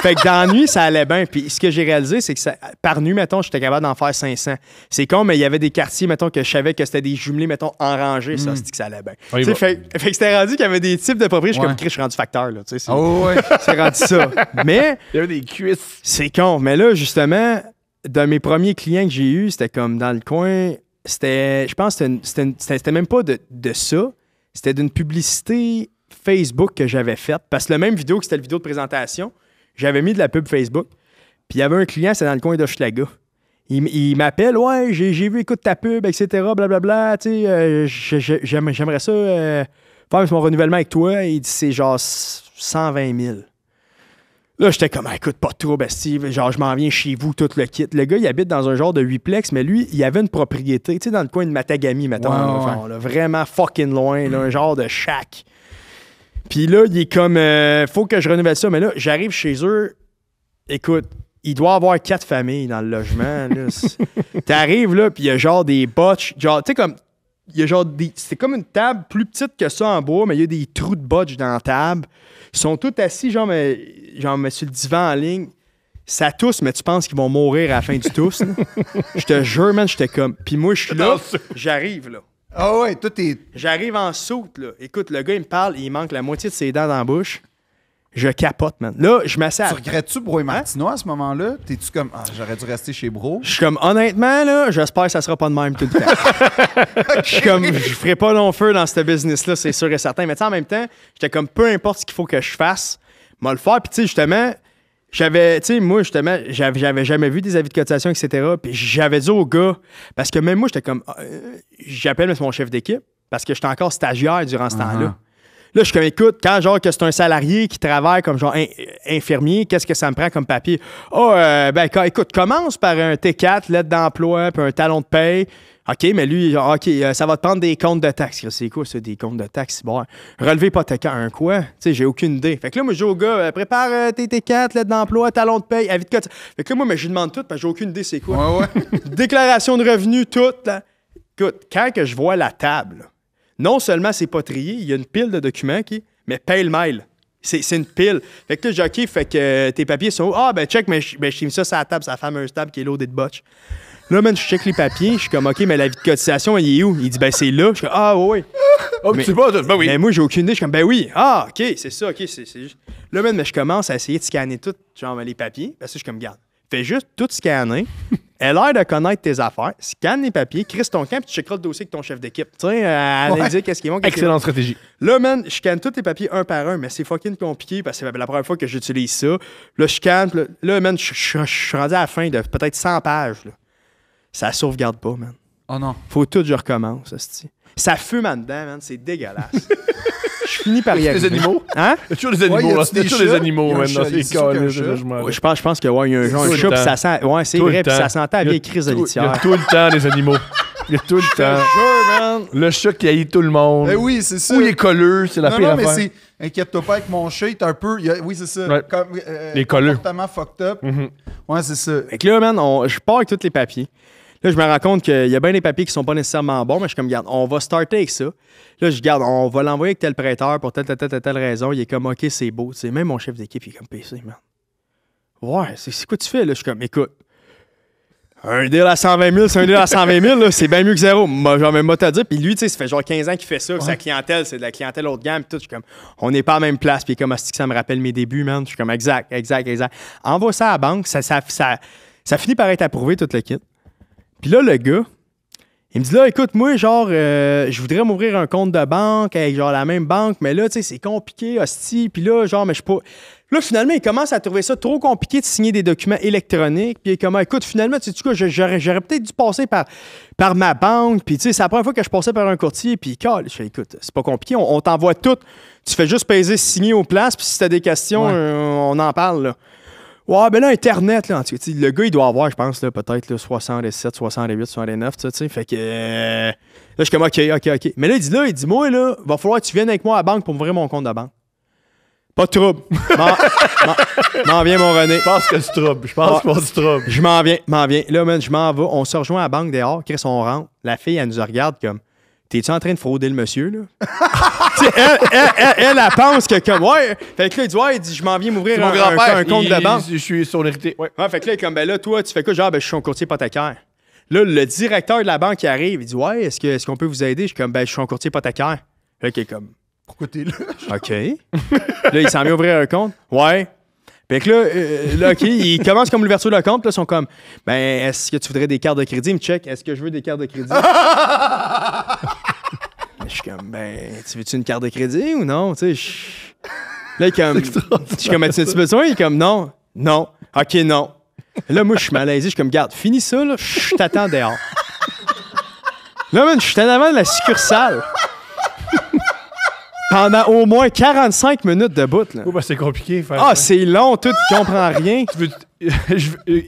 Fait que dans la nuit, ça allait bien. Puis ce que j'ai réalisé, c'est que par nuit, mettons, j'étais capable d'en faire 500. C'est con, mais il y avait des quartiers, mettons, que je savais que c'était des jumelés, mettons, en rangée, ça, mm. c'est que ça allait bien. fait, que c'était rendu qu'il y avait des types de propriétés, je suis comme, je suis rendu facteur, là, tu sais. C'est, ah c'est rendu ça. Mais. Il y avait des cuisses. C'est con, mais là, justement, de mes premiers clients que j'ai eu c'était comme dans le coin c'était, je pense, c'était même pas de, de ça. C'était d'une publicité Facebook que j'avais faite. Parce que la même vidéo que c'était la vidéo de présentation, j'avais mis de la pub Facebook. Puis il y avait un client, c'était dans le coin d'Hochelaga. Il, il m'appelle, ouais, j'ai vu, écoute ta pub, etc., blablabla, tu sais, euh, j'aimerais ça euh, faire mon renouvellement avec toi. Il dit, c'est genre 120 000. Là, j'étais comme, ah, écoute, pas trop, ben, genre, je m'en viens chez vous, tout le kit. Le gars, il habite dans un genre de huiplex, mais lui, il avait une propriété, tu sais, dans le coin de Matagami, mettons. vraiment fucking loin, un mm. genre de shack. Puis là, il est comme, euh, faut que je renouvelle ça, mais là, j'arrive chez eux, écoute, il doit avoir quatre familles dans le logement. T'arrives là, puis il y a genre des botches, genre, tu sais, comme, il y a genre des. C'est comme une table plus petite que ça en bois, mais il y a des trous de botches dans la table sont tous assis, genre, mais, genre, sur le divan en ligne. Ça tousse, mais tu penses qu'ils vont mourir à la fin du tousse. Je te jure, man, j'étais comme. Puis moi, je suis là, j'arrive, là. Ah ouais, tout est. J'arrive en saute, là. Écoute, le gars, il me parle, il manque la moitié de ses dents dans la bouche. Je capote, man. Là, je m'assieds à... Tu regrettes-tu Bro et hein? Martino à ce moment-là? T'es-tu comme, ah, j'aurais dû rester chez Bro? Je suis comme, honnêtement, là, j'espère que ça sera pas de même tout le temps. Je suis comme, je ferai pas long feu dans ce business-là, c'est sûr et certain. Mais tu en même temps, j'étais comme, peu importe ce qu'il faut que je fasse, moi le faire. Puis tu sais, justement, j'avais, tu sais, moi, justement, j'avais, jamais vu des avis de cotisation, etc. Puis j'avais dit au gars, parce que même moi, j'étais comme, ah, euh, j'appelle mon chef d'équipe, parce que j'étais encore stagiaire durant ce ah, temps-là. Ah. Là, je suis comme, écoute, quand genre que c'est un salarié qui travaille comme genre infirmier, qu'est-ce que ça me prend comme papier? oh, euh, ben, écoute, commence par un T4, lettre d'emploi, puis un talon de paye. OK, mais lui, OK, euh, ça va te prendre des comptes de taxes. C'est quoi, ça, des comptes de taxes? Bon, relevez hein? relevé cas un quoi? Tu sais, j'ai aucune idée. Fait que là, moi, je dis au gars, euh, prépare euh, tes T4, lettre d'emploi, talon de paye, avis de Fait que là, moi, mais je lui demande tout, parce que j'ai aucune idée, c'est quoi. Déclaration de revenus, tout. Écoute, quand que je vois la table, non seulement c'est pas trié, il y a une pile de documents qui mais pile mail, C'est une pile. Fait que là, jockey, fait que euh, tes papiers sont Ah, ben check, mais je ben, mis ça sur la table, sa fameuse table qui est l'eau de botch. Là, man, je check les papiers, je suis comme OK, mais la vie de cotisation, elle est où Il dit Ben c'est là. Je suis comme Ah, oui. Oh, mais, tu pas, ben oui. Mais moi, j'ai aucune idée. Je suis comme Ben oui. Ah, OK, c'est ça, OK. c'est Là, mais je commence à essayer de scanner tout, genre, les papiers. Parce ça, je suis comme Garde fais juste tout scanner. Elle a l'air de connaître tes affaires. Scanne les papiers, crise ton camp, puis tu checkeras le dossier avec ton chef d'équipe. Tu sais, elle euh, analyser qu'est-ce qu'il manque. Excellente stratégie. Là, man, je scanne tous tes papiers un par un, mais c'est fucking compliqué parce que c'est la première fois que j'utilise ça. Là, je scanne. Là, man, je suis rendu à la fin de peut-être 100 pages. Là. Ça sauvegarde pas, man. Oh non. Faut tout je recommence, ça, ça fume en dedans, man. C'est dégueulasse. je finis par y aller. des animaux? Hein? Y a toujours des animaux, là? Y a des animaux, maintenant? C'est calme, je pense, je pense que, ouais, il y a un, genre, un chat, ça sent... Ouais, c'est vrai, ça sentait à vieille crise de litière. Il y a tout le temps des animaux. Il y a tout le temps. Le chat qui haït tout le monde. oui, c'est ça. Ou les est colleux, c'est la pire affaire non, mais c'est... Inquiète-toi pas avec mon chat, il est un peu. oui, c'est ça. Comme, les colleux. Totalement fucked up. Ouais, c'est ça. Et là, man, je pars avec tous les papiers. Là, je me rends compte qu'il y a bien des papiers qui sont pas nécessairement bons, mais je suis comme, regarde, on va starter avec ça. Là, je garde, on va l'envoyer avec tel prêteur pour telle, telle, telle, raison. Il est comme, OK, c'est beau. même mon chef d'équipe, il est comme PC, man. Ouais, c'est quoi tu fais? Là, je suis comme, écoute, un deal à 120 000, c'est un deal à 120 000, c'est bien mieux que zéro. Moi, ai même moi, t'as dire. Puis lui, tu sais, ça fait genre 15 ans qu'il fait ça, sa clientèle, c'est de la clientèle haut de gamme. Puis tout, je suis comme, on n'est pas à la même place. Puis comme, ça me rappelle mes débuts, man. Je suis comme, exact, exact, exact. Envoie ça à la banque, ça, ça, ça, finit par être approuvé, tout le kit. Puis là, le gars, il me dit là, écoute, moi, genre, euh, je voudrais m'ouvrir un compte de banque avec genre la même banque, mais là, tu sais, c'est compliqué, hostie. Puis là, genre, mais je peux pas. Là, finalement, il commence à trouver ça trop compliqué de signer des documents électroniques. Puis il est ah, écoute, finalement, tu sais, quoi, j'aurais, peut-être dû passer par, par ma banque. Puis tu sais, c'est la première fois que je passais par un courtier. Puis Je fais, écoute, c'est pas compliqué, on, t'envoie tout. Tu fais juste peser signer aux places. Puis si t'as des questions, euh, on en parle, là. Ouais, ben là, Internet, là, en tout cas, le gars, il doit avoir, je pense, peut-être 67, 68, 69, tu sais, fait que. Euh, là, je suis comme, ok, ok, ok. Mais là, il dit, là, il dit, moi, là, va falloir que tu viennes avec moi à la banque pour ouvrir mon compte de banque. Pas de trouble. M'en viens, mon René. Je pense que c'est trouble. Je pense que c'est trouble. Je m'en viens, m'en viens. Là, man, je m'en vais. On se rejoint à la banque dehors. Chris, on rentre. La fille, elle nous regarde comme. T'es-tu en train de frauder le monsieur, là? elle, elle, elle, pense que comme, ouais. Fait que là, il dit, ouais, il dit, je m'en viens m'ouvrir un, père un, compte de banque. Je suis son héritier. Ouais. ouais. Ah, fait que là, comme, ben là, toi, tu fais quoi? Genre, ben, je suis un courtier hypothécaire. Là, le directeur de la banque qui arrive, il dit, ouais, est-ce, que, est-ce qu'on peut vous aider? Je suis comme, ben, je suis un courtier hypothécaire. Là, il est comme, pourquoi t'es OK. là, il s'en vient ouvrir un compte. Ouais. Fait que là, euh, là, OK, il commence comme l'ouverture de compte. Là, ils sont comme, ben, est-ce que tu voudrais des cartes de crédit? Il me check, est-ce que je veux des cartes de crédit? je suis comme, ben, tu veux-tu une carte de crédit ou non? Tu sais, je... Là, comme, je suis comme, as-tu besoin? Il est comme, non, non, ok, non. Là, moi, je suis malaisé, je suis comme, garde, finis ça, là, je t'attends dehors. Là, man, je suis en avant de la succursale. Pendant au moins 45 minutes de bout, là. Oh, ben, c'est compliqué, Ah, c'est long, tout, tu comprends rien. Tu veux,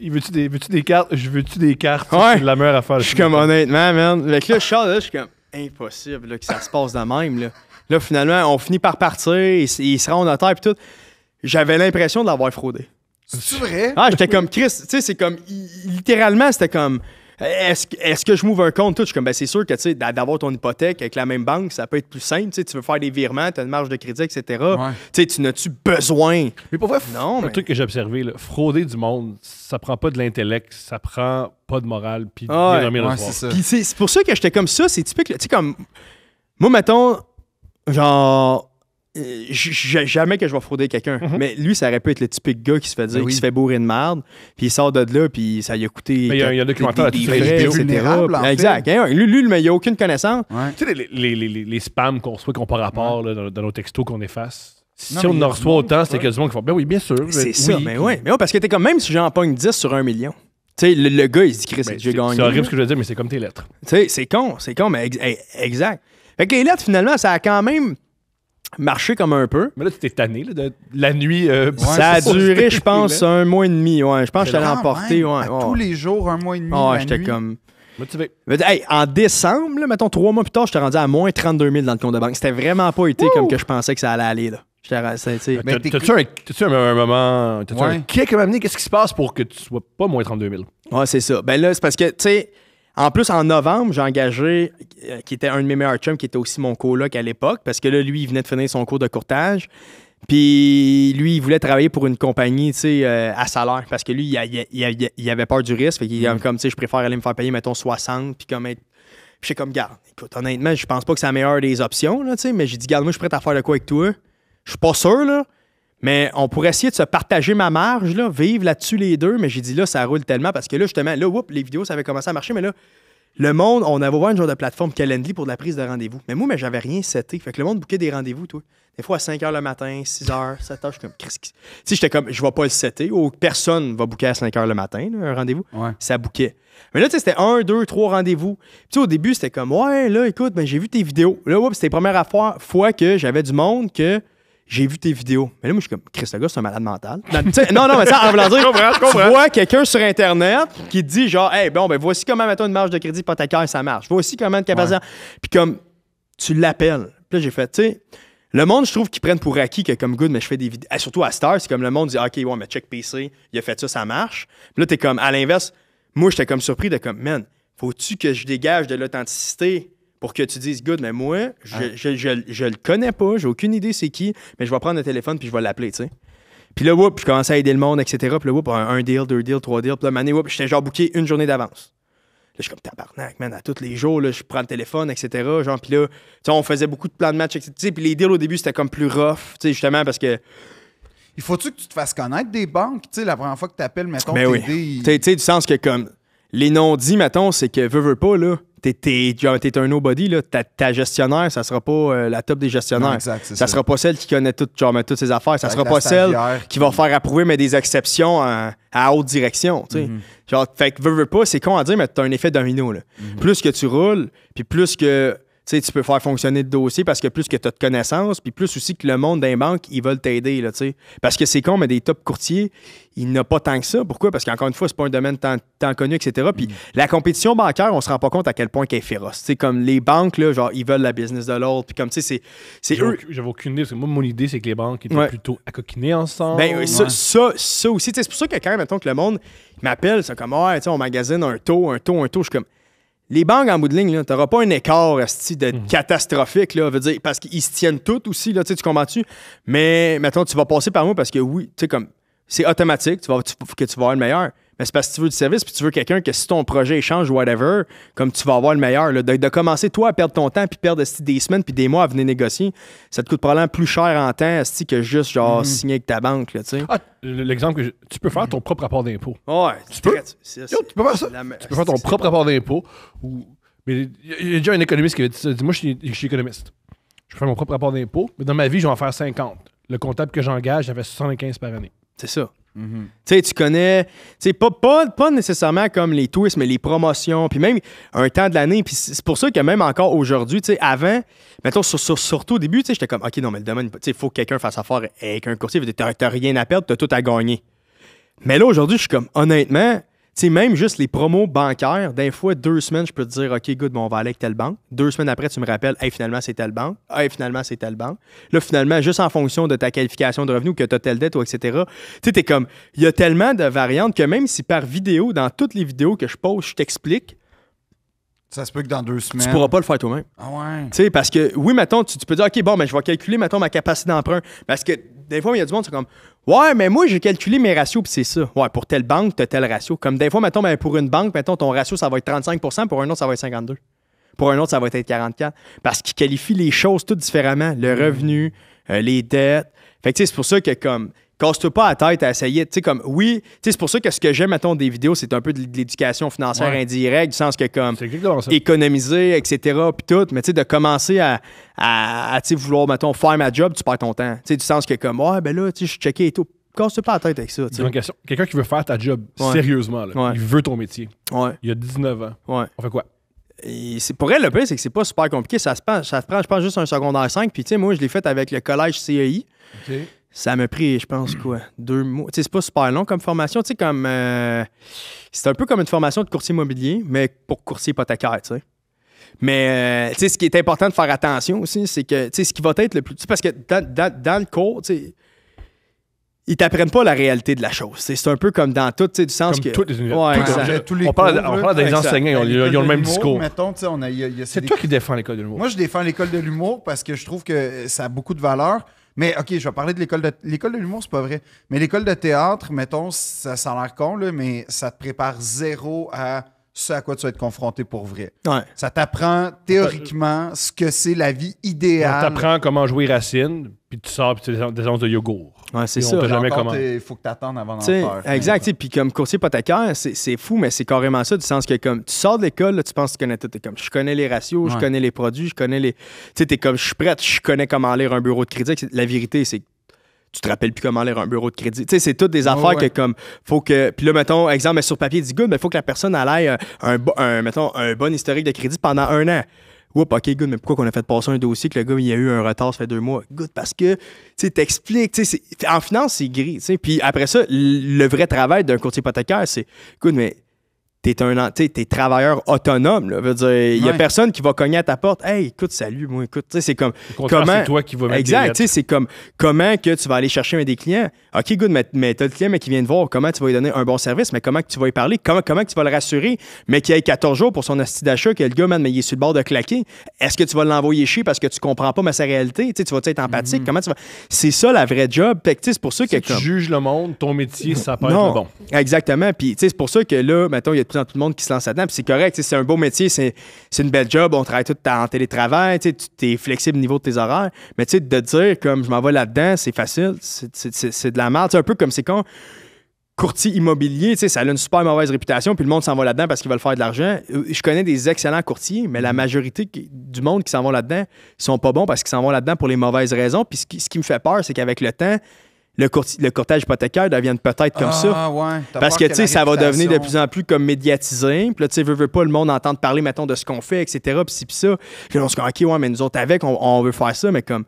veux, tu des, veux des cartes? Je veux-tu des cartes? Ouais. C'est la meilleure affaire. Je suis comme, honnêtement, man. Fait que là, je là, je suis comme impossible que ça se passe de même. Là. finalement, on finit par partir, ils, ils se rendent à terre et tout. J'avais l'impression de l'avoir fraudé. C'est vrai? Ah, j'étais comme Chris, tu sais, c'est comme littéralement, c'était comme est-ce, que je m'ouvre un compte? Tout? comme, ben, c'est sûr que d'avoir ton hypothèque avec la même banque, ça peut être plus simple. tu veux faire des virements, tu as une marge de crédit, etc. tu n'as-tu besoin? Mais non, truc que j'ai observé, frauder du monde, ça prend pas de l'intellect, ça prend pas de morale. Puis c'est pour ça que j'étais comme ça. C'est typique. comme, moi, mettons, genre euh, jamais que je vais frauder quelqu'un. Mhm. Mais lui, ça aurait pu être le typique gars qui se fait dire, ben qui se fait bourrer de merde, puis il sort de là, puis ça lui a coûté. Mais il y a, un documentaire des, des, des, Exact. Hein, lui, lui, mais il n'y a aucune connaissance. Tu sais, les, les, les, les spams qu'on reçoit, qu'on pas rapport dans, nos textos qu'on efface. Si on en reçoit autant, c'est que du monde qui font Ben oui, bien sûr. C'est ben ça, mais oui. Mais parce que t'es comme même si j'en pogne 10 sur un million. Tu sais, le, gars, il se dit Chris, ben, j'ai gagné. C'est horrible ce que je veux dire, mais c'est comme tes lettres. Tu sais, c'est con, c'est con, mais eh, exact. Fait que les lettres, finalement, ça a quand même marché comme un peu. Mais là, tu t'es tanné là, de la nuit. Euh, ça a duré, je pense, un mois et demi. Ouais. Je pense que je l'ai emporté. Ouais, Tous les jours, un mois et demi. Ouais, j'étais comme. Motivé. en décembre, là, mettons, trois mois plus tard, j'étais rendu à moins 32 000 dans le compte de banque. C'était vraiment pas été comme que je pensais que ça allait aller. Là. T'as-tu un, un, moment. T'as-tu ouais. un kick à m'amener? Qu'est-ce qui se passe pour que tu sois pas moins 32 000? Ouais, c'est ça. Ben là, c'est parce que, tu sais en plus, en novembre, j'ai engagé, euh, qui était un de mes meilleurs chums, qui était aussi mon coloc à l'époque, parce que là, lui, il venait de finir son cours de courtage. Puis lui, il voulait travailler pour une compagnie, tu sais, euh, à salaire, parce que lui, il, avait peur du risque. Fait qu'il mm. comme, tu sais, je préfère aller me faire payer, mettons, 60, puis comme être je comme, garde, écoute, honnêtement, je pense pas que c'est la meilleure des options, là, mais j'ai dit, garde, moi, je suis prêt à faire de quoi avec toi. Je suis pas sûr, là, mais on pourrait essayer de se partager ma marge, là, vivre là-dessus les deux. Mais j'ai dit là, ça roule tellement parce que là, justement, là, whoop, les vidéos, ça avait commencé à marcher. Mais là, le monde, on avait ouvert une genre de plateforme Calendly pour la prise de rendez-vous. Mais moi, mais j'avais rien seté. Fait que le monde bouquait des rendez-vous, toi. Des fois à 5 h le matin, 6 h, 7 h, je suis comme, tu sais, j'étais comme, je vais pas le setter. Ou personne va bouquer à 5 h le matin, un rendez-vous. Ça bouquait. Mais là, tu sais, c'était un, deux, trois rendez-vous. Puis au début, c'était comme, ouais, là, écoute, mais j'ai vu tes vidéos. Là, c'était la première fois que j'avais du monde que j'ai vu tes vidéos. Mais là, moi, je suis comme, Chris, le gars, c'est un malade mental. non, non, mais ça, en voulant dire, tu vois quelqu'un sur Internet qui dit, genre, hey, bon, ben, voici comment, mets-toi une marge de crédit ta hypothécaire, ça marche. Voici comment une capacité. Puis comme, tu l'appelles. Puis là, j'ai fait, tu sais, le monde, je trouve qu'ils prennent pour acquis que, comme, good, mais je fais des vidéos. Ah, surtout à Star, c'est comme le monde dit, OK, ouais, mais check PC, il a fait ça, ça marche. Puis là, t'es comme, à l'inverse, moi, j'étais comme surpris de comme, man, faut-tu que je dégage de l'authenticité? pour que tu dises, good, mais moi, je, le connais pas, j'ai aucune idée c'est qui, mais je vais prendre le téléphone puis je vais l'appeler, tu sais. Puis là, whoop, je commençais à aider le monde, etc. Puis là, whoop, un, un deal, deux deals, trois deals. Puis là, mané, whoop, j'étais genre booké une journée d'avance. Là, je suis comme tabarnak, man, à tous les jours, là, je prends le téléphone, etc. Genre, puis là, tu sais, on faisait beaucoup de plans de match, etc. Puis les deals au début, c'était comme plus rough, tu sais, justement, parce que. Il faut-tu que tu te fasses connaître des banques, tu sais, la première fois que tu appelles, mettons, mais ben oui. Tu sais, du sens que comme. Les non-dits, mettons, c'est que veux, veux pas, là t'es un nobody, là. Ta, gestionnaire, ça sera pas euh, la top des gestionnaires. exact, ça, sera pas celle qui connaît tout, toutes ses affaires. Ça, sera pas celle qui va faire approuver, mais des exceptions à, haute direction. tu mhm. Genre, fait que veux, pas, c'est con à dire, mais tu as un effet domino. Là. Mhm. Plus que tu roules, puis plus que sais, tu peux faire fonctionner le dossier parce que plus que tu as de connaissances, puis plus aussi que le monde d'un banque, ils veulent t'aider. Là, sais. parce que c'est con, mais des top courtiers, ils n'ont pas tant que ça. Pourquoi? Parce qu'encore une fois, c'est pas un domaine tant, connu, etc. Puis mm. la compétition bancaire, on se rend pas compte à quel point qu'elle est féroce. sais, comme les banques, là, genre, ils veulent la business de l'autre. Puis comme, tu sais, c'est, eux... J'avais aucune idée, moi, mon idée, c'est que les banques ils sont plutôt à coquiner ensemble. Ben, ça, ça, ça, aussi. c'est pour ça que quand, même, mettons, que le monde m'appelle, c'est comme, ouais, on magasine un taux, un taux, un taux. Je suis comme les banques en bout de ligne, tu n'auras pas un écart de mhm. catastrophique, là, veut dire, parce qu'ils se tiennent toutes aussi, là, tu comprends-tu? Mais maintenant, tu vas passer par moi parce que oui, tu comme c'est automatique, tu vas, que tu vas avoir le meilleur mais c'est parce que tu veux du service, puis tu veux quelqu'un que si ton projet change ou whatever, comme tu vas avoir le meilleur. Là, de, commencer, toi, à perdre ton temps, puis perdre des semaines, puis des mois à venir négocier, ça te coûte probablement plus cher en temps que juste genre mhm. signer avec ta banque. Ah, l'exemple que je... tu peux faire ton propre rapport d'impôt. Ouais, tu peux. faire ça. Tu peux faire ton propre rapport d'impôt. Ou... Mais il y a déjà un économiste qui avait dit moi, je suis, économiste. Je fais mon propre rapport d'impôt, mais dans ma vie, je vais en faire 50. Le comptable que j'engage, j'avais 75 par année. C'est ça tu sais Tu connais, tu pas, pas, pas, nécessairement comme les twists, mais les promotions, puis même un temps de l'année. Puis c'est pour ça que même encore aujourd'hui, tu avant, mettons, surtout au début, tu j'étais comme, OK, non, mais le domaine, il faut que quelqu'un fasse affaire avec un courtier. T'as rien à perdre, t'as tout à gagner. Mais là, aujourd'hui, je suis comme, honnêtement, sais, même juste les promos bancaires, d'un fois, deux semaines, je peux te dire, OK, good, bon, on va aller avec telle banque. Deux semaines après, tu me rappelles, hey, finalement, c'est telle banque. Hey, finalement, c'est telle banque. Là, finalement, juste en fonction de ta qualification de revenu, que tu as telle dette, etc. Tu sais, t'es comme, il y a tellement de variantes que même si par vidéo, dans toutes les vidéos que je pose, je t'explique, ça se peut que dans deux semaines. Tu pourras pas le faire toi-même. Ah ouais. Tu sais, parce que, oui, mettons, tu, peux dire, OK, bon, mais je vais calculer, mettons, ma capacité d'emprunt. Parce que des fois, il y a du monde qui comme Ouais, mais moi, j'ai calculé mes ratios, puis c'est ça. Ouais, pour telle banque, t'as tel ratio. Comme des fois, mettons, ben, pour une banque, mettons, ton ratio, ça va être 35 pour un autre, ça va être 52 Pour un autre, ça va être 44 Parce qu'ils qualifient les choses toutes différemment le mm. revenu, euh, les dettes. Fait que, c'est pour ça que, comme, casse-toi pas la tête à essayer. Tu sais, comme, oui, Tu sais, c'est pour ça que ce que j'aime, mettons, des vidéos, c'est un peu de l'éducation financière indirecte, du sens que, comme, économiser, etc., puis tout, mais tu sais, de commencer à, à, sais, vouloir, mettons, faire ma job, tu perds ton temps. Tu sais, du sens que, comme, ouais, ben là, tu sais, je et tout. Casse-toi pas la tête avec ça. Quelqu'un qui veut faire ta job sérieusement, là, il veut ton métier. Il a 19 ans. Ouais. On fait quoi? c'est pour elle, le plus, c'est que c'est pas super compliqué. Ça se prend, ça prend, je pense, juste un secondaire 5. Puis, tu sais, moi, je l'ai fait avec le collège CEI. Ça m'a pris, je pense, hmm. quoi, deux mois. C'est pas super long comme formation. Tu sais, comme. Euh, c'est un peu comme une formation de courtier immobilier, mais pour courtier pas tu sais. Mais, euh, tu sais, ce qui est important de faire attention aussi, c'est que, tu sais, ce qui va être le plus. Parce que dans, dans, le cours, tu sais ils t'apprennent pas la réalité de la chose. C'est un peu comme dans tout, tu sais, du sens que... les on, parle, des enseignants, ils ont, le même discours. Mettons, on a, y a, a c'est toi qui défends l'école de l'humour. Moi, je défends l'école de l'humour parce que je trouve que ça a beaucoup de valeur. Mais OK, je vais parler de l'école de l'école de l'humour, c'est pas vrai. Mais l'école de théâtre, mettons, ça, ça a l'air con, mais ça te prépare zéro à ce à quoi tu vas être confronté pour vrai. Ça t'apprend théoriquement ce que c'est la vie idéale. Ça t'apprend comment jouer Racine, puis tu sors, puis tu des de yogourt. Ouais, c'est ça. jamais comment. Il faut que tu attendes avant d'en faire. Exact. Puis comme courtier hypothécaire, c'est fou, mais c'est carrément ça, du sens que comme tu sors de l'école, tu penses que tu connais tout. T'es comme, je connais les ratios, je connais les produits, je connais les. Tu sais, t'es comme, je suis prête, je connais comment lire un bureau de crédit. La vérité, c'est que tu te rappelles plus comment lire un bureau de crédit. Tu c'est toutes des affaires que comme faut que puis là mettons exemple sur papier dit good, mais faut que la personne aille euh, un, mettons un bon historique de crédit pendant un an. Oups, ok, good, mais pourquoi qu'on a fait passer un dossier que le gars, il y a eu un retard, ça fait deux mois? Good, parce que, tu t'expliques, tu sais en finance, c'est gris, tu Puis après ça, le vrai travail d'un courtier hypothécaire, c'est, good, mais t'es un es travailleur autonome. Là. Veut dire, il n'y a personne qui va cogner à ta porte. Hey, écoute, salut, moi, écoute. C'est comme. Comment... C'est toi qui vas mettre Exact. C'est comme comment que tu vas aller chercher un des clients. OK, good, mais, mais t'as le client mais qui vient de voir. Comment tu vas lui donner un bon service, mais comment tu vas lui parler, comment, comment tu vas le rassurer, mais qu'il a 14 jours pour son asti d'achat, que le gars, man, mais il est sur le bord de claquer. Est-ce que tu vas l'envoyer chier parce que tu comprends pas ma sa réalité? tu vas être empathique? Mhm. Comment tu vas. C'est ça la vraie job. C'est pour ça que. tu juges le monde, ton métier, ça peut être bon. Exactement. Puis, c'est pour ça que là, maintenant il y a dans tout le monde qui se lance là-dedans. c'est correct, c'est un beau métier, c'est une belle job, on travaille tout en télétravail, tu es flexible au niveau de tes horaires. Mais tu sais, de dire comme je m'en vais là-dedans, c'est facile, c'est de la merde. C'est un peu comme c'est quand courtier immobilier, ça a une super mauvaise réputation, puis le monde s'en va là-dedans parce qu'ils veulent faire de l'argent. Euh, je connais des excellents courtiers, mais la majorité du monde qui s'en va là-dedans, sont pas bons parce qu'ils s'en vont là-dedans pour les mauvaises raisons. Puis ce qui, ce qui me fait peur, c'est qu'avec le temps, le, le courtage hypothécaire devienne peut-être comme ça. Ah, Parce que, tu sais, ça va devenir de plus en plus comme médiatisé. Puis là, tu sais, veux, veux pas le monde entendre parler, maintenant de ce qu'on fait, etc. Puis si, ça. Puis là, on se dit, OK, ouais, mais nous autres, avec, on, veut faire ça, mais comme,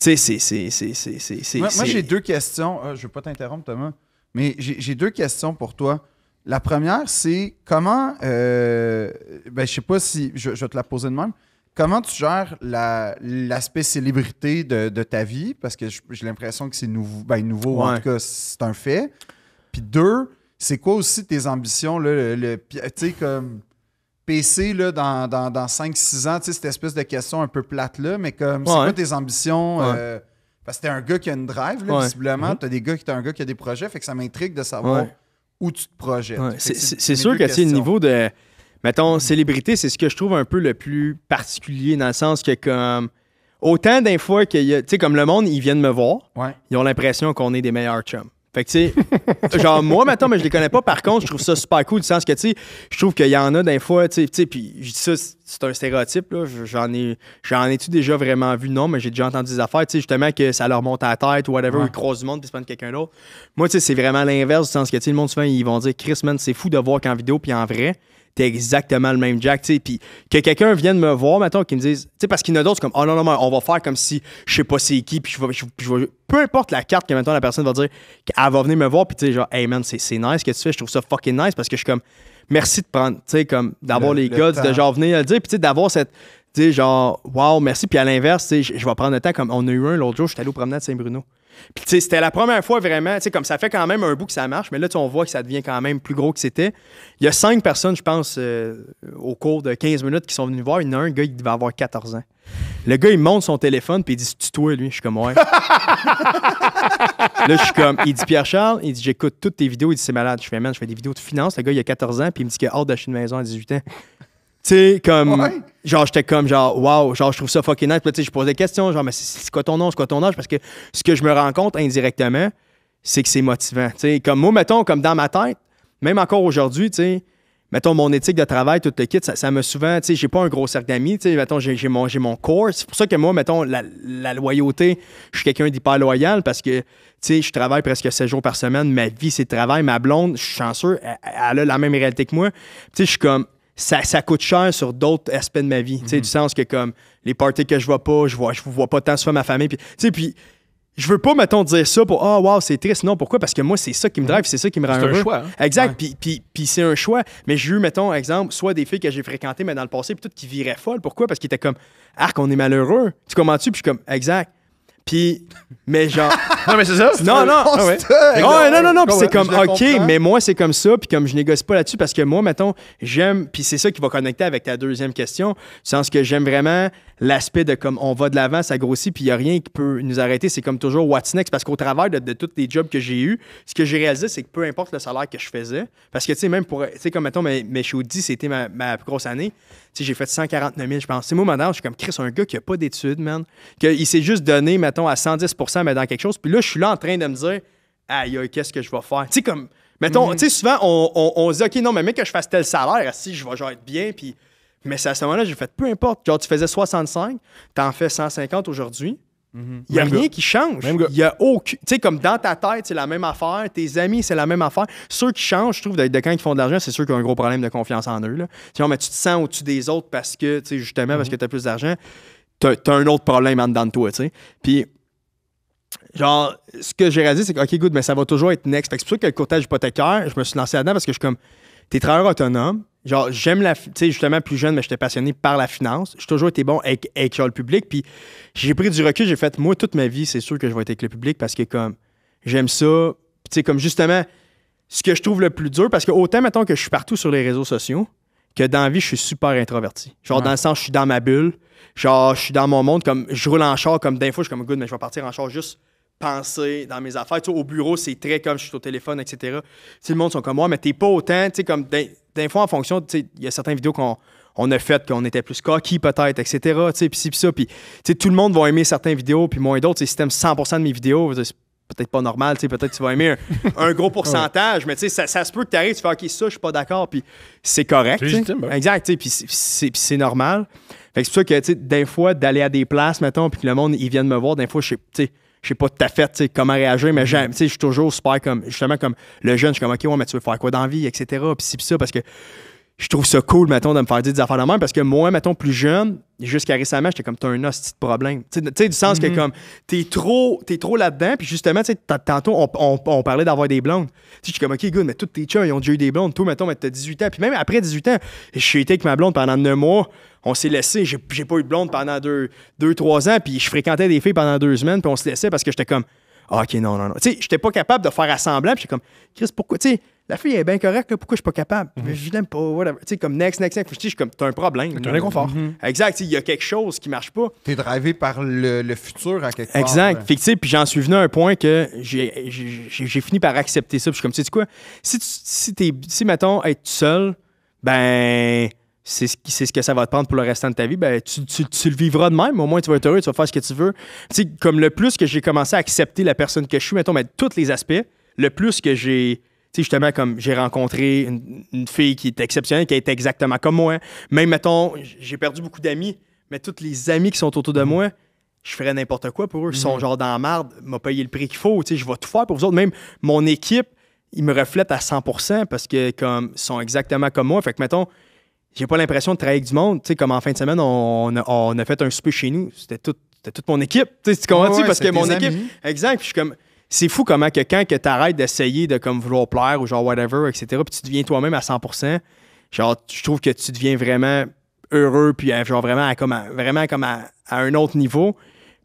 tu sais, c'est. Moi, j'ai deux questions. Ah, je veux pas t'interrompre, Thomas, mais j'ai deux questions pour toi. La première, c'est comment. Euh, ben, je sais pas si. Je, je vais te la poser de même. Comment tu gères l'aspect célébrité de, ta vie? Parce que j'ai l'impression que c'est nouveau. Ben, nouveau, en tout cas, c'est un fait. Puis deux, c'est quoi aussi tes ambitions? tu sais, comme PC là, dans, dans, dans 5-6 ans, tu sais, cette espèce de question un peu plate là, mais comme, c'est quoi tes ambitions? Euh, parce que t'es un gars qui a une drive, visiblement. Mm-hmm. T'as des gars qui as un gars qui a des projets, fait que ça m'intrigue de savoir où tu te projettes. C'est sûr que, c'est le niveau de Mettons, célébrité, c'est ce que je trouve un peu le plus particulier dans le sens que, comme, autant d'un fois que Tu sais, comme le monde, ils viennent me voir, ils ont l'impression qu'on est des meilleurs chums. Fait que, tu sais, genre, moi, maintenant, mais je les connais pas. Par contre, je trouve ça super cool, du sens que, tu sais, je trouve qu'il y en a des fois, tu sais, puis je dis ça, c'est un stéréotype, là. J'en ai, j'en ai-tu déjà vraiment vu, non, mais j'ai déjà entendu des affaires, tu sais, justement, que ça leur monte à la tête ou whatever, ils croisent du monde puis ils se prennent quelqu'un d'autre. Moi, tu sais, c'est vraiment l'inverse, du sens que, tu sais, le monde, souvent, ils vont dire, Chris, man, c'est fou de voir qu'en vidéo puis en vrai t'es exactement le même Jack, tu sais. Puis que quelqu'un vienne me voir, maintenant qui me dise, tu sais, parce qu'il y en a d'autres comme, oh non, non, on va faire comme si je sais pas c'est qui, puis je Peu importe la carte que maintenant la personne va dire, elle va venir me voir, puis tu sais, genre, hey man, c'est nice que tu fais, je trouve ça fucking nice parce que je suis comme, merci de prendre, tu sais, comme, d'avoir les gars, de genre venir le dire, puis tu sais, d'avoir cette. Tu sais, genre, wow, merci. Puis à l'inverse, je vais prendre le temps. Comme on a eu un l'autre jour, je suis allé au promenade Saint-Bruno. Puis, c'était la première fois vraiment, tu sais, comme ça fait quand même un bout que ça marche, mais là, on voit que ça devient quand même plus gros que c'était. Il y a cinq personnes, je pense, euh, au cours de 15 minutes qui sont venues voir. Il y en a un, gars, il devait avoir 14 ans. Le gars, il monte son téléphone, puis il dit toi, lui. Je suis comme, ouais. là, je suis comme, il dit Pierre-Charles, il dit J'écoute toutes tes vidéos. Il dit C'est malade. Je fais, man, je fais des vidéos de finance. Le gars, il a 14 ans, puis il me dit qu'il a hâte d'acheter une maison à 18 ans. Tu sais, comme. Genre, j'étais comme, genre, waouh, genre, je trouve ça fucking nice. tu sais, je pose des questions, genre, mais c'est quoi ton nom, c'est quoi ton âge? Parce que ce que je me rends compte indirectement, c'est que c'est motivant. Tu sais, comme moi, mettons, comme dans ma tête, même encore aujourd'hui, tu sais, mettons, mon éthique de travail, tout le kit, ça, me souvent, tu sais, j'ai pas un gros cercle d'amis, tu sais, mettons, j'ai mon, mon corps. C'est pour ça que moi, mettons, la, loyauté, je suis quelqu'un d'hyper loyal parce que, tu sais, je travaille presque 7 jours par semaine, ma vie, c'est travail, ma blonde, je suis chanceux, elle, elle, a la même réalité que moi. Tu sais, je suis comme, ça, coûte cher sur d'autres aspects de ma vie. Tu sais, du mhm. sens que comme les parties que je vois pas, je vois, je vois pas tant soit ma famille. Puis, tu sais, puis je veux pas, mettons, dire ça pour Ah, oh, wow, c'est triste. Non, pourquoi? Parce que moi, c'est ça qui me mhm. drive, c'est ça qui me rend heureux. C'est un choix. Hein. Exact. Puis, puis, c'est un choix. Mais j'ai eu, mettons, exemple, soit des filles que j'ai fréquentées, mais dans le passé, puis toutes qui viraient folle Pourquoi? Parce qu'ils étaient comme Arc, on est malheureux. Tu commentes tu Puis je suis comme Exact. Puis, mais genre. non, mais c'est ça? Non, non. non, non, non. Puis c'est comme, OK, mais moi, c'est comme ça. Puis comme je négocie pas là-dessus, parce que moi, mettons, j'aime. Puis c'est ça qui va connecter avec ta deuxième question. Sans ce que j'aime vraiment l'aspect de comme on va de l'avant, ça grossit, puis il n'y a rien qui peut nous arrêter. C'est comme toujours what's next, parce qu'au travers de, tous les jobs que j'ai eu ce que j'ai réalisé, c'est que peu importe le salaire que je faisais, parce que tu sais, même pour, tu sais, comme mettons, mais, mais chez c'était ma, plus grosse année, tu sais, j'ai fait 149 000, je pense. C'est moi, maintenant, je suis comme Chris, un gars qui n'a pas d'études, man, Il s'est juste donné, mettons, à 110 mais dans quelque chose, puis là, je suis là en train de me dire, aïe, qu'est-ce que je vais faire? Tu sais, comme. Mettons, mhm. tu sais, souvent, on, on, se dit, OK, non, mais même que je fasse tel salaire, si je vais genre être bien, puis mais c'est à ce moment-là, j'ai fait peu importe. Genre, tu faisais 65, tu en fais 150 aujourd'hui. Il n'y a rien qui change. Il y a Tu sais, comme dans ta tête, c'est la même affaire. Tes amis, c'est la même affaire. Ceux qui changent, je trouve, de, de quand ils font de l'argent, c'est sûr qu'ils ont un gros problème de confiance en eux. Là. mais tu te sens au-dessus des autres parce que, tu sais, justement, parce mhm. que tu as plus d'argent, tu as, un autre problème en dedans de toi, tu Puis, genre, ce que j'ai réalisé, c'est que, OK, good, mais ça va toujours être next. c'est pour ça que le courtage hypothécaire, je me suis lancé là-dedans parce que je suis comme, es travailleur autonome, Genre, j'aime la. Tu sais, justement, plus jeune, mais j'étais passionné par la finance. J'ai toujours été bon avec, le public. Puis j'ai pris du recul, j'ai fait, moi, toute ma vie, c'est sûr que je vais être avec le public parce que, comme, j'aime ça. Tu sais, comme, justement, ce que je trouve le plus dur, parce que autant, mettons, que je suis partout sur les réseaux sociaux, que dans la vie, je suis super introverti. Genre, dans le sens, je suis dans ma bulle. Genre, je suis dans mon monde. Comme, je roule en char, comme, d'un je suis comme, good, mais je vais partir en char juste penser dans mes affaires. Tu au bureau, c'est très comme je suis au téléphone, etc. Tu le monde sont comme moi, mais t'es pas autant, tu sais, comme ben, des fois, en fonction, il y a certaines vidéos qu'on on a faites qu'on était plus coquille peut-être, etc. Puis puis ça. tout le monde va aimer certaines vidéos, puis moins d'autres. Si t'aimes 100% de mes vidéos, c'est peut-être pas normal. Peut-être que tu vas aimer un, gros pourcentage, mais ça, se peut que tu arrives, tu fais OK, ça, je suis pas d'accord, puis c'est correct. Exact. Puis c'est normal. Fait que c'est pour ça que des fois, d'aller à des places, mettons, puis que le monde, ils viennent me voir, des fois, je sais je sais pas tout à fait comment réagir, mais j'aime, mm-hmm. je suis toujours super comme, justement, comme le jeune, je suis comme, OK, ouais, mais tu veux faire quoi dans la vie, etc. Puis c'est ça, parce que je trouve ça cool, mettons, de me faire dire des affaires de même, parce que moi, mettons, plus jeune, jusqu'à récemment, j'étais comme, t'as un os de problème. Tu sais, du sens que, mm-hmm. comme, t'es trop, es trop là-dedans, puis justement, tu tantôt, on, parlait d'avoir des blondes. Tu je suis comme, OK, good, mais tous tes chums, ils ont déjà eu des blondes. tout mettons, t'as 18 ans, puis même après 18 ans, je suis été avec ma blonde pendant 9 mois, on s'est laissé. J'ai, pas eu de blonde pendant deux, deux, trois ans, puis je fréquentais des filles pendant deux semaines, puis on se laissait parce que j'étais comme, ah, OK, non, non, non. Tu sais, j'étais pas capable de faire assemblant, puis j'étais comme, Chris, pourquoi, tu sais, la fille est bien correcte, pourquoi je suis pas capable? Mhm. Je l'aime pas, Tu sais, comme next, next, next. Je suis comme, t'as un problème. T'as un inconfort. Mhm. Exact, il y a quelque chose qui marche pas. T'es drivé par le, futur à quelque part. Exact. Euh. Fait puis j'en suis venu à un point que j'ai, j'ai, fini par accepter ça. Puis je suis comme, tu sais, quoi? Si, tu, si si, mettons, être seul, ben, c'est ce, que ça va te prendre pour le restant de ta vie, ben, tu, le vivras de même. Au moins, tu vas être heureux, tu vas faire ce que tu veux. Tu sais, comme le plus que j'ai commencé à accepter la personne que je suis, mettons, mais ben, tous les aspects, le plus que j'ai. Tu sais, justement, comme j'ai rencontré une, fille qui est exceptionnelle, qui est exactement comme moi. Même, mettons, j'ai perdu beaucoup d'amis, mais tous les amis qui sont autour de mhm. moi, je ferais n'importe quoi pour eux. Ils sont mhm. genre dans la marde, m'a payé le prix qu'il faut. Tu sais, je vais tout faire pour vous autres. Même mon équipe, ils me reflètent à 100 parce que comme sont exactement comme moi. Fait que, mettons, j'ai pas l'impression de travailler avec du monde. Tu sais, comme en fin de semaine, on, a, fait un souper chez nous. C'était toute mon équipe. Tu comprends-tu? Parce que mon équipe. Exact. comme. C'est fou comment que quand que arrêtes d'essayer de comme vouloir plaire ou genre whatever, etc., puis tu deviens toi-même à 100%, genre, je trouve que tu deviens vraiment heureux, puis euh, genre vraiment à, comme vraiment comme à, un autre niveau.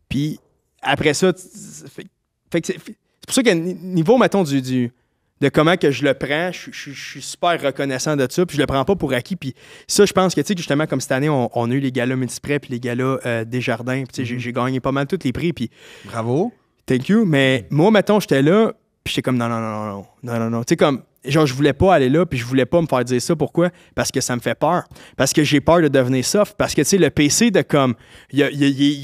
Puis après ça, c'est pour ça que niveau, mettons, du de comment que je le prends. Je, suis super reconnaissant de ça, puis je le prends pas pour acquis. ça, je pense que, tu sais, justement, comme cette année, on, a eu les galas Multiprès, puis les galas des euh, Desjardins, mhm. j'ai gagné pas mal tous les prix. Puis... Bravo. Thank you. Mais moi, mettons, j'étais là, puis j'étais comme, non, non, non, non, non, non, non. Tu comme, genre, je voulais pas aller là, puis je voulais pas me faire dire ça. Pourquoi? Parce que ça me fait peur. Parce que j'ai peur de devenir soft. Parce que, tu le PC de comme, il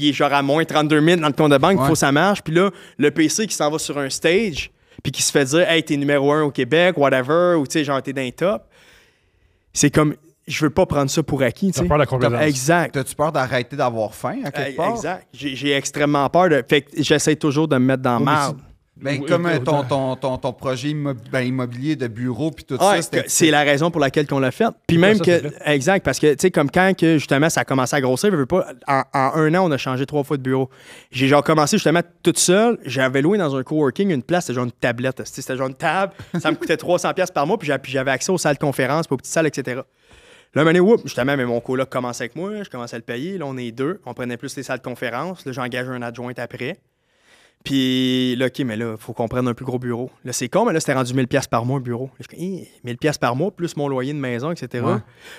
est genre à moins 32 000 dans le compte de banque, il faut que ça marche. Puis là, le PC qui s'en va sur un stage, puis qui se fait dire Hey, t'es numéro un au Québec, whatever, ou tu sais, genre, t'es d'un top. C'est comme, je veux pas prendre ça pour acquis. T'as peur de la Exact. T'as-tu peur d'arrêter d'avoir faim à quelque part? Exact. J'ai extrêmement peur de. Fait que j'essaie toujours de me mettre dans ben, comme euh, euh, ton, ton, projet ben, immobilier de bureau, puis tout ah, ça. C'est la raison pour laquelle on l'a fait. Puis même que. Exact, parce que, tu sais, comme quand que, justement ça a commencé à grossir, je veux pas, en, un an, on a changé trois fois de bureau. J'ai genre commencé justement toute seule. J'avais loué dans un coworking une place, c'était genre une tablette. C'était genre une table. ça me coûtait 300$ par mois, puis j'avais accès aux salles de conférence, aux petites salles, etc. Là, un moment justement, mais mon coloc commençait avec moi, je commençais à le payer. Là, on est deux. On prenait plus les salles de conférence. Là, j'engage un adjoint après. Puis là, OK, mais là, il faut qu'on prenne un plus gros bureau. Là, c'est con, mais là, c'était rendu 1000$ par mois, un bureau. pièces 1000$ par mois, plus mon loyer de maison, etc.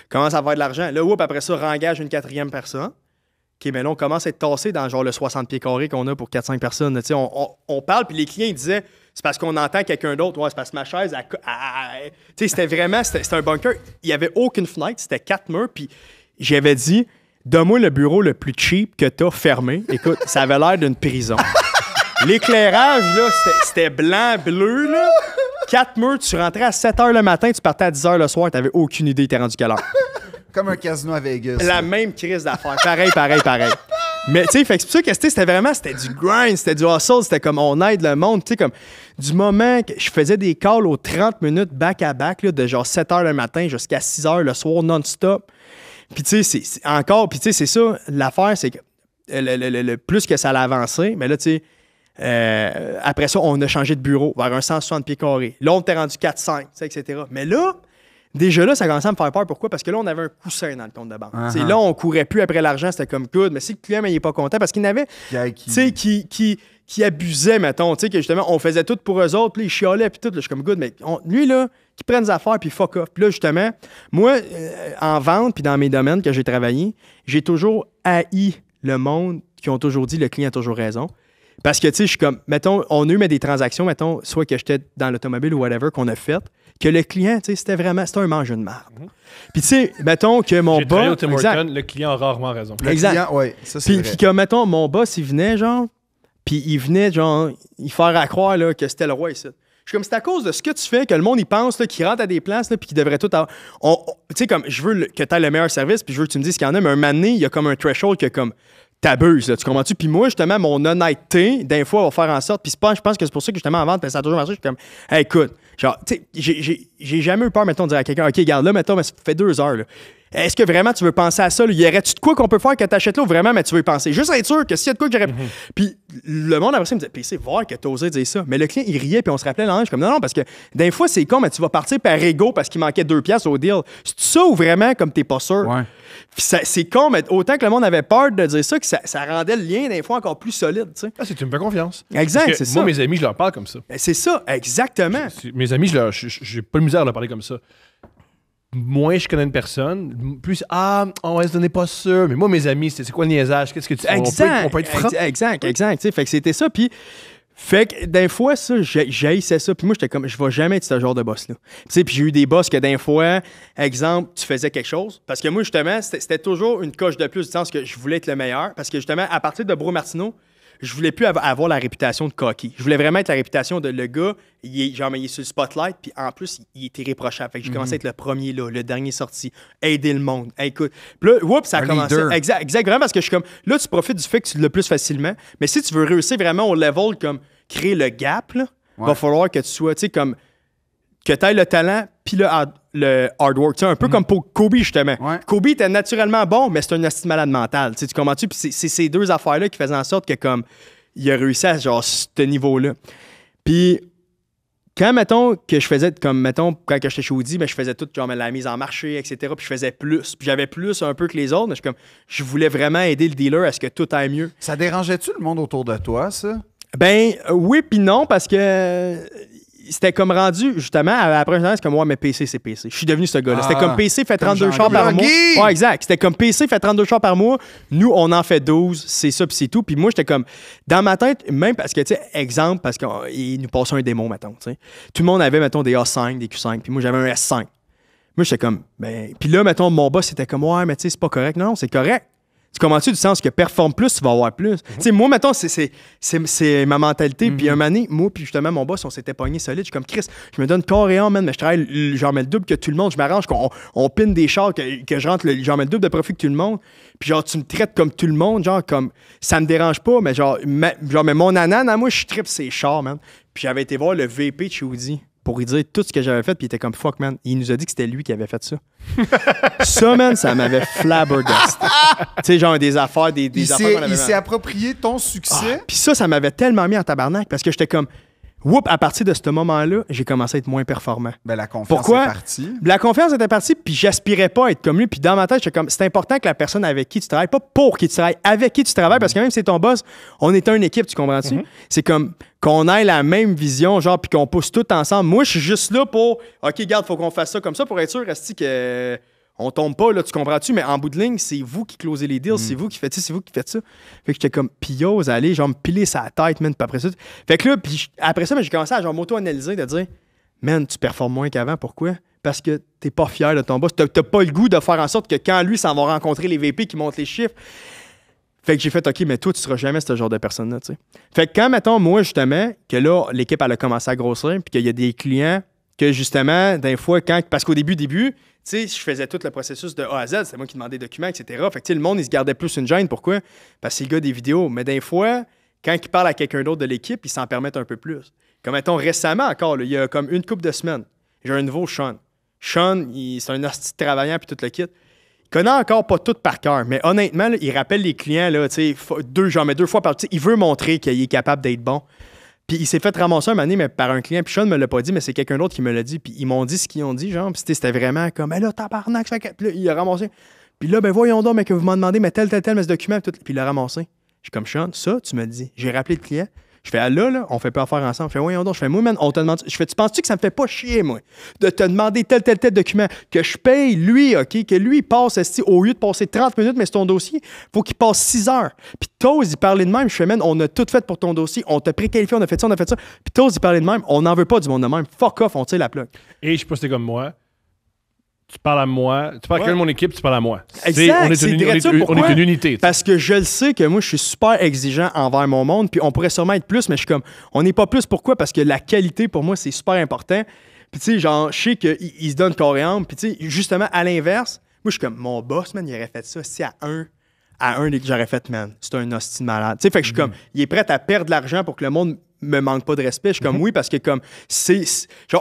Comment ça va avoir de l'argent. Là, oups, après ça, engage une quatrième personne. OK, mais là, on commence à être tassé dans genre le 60 pieds carrés qu'on a pour 4-5 personnes. on, parle, puis les clients, disaient, c'est parce qu'on entend quelqu'un d'autre. Ouais, c'est parce que ma chaise, tu c'était vraiment, c'était un bunker. Il n'y avait aucune fenêtre, c'était quatre murs, puis j'avais dit, donne-moi le bureau le plus cheap que t'as fermé. Écoute, ça avait l'air d'une prison. L'éclairage, là, c'était blanc, bleu, là. Quatre murs, tu rentrais à 7 h le matin, tu partais à 10 h le soir, t'avais aucune idée, t'es rendu quelle heure. Comme un casino à Vegas. La même crise d'affaires. Pareil, pareil, pareil. Mais tu sais, c'est pour ça que c'était vraiment c'était du grind, c'était du hustle, c'était comme on aide le monde, tu sais comme du moment que je faisais des calls aux 30 minutes back à back là, de genre 7h le matin jusqu'à 6h le soir non stop. Puis tu sais, encore puis tu sais c'est ça l'affaire c'est que le, plus que ça allait mais là tu sais euh, après ça, on a changé de bureau vers un 160 pieds carrés. Là, on était rendu 4 etc. Mais là, déjà là, ça commençait à me faire peur. Pourquoi? Parce que là, on avait un coussin dans le compte de banque. Ah ah. Là, on courait plus après l'argent, c'était comme good ». Mais si le client n'est pas content, parce qu'il n'avait qui... qui, qui, qui abusait, mettons, que justement, on faisait tout pour eux autres, puis ils chiolaient puis tout. je suis comme good, mais lui, là, qui prennent des affaires, puis fuck off. Puis là, justement, moi, euh, en vente, puis dans mes domaines que j'ai travaillé, j'ai toujours haï le monde qui ont toujours dit le client a toujours raison. Parce que, tu sais, je suis comme, mettons, on a eu mais des transactions, mettons, soit que j'étais dans l'automobile ou whatever qu'on a fait, que le client, tu sais, c'était vraiment, c'était un mangeur de merde. Mhm. Puis, tu sais, mettons que mon boss. le client a rarement raison. Le exact. Client, ouais, ça, c'est vrai. puis, que, mettons, mon boss, il venait, genre, puis il venait, genre, il faire à croire là, que c'était le roi ici. Je suis comme, c'est à cause de ce que tu fais que le monde, il pense, qu'il rentre à des places, là, puis qu'il devrait tout avoir. Tu sais, comme, je veux que tu aies le meilleur service, puis je veux que tu me dises qu'il y en a, mais un moment il y a comme un threshold que, comme, t'abuses, là, tu comprends-tu? Puis moi, justement, mon honnêteté, d'un fois, va faire en sorte, puis je pense que c'est pour ça que justement, en vente, ça a toujours marché, je suis comme, écoute, genre, tu sais, j'ai jamais eu peur, mettons, de dire à quelqu'un, OK, regarde, là, mettons, mais ça fait deux heures, là, est-ce que vraiment tu veux penser à ça? Là? Y aurait-tu de quoi qu'on peut faire quand t'achètes là vraiment, mais tu veux y penser? Juste être sûr que s'il y a de quoi que j'aurais. Mhm. Puis le monde après ça me disait, c'est voir que t'as osé dire ça. Mais le client, il riait, puis on se rappelait l'ange. comme, non, non, parce que d'un fois, c'est con, mais tu vas partir par ego parce qu'il manquait deux pièces au deal. C'est ça ou vraiment, comme t'es pas sûr? Puis c'est con, mais autant que le monde avait peur de dire ça, que ça, rendait le lien d'un fois encore plus solide. Tu sais. Ah, c'est une bonne confiance. Exact, c'est ça. Moi, mes amis, je leur parle comme ça. Ben, c'est ça, exactement. mes amis, je j'ai, pas de misère à leur parler comme ça moins je connais une personne, plus ah, on va se donner pas sûr. Mais moi, mes amis, c'est quoi le niaisage? Qu'est-ce que tu exact, on peut, être Exact, exact. Fait que c'était ça. Puis, fait que d'un fois, ça, j'haïssais ça. Puis moi, j'étais comme, je vais jamais être ce genre de boss-là. Puis j'ai eu des boss que d'un fois, exemple, tu faisais quelque chose. Parce que moi, justement, c'était toujours une coche de plus, du sens que je voulais être le meilleur. Parce que justement, à partir de Bro Martineau, je voulais plus avoir la réputation de coquille. Je voulais vraiment être la réputation de le gars, il est, genre, il est sur le spotlight, puis en plus, il était réprochable. Fait que j'ai commencé à mhm. être le premier là, le dernier sorti, aider le monde. écoute, puis là, ça a commencé. Exact, vraiment parce que je suis comme, là, tu profites du fait que tu le plus facilement, mais si tu veux réussir vraiment au level, comme créer le gap, là, va falloir que tu sois, tu sais, comme que tu le talent puis le, hard, work. Tu un peu mm. comme pour Kobe, justement. Kobe était naturellement bon, mais c'est une astuce malade mentale. Tu, tu comprends-tu? Puis c'est ces deux affaires-là qui faisaient en sorte que, comme, il a réussi à genre ce niveau-là. Puis quand, mettons, que je faisais, comme, mettons, quand j'étais chez Woody, mais ben, je faisais tout, genre, la mise en marché, etc. Puis je faisais plus. Puis j'avais plus un peu que les autres. je, comme, je voulais vraiment aider le dealer à ce que tout aille mieux. Ça dérangeait-tu le monde autour de toi, ça? Ben euh, oui puis non parce que c'était comme rendu, justement, après un c'est comme, ouais, mais PC, c'est PC. Je suis devenu ce gars-là. c'était ah, comme PC fait 32 chars par mois. Ouais, exact. C'était comme PC fait 32 chars par mois. Nous, on en fait 12. C'est ça, puis c'est tout. Puis moi, j'étais comme, dans ma tête, même parce que, tu sais, exemple, parce qu'ils nous passait un démon, mettons, tu sais. Tout le monde avait, mettons, des A5, des Q5. Puis moi, j'avais un S5. Moi, j'étais comme, ben. Puis là, mettons, mon boss, c'était comme, ouais, mais tu sais, c'est pas correct. non, c'est correct. Tu commences tu du sens que performe plus, tu vas avoir plus. Mhm. Tu sais, moi, mettons, c'est ma mentalité. Puis mhm. un année, moi, puis justement, mon boss, on s'était pogné solide. Je suis comme Chris, je me donne corps et âme, mais je travaille, j'en mets le double que tout le monde. Je m'arrange qu'on pine des chars, que, je rentre, j'en mets le double de profit que tout le monde. Puis genre, tu me traites comme tout le monde, genre, comme ça me dérange pas, mais genre, genre mais mon ananas, à moi, je tripe ces chars, man. Puis j'avais été voir le VP de Choudi pour lui dire tout ce que j'avais fait, puis il était comme fuck man. Il nous a dit que c'était lui qui avait fait ça. ça, man, ça m'avait flabbergasté. tu sais, genre des affaires, des, il affaires. S'est, il s'est approprié ton succès. Ah, puis ça, ça m'avait tellement mis en tabarnak parce que j'étais comme Whoop, à partir de ce moment-là, j'ai commencé à être moins performant. Ben, la confiance Pourquoi? est partie. La confiance était partie, puis j'aspirais pas à être comme lui. Puis dans ma tête, comme, c'est important que la personne avec qui tu travailles, pas pour qui tu travailles, avec qui tu travailles, parce que même si c'est ton boss, on est une équipe, tu comprends-tu? Mhm. C'est comme qu'on ait la même vision, genre, puis qu'on pousse tout ensemble. Moi, je suis juste là pour, OK, garde, faut qu'on fasse ça comme ça pour être sûr, Resti, que on tombe pas, là, tu comprends-tu? Mais en bout de ligne, c'est vous qui closez les deals, mm. c'est vous qui faites ça, c'est vous qui faites ça. Fait que j'étais comme pillose, allez, genre me piler sa tête, man, pas après ça. Fait que là, puis après ça, j'ai commencé à genre m'auto-analyser, de dire, man, tu performes moins qu'avant, pourquoi? Parce que t'es pas fier de ton boss, t'as pas le goût de faire en sorte que quand lui ça va rencontrer les VP qui montent les chiffres, fait que j'ai fait, OK, mais toi, tu seras jamais ce genre de personne-là, tu sais. Fait que quand, mettons, moi, justement, que là, l'équipe, elle a commencé à grossir, puis qu'il y a des clients que, justement, des fois, quand, parce qu'au début, début, sais, je faisais tout le processus de A à Z, c'est moi qui demandais des documents, etc. Fait le monde, il se gardait plus une gêne. Pourquoi? Parce qu'il a des vidéos. Mais des fois, quand il parle à quelqu'un d'autre de l'équipe, il s'en permet un peu plus. Comme, mettons, récemment encore, il y a comme une couple de semaines, j'ai un nouveau Sean. Sean, c'est un artiste travaillant, puis tout le kit. Il connaît encore pas tout par cœur, mais honnêtement, il rappelle les clients, là, deux, jamais deux fois par... Il veut montrer qu'il est capable d'être bon. Puis il s'est fait ramasser un année mais par un client. Puis Sean me l'a pas dit, mais c'est quelqu'un d'autre qui me l'a dit. Puis ils m'ont dit ce qu'ils ont dit, genre. Puis c'était vraiment comme, mais eh là, tabarnak, ça... Puis là, il a ramassé. Puis là, ben voyons donc, mais que vous m'en demandez, mais tel, tel, tel, mais ce document, Puis il l'a ramassé. Je suis comme, Sean, ça, tu me dis. J'ai rappelé le client. Je fais, ah là, là, on fait pas affaire ensemble. Je fais, oui, donc. Je fais, moi, man, on te demande. Je fais, tu penses-tu que ça me fait pas chier, moi, de te demander tel, tel, tel document, que je paye lui, OK, que lui, il passe, au lieu de passer 30 minutes, mais c'est ton dossier, faut qu'il passe 6 heures. Puis Toz, il parlait de même. Je fais, man, on a tout fait pour ton dossier, on t'a préqualifié, on a fait ça, on a fait ça. Puis Toz, il parlait de même. On n'en veut pas du monde de même. Fuck off, on tire la plaque. Et je postais comme moi tu parles à moi, tu parles à quelqu'un de mon équipe, tu parles à moi. on, est, une, unité. Parce que je le sais que moi, je suis super exigeant envers mon monde, puis on pourrait sûrement être plus, mais je suis comme, on n'est pas plus. Pourquoi? Parce que la qualité, pour moi, c'est super important. Puis tu sais, genre, je sais qu'il se donnent corps Puis tu sais, justement, à l'inverse, moi, je suis comme, mon boss, man, il aurait fait ça si à un à un des que j'aurais fait, man, c'est un hostile malade. Tu sais, fait que je suis mm-hmm. comme, il est prêt à perdre de l'argent pour que le monde me manque pas de respect. Je suis comme oui, parce que comme c'est.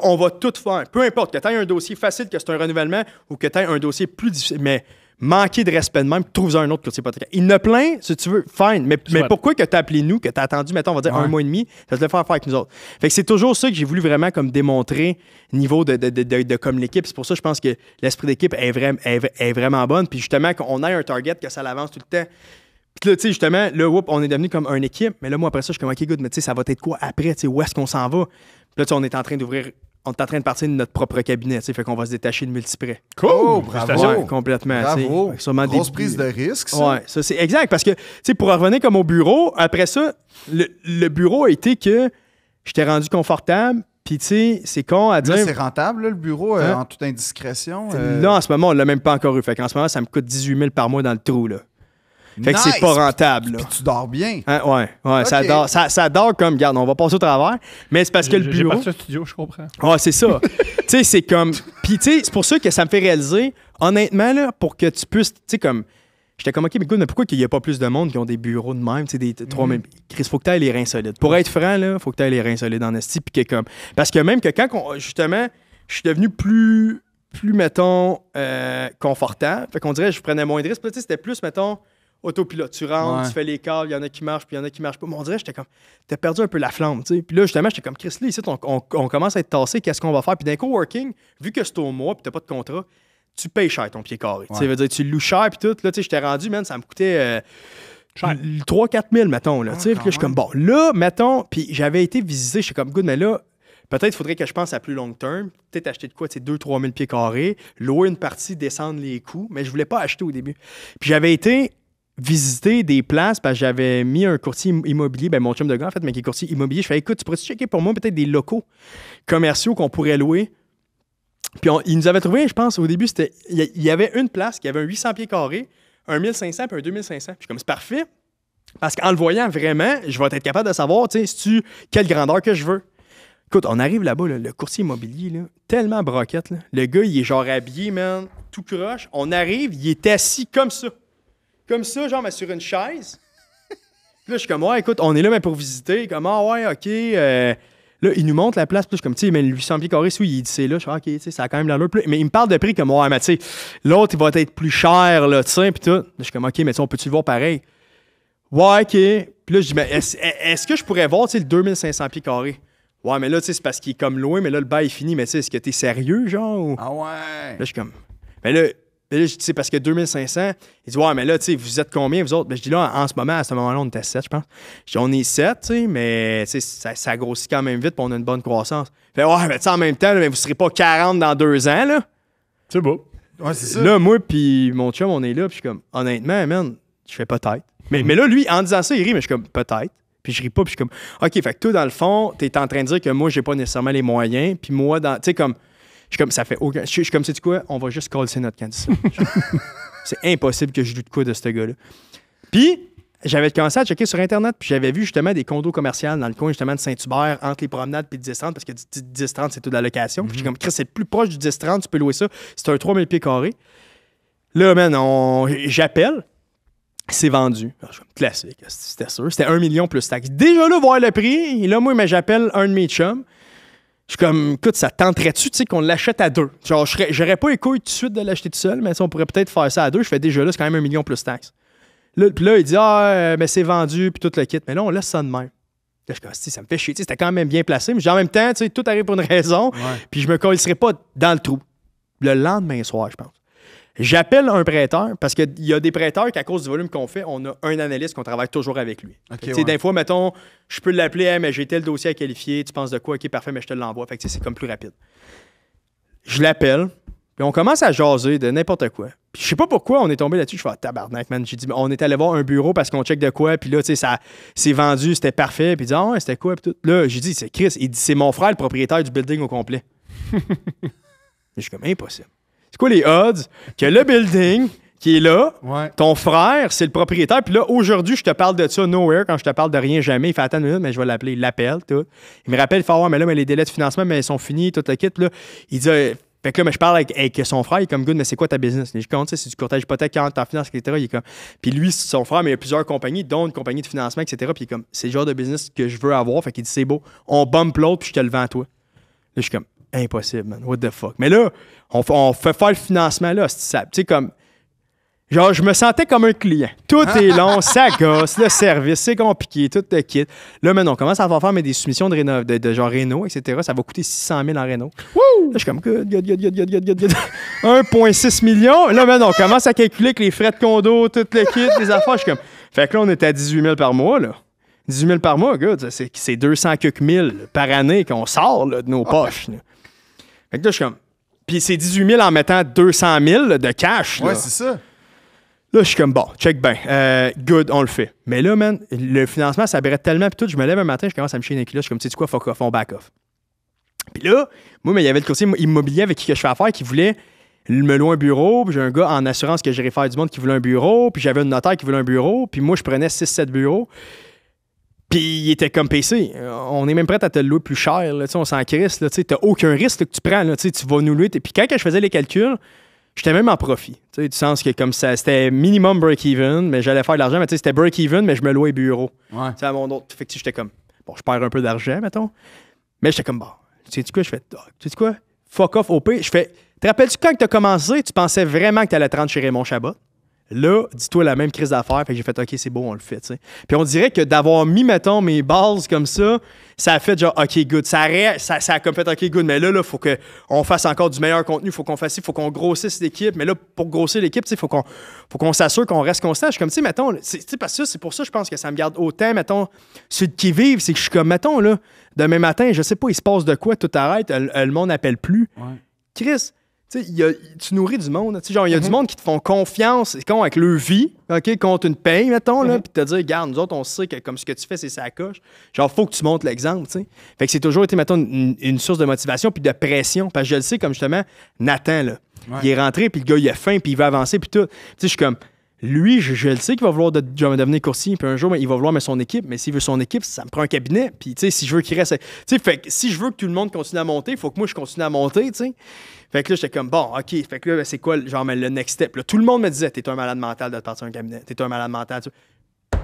on va tout faire. Peu importe, que tu aies un dossier facile, que c'est un renouvellement ou que tu aies un dossier plus difficile. Mais manquer de respect de même, trouve un autre courtier hypothécaire. Il ne plaint, si tu veux, fine. Mais, mais pourquoi que tu as appelé nous, que tu as attendu, mettons, on va dire un mois et demi, ça se le faire faire avec nous autres. Fait que c'est toujours ça que j'ai voulu vraiment comme démontrer niveau de, de, de, de, comme l'équipe. C'est pour ça que je pense que l'esprit d'équipe est, vraiment est, vraiment bonne. Puis justement, qu'on a un target, que ça l'avance tout le temps. Puis là, tu sais, justement, là, on est devenu comme une équipe. Mais là, moi, après ça, je suis comme, OK, good, mais tu sais, ça va être quoi après? Tu sais, où est-ce qu'on s'en va? Puis là, tu sais, on est en train d'ouvrir on est en train de partir de notre propre cabinet, tu sais, fait qu'on va se détacher de multiprès. Cool! Oh, bravo! complètement. Bravo! Grosse des... prise de risque, ça. Ouais, ça c'est exact, parce que, tu sais, pour revenir comme au bureau, après ça, le, bureau a été que j'étais rendu confortable, puis tu sais, c'est con à dire... c'est rentable, là, le bureau, euh, hein? en toute indiscrétion? non Là, euh? en ce moment, on l'a même pas encore eu, fait qu'en ce moment, ça me coûte 18 000 par mois dans le trou, là. Fait que c'est pas rentable. tu dors bien. Hein, ouais, ouais ça, dort, ça, ça, dort comme, Regarde, on va passer au travers. Mais c'est parce que le bureau. J'ai pas studio, je comprends. Ah, c'est ça. tu sais, c'est comme. Puis, tu sais, c'est pour ça que ça me fait réaliser, honnêtement, là, pour que tu puisses, tu sais, comme. J'étais comme, OK, mais écoute, mais pourquoi qu'il n'y a pas plus de monde qui ont des bureaux de même, tu sais, des 3000. Mhm. Chris, faut que tu aies les reins solides. Pour être franc, là, faut que tu aies les reins solides en esti. Puis que, comme. Parce que même que quand, justement, je suis devenu plus plus, mettons, euh, confortable. Fait qu'on dirait je prenais moins de risques. C'était plus, mettons, autopilote. Tu rentres, tu fais les câbles, il y en a qui marchent, puis il y en a qui marchent pas. Mon on dirait, j'étais comme, t'as perdu un peu la flamme, tu sais. Puis là, justement, j'étais comme, Chris, là, on, on, commence à être tassé, qu'est-ce qu'on va faire? Puis d'un coworking, vu que c'est au mois, puis t'as pas de contrat, tu payes cher ton pied carré. Tu dire, tu loues cher, puis tout. Là, tu sais, j'étais rendu, man, ça me coûtait. 3-4 euh, 000, mettons. Là, ah, puis je suis comme, bon, là, mettons, puis j'avais été visité, je suis comme, good, mais là, peut-être faudrait que je pense à plus long terme. Peut-être acheter de quoi, tu sais, 2-3 000 pieds carrés, louer une partie, descendre les coûts, mais je voulais pas acheter au début. Puis j'avais été visiter des places parce que j'avais mis un courtier immobilier, ben mon chum de gars en fait, mais qui est courtier immobilier. Je fais écoute, tu pourrais checker pour moi peut-être des locaux commerciaux qu'on pourrait louer. Puis il nous avait trouvé, je pense, au début, c'était il y avait une place qui avait un 800 pieds carrés, un 1500 puis un 2500. Puis je suis comme c'est parfait parce qu'en le voyant vraiment, je vais être capable de savoir, tu sais, quelle grandeur que je veux. Écoute, on arrive là-bas, le courtier immobilier, tellement broquette. Le gars, il est genre habillé, man, tout croche. On arrive, il est assis comme ça comme ça, genre, mais sur une chaise. Puis là, je suis comme, ouais, écoute, on est là, mais pour visiter. Comme, ah, ouais, OK. euh, Là, il nous montre la place. Puis je suis comme, tu sais, mais le 800 pieds carrés, oui, il dit, c'est là. Je suis, ah, OK, tu sais, ça a quand même l'allure. Mais il me parle de prix comme, ouais, mais tu sais, l'autre, il va être plus cher, là, tu sais. Puis tout. Là, je suis comme, OK, mais tu on peut-tu le voir pareil? Ouais, OK. Puis là, je dis, mais est-ce que je pourrais voir, tu sais, le 2500 pieds carrés? Ouais, mais là, tu sais, c'est parce qu'il est comme loin, mais là, le bail est fini. Mais tu sais, est-ce que t'es sérieux, genre? Ah ouais. Là, je suis comme. Mais là, puis là, parce que 2500, il dit, ouais, mais là, tu sais, vous êtes combien, vous autres? Ben, je dis, là, en, ce moment, à ce moment-là, on était 7, je pense. Je dis, on est 7, tu sais, mais ça, ça grossit quand même vite, puis on a une bonne croissance. Fait, ouais, mais tu en même temps, vous mais vous serez pas 40 dans deux ans, là. C'est beau. Ouais, c'est ça. Là, moi, puis mon chum, on est là, puis je suis comme, honnêtement, man, je fais peut-être. Mais, mais là, lui, en disant ça, il rit, mais je suis comme, peut-être. Puis je ris pas, puis je suis comme, OK, fait que toi, dans le fond, tu t'es en train de dire que moi, j'ai pas nécessairement les moyens, puis moi, tu sais, comme, je suis comme, ça fait aucun. Je suis comme, c'est quoi? On va juste coller notre candidat. c'est impossible que je doute quoi de ce gars-là. Puis, j'avais commencé à checker sur Internet, puis j'avais vu justement des condos commerciaux dans le coin, justement, de Saint-Hubert, entre les promenades puis le 10 parce que 10-30, c'est de la location. Puis, je mhm. comme, Chris, c'est le plus proche du 10 tu peux louer ça. C'est un 3000 pieds carrés. Là, man, j'appelle. C'est vendu. Ah, classique, c'était sûr. C'était 1 million plus taxe. Déjà là, voir le prix. Et là, moi, j'appelle un de mes chums. Je suis comme, écoute, ça tenterait-tu qu'on l'achète à deux? Genre, j'aurais pas écouté tout de suite de l'acheter tout seul, mais on pourrait peut-être faire ça à deux. Je fais déjà là, c'est quand même un million plus taxes. Là, puis là, il dit, ah, euh, mais c'est vendu, puis tout le kit. Mais là, on laisse ça de même. Là, je suis ça me fait chier. C'était quand même bien placé, mais en même temps, tout arrive pour une raison. Puis je me collerai pas dans le trou. Le lendemain soir, je pense. J'appelle un prêteur parce qu'il y a des prêteurs qui, à cause du volume qu'on fait, on a un analyste qu'on travaille toujours avec lui. Tu sais, Des fois, mettons, je peux l'appeler, mais j'ai tel dossier à qualifier, tu penses de quoi, ok, parfait, mais je te l'envoie. Fait c'est comme plus rapide. Je l'appelle, puis on commence à jaser de n'importe quoi. je sais pas pourquoi on est tombé là-dessus. Je fais ah, tabarnak, man. J'ai dit, on est allé voir un bureau parce qu'on check de quoi. Puis là, tu sais, ça s'est vendu, c'était parfait. Puis il dit, ah c'était quoi. Puis tout. Là, j'ai dit, c'est Chris. Il dit, c'est mon frère, le propriétaire du building au complet. je suis comme, impossible c'est quoi les odds que le building qui est là, ton frère, c'est le propriétaire. Puis là, aujourd'hui, je te parle de ça, nowhere, quand je te parle de rien jamais. Il fait attendre mais je vais l'appeler. Il l'appelle, tout. Il me rappelle, il mais là, mais les délais de financement, mais ils sont finis, tout le kit. Là. Il dit, fait que là, mais je parle avec, son frère, il est comme, good, mais c'est quoi ta business? Je compte, c'est du courtage hypothèque, quand ta finance, etc. Il est comme, puis lui, son frère, mais il a plusieurs compagnies, dont une compagnie de financement, etc. Puis il est comme, c'est le genre de business que je veux avoir. Fait qu'il dit, c'est beau, on bump l'autre, puis je te le vends à toi. Là, je suis comme, impossible, man. What the fuck? Mais là, on, fait faire le financement là, Tu sais, comme. Genre, je me sentais comme un client. Tout est long, ça gosse, le service, c'est compliqué, tout le kit. Là, maintenant, on commence à faire des soumissions de, réno, de, genre réno, etc. Ça va coûter 600 000 en réno. Là, je suis comme, good, good, good, good, good, good, good, 1,6 million. Là, maintenant, on commence à calculer que les frais de condo, tout le kit, les affaires. Je suis comme, fait que là, on était à 18 000 par mois, là. 18 000 par mois, good. C'est 200 quelques par année qu'on sort de nos ah poches. Fait que là, je suis comme. Puis c'est 18 000 en mettant 200 000 de cash. Là. Ouais, c'est ça. Là, je suis comme, bon, check ben, good, on le fait. Mais là, man, le financement, ça brette tellement. Puis tout, je me lève un matin, je commence à me chier une les Je suis comme, tu sais quoi, fuck off, on back off. Puis là, moi, mais il y avait le courtier immobilier avec qui je fais affaire qui voulait me louer un bureau. Puis j'ai un gars en assurance que j'irais faire du monde qui voulait un bureau. Puis j'avais un notaire qui voulait un bureau. Puis moi, je prenais 6-7 bureaux. Puis il était comme PC. Euh, on est même prêt à te louer plus cher. on s'en crisse. Tu n'as aucun risque que tu prends. tu vas nous louer. Puis quand je faisais les calculs, j'étais même en profit. Tu sens que comme ça, c'était minimum break-even, mais j'allais faire de l'argent. Mais c'était break-even, mais je me louais bureau. Ouais. À mon autre. Fait j'étais comme, bon, je perds un peu d'argent, mettons. Mais j'étais comme, bon, tu sais quoi, je fais, tu ah, sais quoi, fuck off, OP. Je fais, te rappelles-tu quand tu as commencé, tu pensais vraiment que tu allais te rendre chez Raymond Chabot? Là, dis-toi la même crise d'affaires. Fait j'ai fait, OK, c'est beau, on le fait, Puis on dirait que d'avoir mis, mettons, mes bases comme ça, ça a fait genre, OK, good. Ça, a, ça, comme fait, OK, good. Mais là, là, faut qu'on fasse encore du meilleur contenu. Faut qu'on fasse, faut qu'on grossisse l'équipe. Mais là, pour grossir l'équipe, il faut qu'on faut qu'on s'assure qu'on reste constant. Je suis comme, tu sais, mettons, c'est parce que c'est pour ça, je pense que ça me garde autant, mettons, ceux qui vivent, c'est que je suis comme, mettons, là, demain matin, je sais pas, il se passe de quoi, tout arrête, le, monde n'appelle plus. Chris, tu nourris du monde. Genre, il y a du mhm. monde qui te font confiance quand avec leur vie, OK, contre une paye, mettons, mhm. puis te dire, regarde, nous autres, on sait que comme ce que tu fais, c'est ça coche. Genre, faut que tu montes l'exemple, Fait que c'est toujours été, mettons, une, source de motivation puis de pression. Parce que je le sais, comme justement, Nathan, là, il est rentré, puis le gars, il a faim, puis il veut avancer, puis tout. je suis comme, lui, je, le sais qu'il va vouloir devenir courtier. puis un jour, il va vouloir mettre son équipe, mais s'il veut son équipe, ça me prend un cabinet, puis si je veux qu'il reste... fait que si je veux que tout le monde continue à monter, il faut que moi, je continue à monter, tu fait que là, j'étais comme, bon, OK. Fait que là, ben, c'est quoi, genre, le next step? Là, tout le monde me disait, t'es un malade mental de te partir un cabinet. T'es un malade mental. Tu...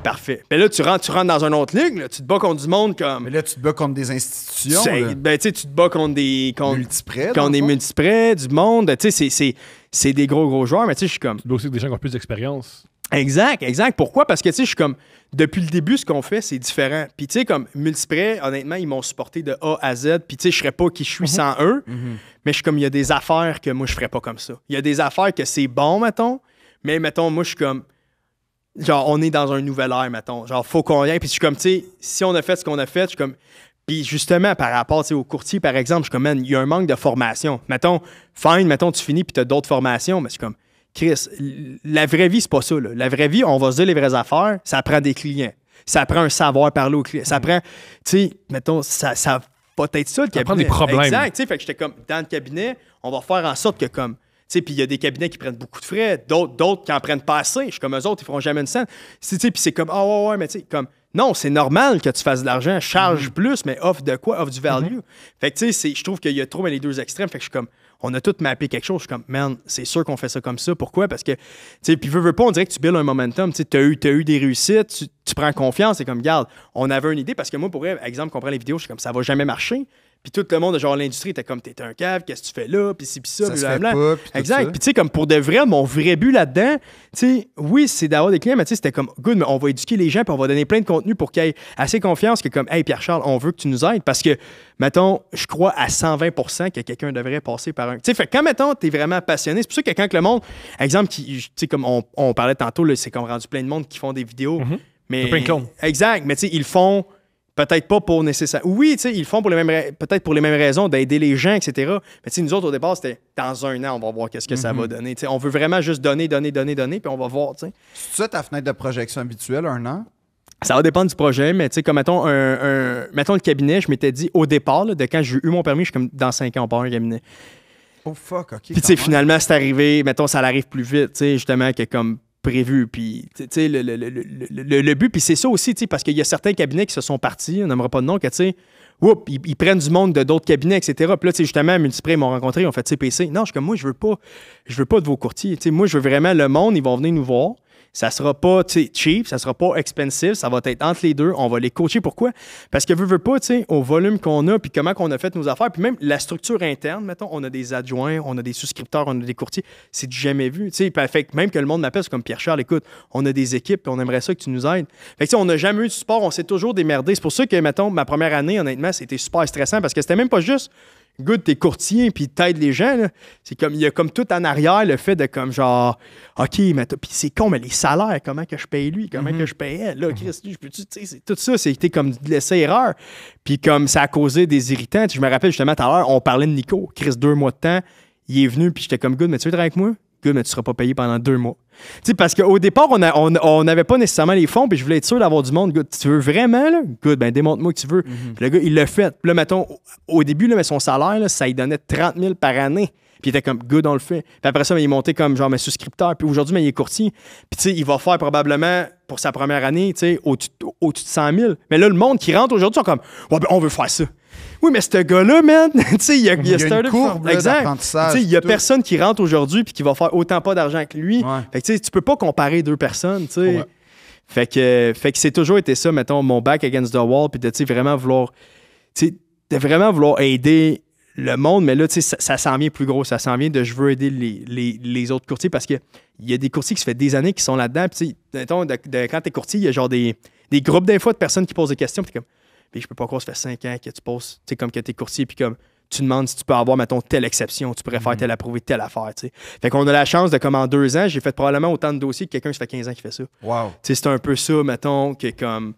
Parfait. Mais ben là, tu rentres, tu rentres dans une autre ligue, là, tu te bats contre du monde comme. Mais là, tu te bats contre des institutions. Ben, tu sais, tu te bats contre des. Contre, multiprès, contre des multiprès, du monde. Ben, tu sais, c'est des gros, gros joueurs, mais tu sais, je suis comme. Tu bats aussi des gens qui ont plus d'expérience. Exact, exact. Pourquoi? Parce que, tu sais, je suis comme, depuis le début, ce qu'on fait, c'est différent. Puis, tu sais, comme Multiprès, honnêtement, ils m'ont supporté de A à Z. Puis, tu sais, je serais pas qui je suis mhm. sans eux. Mhm. Mais je suis comme, il y a des affaires que moi, je ferais pas comme ça. Il y a des affaires que c'est bon, mettons. Mais, mettons, moi, je suis comme, genre, on est dans un nouvel air, mettons. Genre, faut qu'on vienne. Puis, je suis comme, tu sais, si on a fait ce qu'on a fait, je suis comme, puis justement, par rapport au courtier, par exemple, je suis comme, il y a un manque de formation. Mettons, fine, mettons, tu finis, puis tu as d'autres formations. Mais je comme, Chris, la vraie vie, c'est pas ça. La vraie vie, on va se dire les vraies affaires, ça prend des clients. Ça prend un savoir parler aux clients. Ça mm. prend, tu sais, mettons, ça, ça va être ça le cabinet. prend des problèmes. Exact, tu sais. Fait que j'étais comme, dans le cabinet, on va faire en sorte que comme, tu sais, puis il y a des cabinets qui prennent beaucoup de frais, d'autres, qui en prennent pas assez. Je suis comme eux autres, ils feront jamais une scène. Puis c'est comme, ah ouais, ouais, mais tu sais, comme, non, c'est normal que tu fasses de l'argent, charge mm. plus, mais offre de quoi? Offre du value. Mm-hmm. Fait que tu sais, je trouve qu'il y a trop, mais les deux extrêmes. Fait que je suis comme, on a tout mappé quelque chose. Je suis comme, man, c'est sûr qu'on fait ça comme ça. Pourquoi? Parce que, tu sais, puis veux, veux pas, on dirait que tu builds un momentum. Tu as eu, as eu des réussites, tu, prends confiance. C'est comme, regarde, on avait une idée. Parce que moi, pour exemple, quand on prend les vidéos, je suis comme, ça va jamais marcher. Puis tout le monde, genre l'industrie, était comme, t'es un cave, qu'est-ce que tu fais là, puis si puis ça, ça blablabla. exact. Puis tu sais, comme pour de vrai, mon vrai but là-dedans, tu sais, oui, c'est d'avoir des clients, mais tu sais, c'était comme, good, mais on va éduquer les gens, puis on va donner plein de contenu pour qu'ils aient assez confiance que, comme, hey, Pierre-Charles, on veut que tu nous aides. Parce que, mettons, je crois à 120 que quelqu'un devrait passer par un. Tu sais, fait quand, mettons, t'es vraiment passionné, c'est pour ça que quand le monde, exemple, qui, tu sais, comme on, parlait tantôt, c'est comme rendu plein de monde qui font des vidéos. Mhm. mais, Exact. Mais tu sais, ils font Peut-être pas pour nécessaire. Oui, tu sais, ils le font pour les mêmes peut-être pour les mêmes raisons, d'aider les gens, etc. Mais tu sais, nous autres, au départ, c'était dans un an, on va voir qu'est-ce que ça va mm-hmm. donner. sais, on veut vraiment juste donner, donner, donner, donner, puis on va voir. C'est ça ta fenêtre de projection habituelle, un an? Ça va dépendre du projet, mais tu sais, comme mettons, un, mettons le cabinet, je m'étais dit au départ, de quand j'ai eu mon permis, je suis comme dans cinq ans, on un cabinet. Oh fuck, ok. Puis tu finalement, c'est arrivé, mettons, ça arrive plus vite, tu sais, justement, que comme prévu. Puis, tu le, but, puis c'est ça aussi, tu parce qu'il y a certains cabinets qui se sont partis, on n'aimera pas de nom, que, tu ils, prennent du monde de d'autres cabinets, etc. Puis là, justement, Multipré m'ont rencontré, ils ont fait CPC. Non, je suis comme moi, je veux pas, je veux pas de vos courtiers. sais, moi, je veux vraiment le monde, ils vont venir nous voir. Ça sera pas cheap, ça sera pas expensive, ça va être entre les deux. On va les coacher. Pourquoi? Parce que veux veut pas, au volume qu'on a, puis comment qu'on a fait nos affaires, puis même la structure interne, mettons, on a des adjoints, on a des souscripteurs, on a des courtiers. C'est jamais vu. Fait même que le monde m'appelle, comme Pierre-Charles, écoute, on a des équipes, puis on aimerait ça que tu nous aides. Fait on n'a jamais eu de support, on s'est toujours démerdé. C'est pour ça que, mettons, ma première année, honnêtement, c'était super stressant parce que c'était même pas juste good, t'es courtier, puis t'aides les gens, c'est comme, il y a comme tout en arrière le fait de comme genre, OK, mais puis c'est con, mais les salaires, comment que je paye lui, comment mm-hmm. que je paye elle, là, Chris, je peux-tu, tout ça, c'était comme de laisser erreur. Puis comme ça a causé des irritants, je me rappelle justement tout à l'heure, on parlait de Nico, Chris, deux mois de temps, il est venu, puis j'étais comme, good, mais tu veux être avec moi? Good, mais tu seras pas payé pendant deux mois. parce qu'au départ, on n'avait pas nécessairement les fonds, puis je voulais être sûr d'avoir du monde. Good, tu veux vraiment, là? Good, ben démonte moi que tu veux. Mhm. le gars, il le fait. Puis là, mettons, au début, là, mais son salaire, ça lui donnait 30 000 par année. Puis il était comme, good, on le fait. Puis après ça, il est monté comme, genre, mes souscripteur. Puis aujourd'hui, il est courtier. Puis il va faire probablement, pour sa première année, tu au-dessus de 100 000. Mais là, le monde qui rentre aujourd'hui, sont comme, ouais, ben, on veut faire ça. Oui, mais ce gars-là, man, tu sais, il y a, une courbe a, Il y a personne qui rentre aujourd'hui et qui va faire autant pas d'argent que lui. Fait que, tu peux pas comparer deux personnes, tu Fait que, fait que c'est toujours été ça, mettons, mon back against the wall, puis de vraiment vouloir, de vraiment vouloir aider le monde, mais là, ça, s'en vient plus gros. Ça s'en vient de je veux aider les, autres courtiers parce qu'il y a des courtiers qui se fait des années qui sont là-dedans. Puis, mettons, de, quand t'es courtier, il y a genre des, groupes d'infos de personnes qui posent des questions. comme, je peux pas croire, ça fait 5 ans que tu poses, tu comme que tu es courtier, puis comme tu demandes si tu peux avoir, mettons, telle exception, tu pourrais faire mhm. telle approuver telle affaire. tu Fait qu'on a la chance de, comme en deux ans, j'ai fait probablement autant de dossiers que quelqu'un qui fait 15 ans qui fait ça. Wow. C'est un peu ça, mettons, que comme.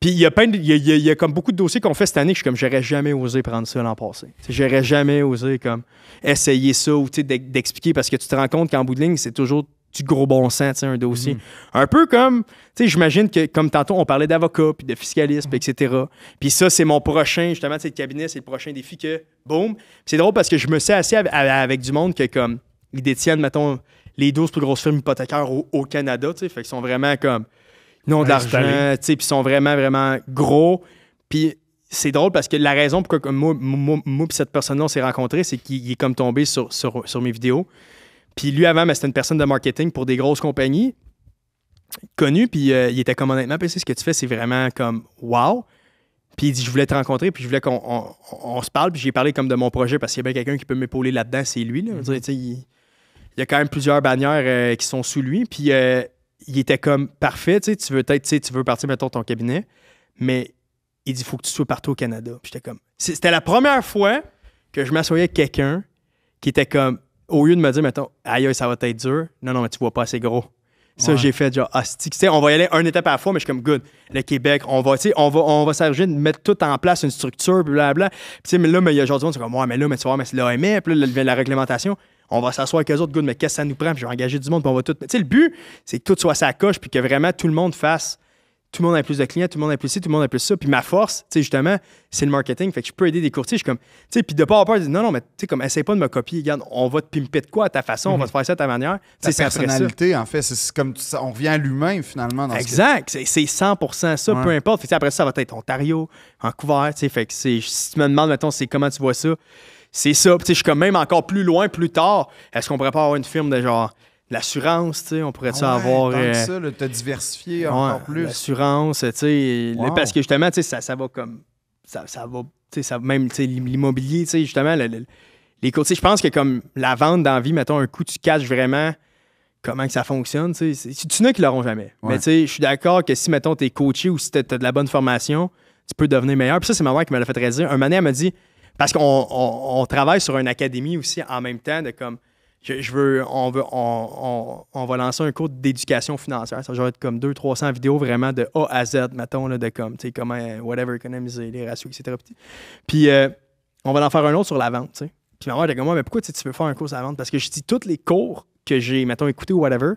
Puis il y a plein de, y a, comme beaucoup de dossiers qu'on fait cette année que je suis comme j'aurais jamais osé prendre ça l'an passé. J'aurais jamais osé comme essayer ça ou d'expliquer parce que tu te rends compte qu'en bout de ligne, c'est toujours du gros bon sens, un dossier. Mhm. Un peu comme, tu sais, j'imagine que, comme tantôt, on parlait d'avocat, puis de fiscalisme, etc. Puis ça, c'est mon prochain, justement, le cabinet, c'est le prochain défi que, boum. c'est drôle parce que je me suis assis avec, du monde que, comme, ils détiennent, mettons, les 12 plus grosses firmes hypothécaires au, Canada, tu sais, fait qu'ils sont vraiment comme, ils ont de l'argent, tu sais, puis ils sont vraiment, vraiment gros. Puis c'est drôle parce que la raison pourquoi moi, moi, moi, cette personne-là, on s'est rencontrés, c'est qu'il est comme tombé sur mes vidéos. Puis lui, avant, c'était une personne de marketing pour des grosses compagnies connues. Puis euh, il était comme honnêtement, puis ce que tu fais, c'est vraiment comme wow. Puis il dit, je voulais te rencontrer, puis je voulais qu'on se parle. Puis j'ai parlé comme de mon projet parce qu'il y a bien quelqu'un qui peut m'épauler là-dedans, c'est lui. il, il, y a quand même plusieurs bannières euh, qui sont sous lui. Puis euh, il était comme parfait, tu veux être tu veux partir, mettons, ton cabinet. Mais il dit, il faut que tu sois partout au Canada. Puis j'étais comme, c'était la première fois que je m'assoyais avec quelqu'un qui était comme, au lieu de me dire, mettons, aïe, ça va être dur, non, non, mais tu vois pas c'est gros. Ça, j'ai fait genre, osti. Ah, tu sais, on va y aller un étape à la fois, mais je suis comme, good, le Québec, on va, on va, on va s'arranger de mettre tout en place, une structure, blablabla. Puis, tu sais, mais là, mais il y a aujourd'hui, on se comme, ouais, mais là, mais tu vois, mais c'est l'OMF, puis là, la, la réglementation on va s'asseoir avec eux autres, good, mais qu'est-ce que ça nous prend? Puis je vais engager du monde, puis on va tout. Tu sais, le but, c'est que tout soit sa coche, puis que vraiment tout le monde fasse tout le monde a plus de clients, tout le monde a plus ci, tout le monde a plus ça. Puis ma force, tu sais, justement, c'est le marketing. Fait que je peux aider des courtiers. Je comme, tu sais, puis de pas avoir peur, dis, non, non, mais tu sais, comme, essaie pas de me copier. Regarde, on va te pimper de quoi à ta façon, on va mhm. te faire ça à ta manière. Ta personnalité, en fait, c'est comme, on revient à l'humain, finalement. Dans exact. C'est 100 ça, peu importe. Fait après ça, ça va être Ontario, Vancouver, tu sais. Fait que si tu me demandes, mettons, c'est comment tu vois ça, c'est ça. Tu je suis comme même encore plus loin, plus tard. Est-ce qu'on pourrait pas avoir une firme de genre L'assurance, tu sais, on pourrait avoir. Tant euh, que ça, diversifié encore plus. L'assurance, tu sais. Parce que justement, tu sais, ça, ça va comme. Ça, va. même l'immobilier, tu sais, justement, les courtiers, je pense que comme la vente d'envie, vie, mettons, un coup, tu caches vraiment comment que ça fonctionne. Tu sais, tu n'as qui l'auront jamais. Mais tu sais, je suis d'accord que si, mettons, es coaché ou si t'as as de la bonne formation, tu peux devenir meilleur. Puis ça, c'est ma mère qui me l'a fait réaliser. Un mané, elle m'a dit, parce qu'on travaille sur une académie aussi en même temps, de comme je, veux, on, veut, on, va lancer un cours d'éducation financière. Ça va être comme 200-300 vidéos vraiment de A à Z, mettons, là, de comme, comment, whatever, économiser les ratios, etc. Puis, euh, on va en faire un autre sur la vente. tu sais Puis ma mère était comme, mais pourquoi tu veux faire un cours sur la vente? Parce que je dis tous les cours que j'ai, mettons, écoutés ou whatever,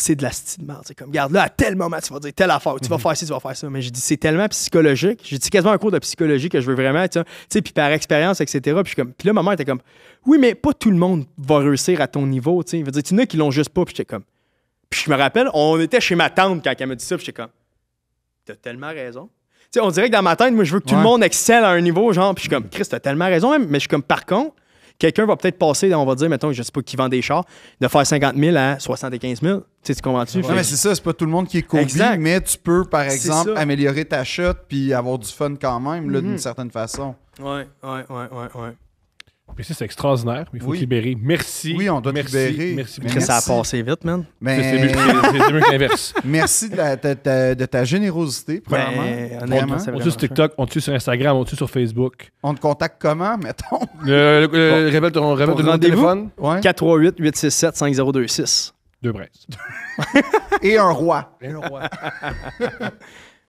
c'est de la merde. C'est comme, regarde, là, à tel moment, tu vas dire telle affaire, tu vas mhm. faire ci, tu vas faire ça. Mais j'ai dit, c'est tellement psychologique. J'ai dit quasiment un cours de psychologie que je veux vraiment, tu sais, puis par expérience, etc. Puis, là, puis là, maman était comme, oui, mais pas tout le monde va réussir à ton niveau, tu sais. Il va dire, tu n'as qu'ils l'ont juste pas. Puis j'étais comme, puis je me rappelle, on était chez ma tante quand elle m'a dit ça, puis j'étais comme, t'as tellement raison. Tu sais, on dirait que dans ma tête, moi, je veux que tout le monde excelle à un niveau, genre, puis je suis comme, Chris, t'as tellement raison, même. mais je suis comme, par contre, Quelqu'un va peut-être passer, on va dire, mettons, je sais pas qui vend des chars, de faire 50 000 à 75 000. Tu sais, tu comprends-tu? Non, mais c'est ça, c'est pas tout le monde qui est Kobe, exact. mais tu peux, par exemple, améliorer ta shot puis avoir du fun quand même, d'une mhm. certaine façon. Ouais, ouais, ouais, ouais, ouais c'est extraordinaire, mais il faut oui. libérer. Merci. Oui, on doit te libérer. Merci, merci. Ça a passé vite, man. Mais... C'est mieux que l'inverse. merci de, ta générosité, ben, premièrement. on, te tue sur TikTok, on tue sur Instagram, on tue sur Facebook. On te contacte comment, mettons? Le, le, le, ton, téléphone. 438-867-5026. Deux braises. Et un roi. Et un roi.